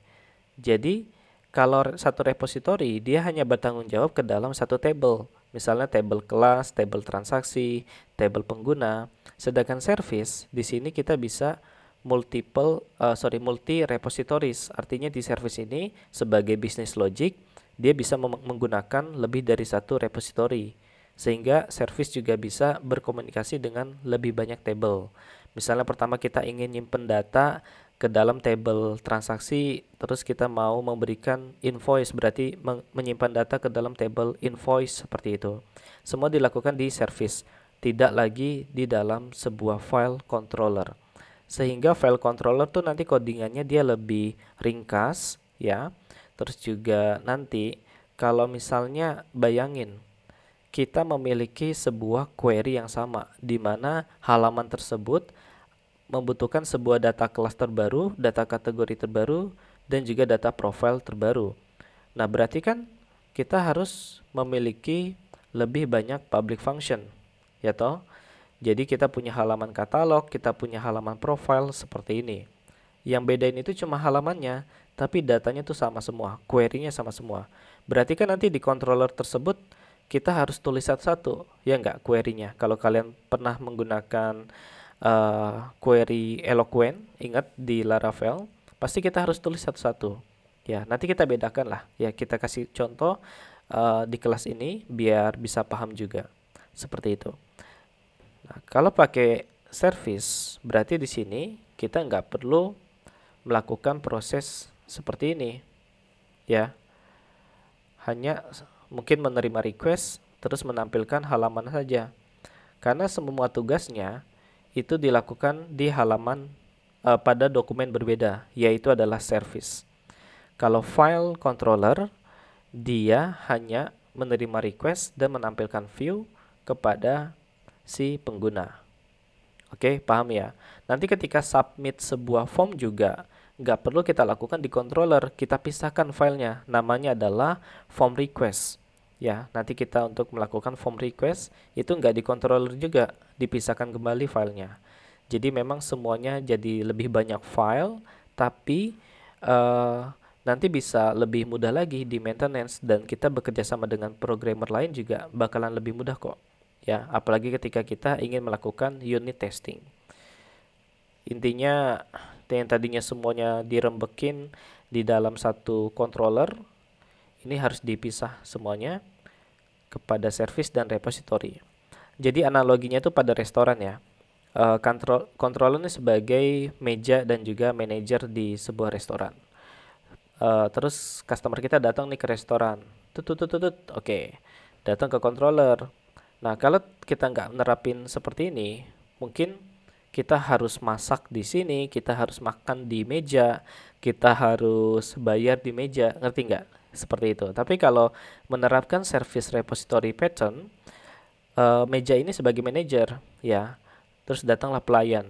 Jadi kalau satu repository dia hanya bertanggung jawab ke dalam satu table. Misalnya table kelas, table transaksi, table pengguna. Sedangkan service di sini kita bisa multiple uh, sorry multi repositories. Artinya di service ini sebagai business logic dia bisa menggunakan lebih dari satu repository, sehingga service juga bisa berkomunikasi dengan lebih banyak table. Misalnya pertama kita ingin nyimpen data ke dalam table transaksi, terus kita mau memberikan invoice, berarti menyimpan data ke dalam table invoice seperti itu. Semua dilakukan di service, tidak lagi di dalam sebuah file controller. Sehingga file controller tuh nanti codingannya dia lebih ringkas ya Terus juga nanti kalau misalnya bayangin kita memiliki sebuah query yang sama di mana halaman tersebut membutuhkan sebuah data kelas terbaru, data kategori terbaru dan juga data profile terbaru. Nah, berarti kan kita harus memiliki lebih banyak public function, ya toh? Jadi kita punya halaman katalog, kita punya halaman profile seperti ini. Yang bedain itu cuma halamannya, tapi datanya tuh sama semua, query-nya sama semua. Berarti kan nanti di controller tersebut kita harus tulis satu-satu, ya enggak query-nya. Kalau kalian pernah menggunakan uh, query Eloquent, ingat di Laravel, pasti kita harus tulis satu-satu. Ya, nanti kita bedakan lah. Ya, kita kasih contoh uh, di kelas ini biar bisa paham juga. Seperti itu. Nah, kalau pakai service, berarti di sini kita nggak perlu melakukan proses seperti ini ya hanya mungkin menerima request terus menampilkan halaman saja karena semua tugasnya itu dilakukan di halaman uh, pada dokumen berbeda yaitu adalah service kalau file controller dia hanya menerima request dan menampilkan view kepada si pengguna oke paham ya nanti ketika submit sebuah form juga nggak perlu kita lakukan di controller. Kita pisahkan filenya. Namanya adalah form request. Ya, nanti kita untuk melakukan form request itu nggak di controller juga, dipisahkan kembali filenya. Jadi memang semuanya jadi lebih banyak file, tapi uh, nanti bisa lebih mudah lagi di maintenance dan kita bekerja sama dengan programmer lain juga bakalan lebih mudah kok ya apalagi ketika kita ingin melakukan unit testing intinya yang tadinya semuanya dirembekin di dalam satu controller ini harus dipisah semuanya kepada service dan repository. Jadi analoginya itu pada restoran ya. Uh, kontrol controller ini sebagai meja dan juga manajer di sebuah restoran. Uh, terus customer kita datang nih ke restoran. tututututut Oke. Okay. Datang ke controller. Nah, kalau kita nggak menerapin seperti ini, mungkin kita harus masak di sini, kita harus makan di meja, kita harus bayar di meja, ngerti nggak? Seperti itu. Tapi kalau menerapkan service repository pattern, uh, meja ini sebagai manager ya. Terus datanglah pelayan.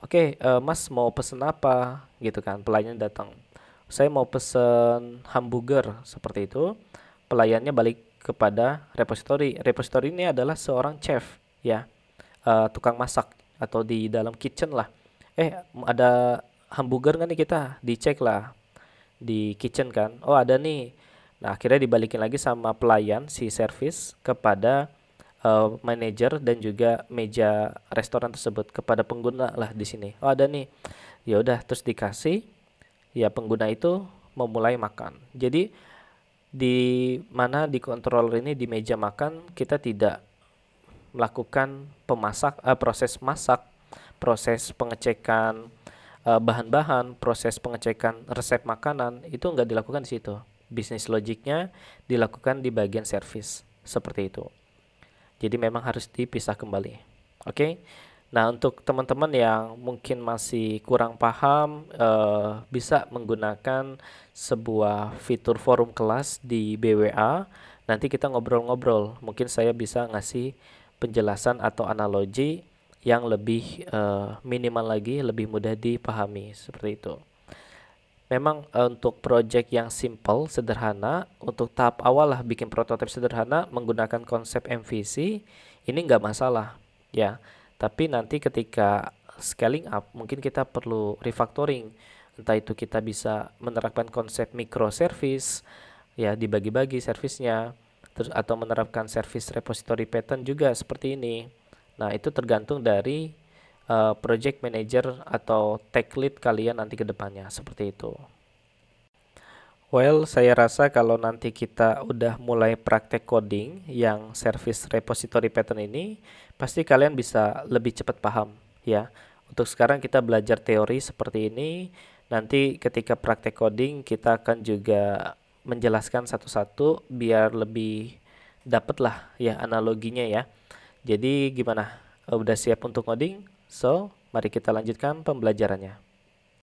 Oke, okay, uh, eh, Mas mau pesen apa? Gitu kan, pelayan datang. Saya mau pesen hamburger seperti itu. Pelayannya balik kepada repository. Repository ini adalah seorang chef, ya, uh, tukang masak atau di dalam kitchen lah eh ada hamburger kan nih kita dicek lah di kitchen kan oh ada nih nah akhirnya dibalikin lagi sama pelayan si service kepada uh, manager dan juga meja restoran tersebut kepada pengguna lah di sini oh ada nih ya udah terus dikasih ya pengguna itu memulai makan jadi di mana di controller ini di meja makan kita tidak melakukan pemasak uh, proses masak, proses pengecekan eh, bahan-bahan, proses pengecekan resep makanan itu nggak dilakukan di situ. Bisnis logiknya dilakukan di bagian service seperti itu. Jadi memang harus dipisah kembali. Oke. Okay? Nah, untuk teman-teman yang mungkin masih kurang paham, uh, bisa menggunakan sebuah fitur forum kelas di BWA. Nanti kita ngobrol-ngobrol, mungkin saya bisa ngasih penjelasan atau analogi yang lebih uh, minimal lagi, lebih mudah dipahami seperti itu. Memang uh, untuk project yang simple, sederhana, untuk tahap awal lah bikin prototipe sederhana menggunakan konsep MVC, ini nggak masalah ya. Tapi nanti ketika scaling up, mungkin kita perlu refactoring. Entah itu kita bisa menerapkan konsep microservice, ya dibagi-bagi servisnya terus atau menerapkan service repository pattern juga seperti ini. Nah, itu tergantung dari uh, project manager atau tech lead kalian nanti ke depannya, seperti itu. Well, saya rasa kalau nanti kita udah mulai praktek coding yang service repository pattern ini, pasti kalian bisa lebih cepat paham ya. Untuk sekarang kita belajar teori seperti ini, nanti ketika praktek coding kita akan juga menjelaskan satu-satu biar lebih dapet lah ya analoginya ya. Jadi gimana? Eh, udah siap untuk coding So, mari kita lanjutkan pembelajarannya.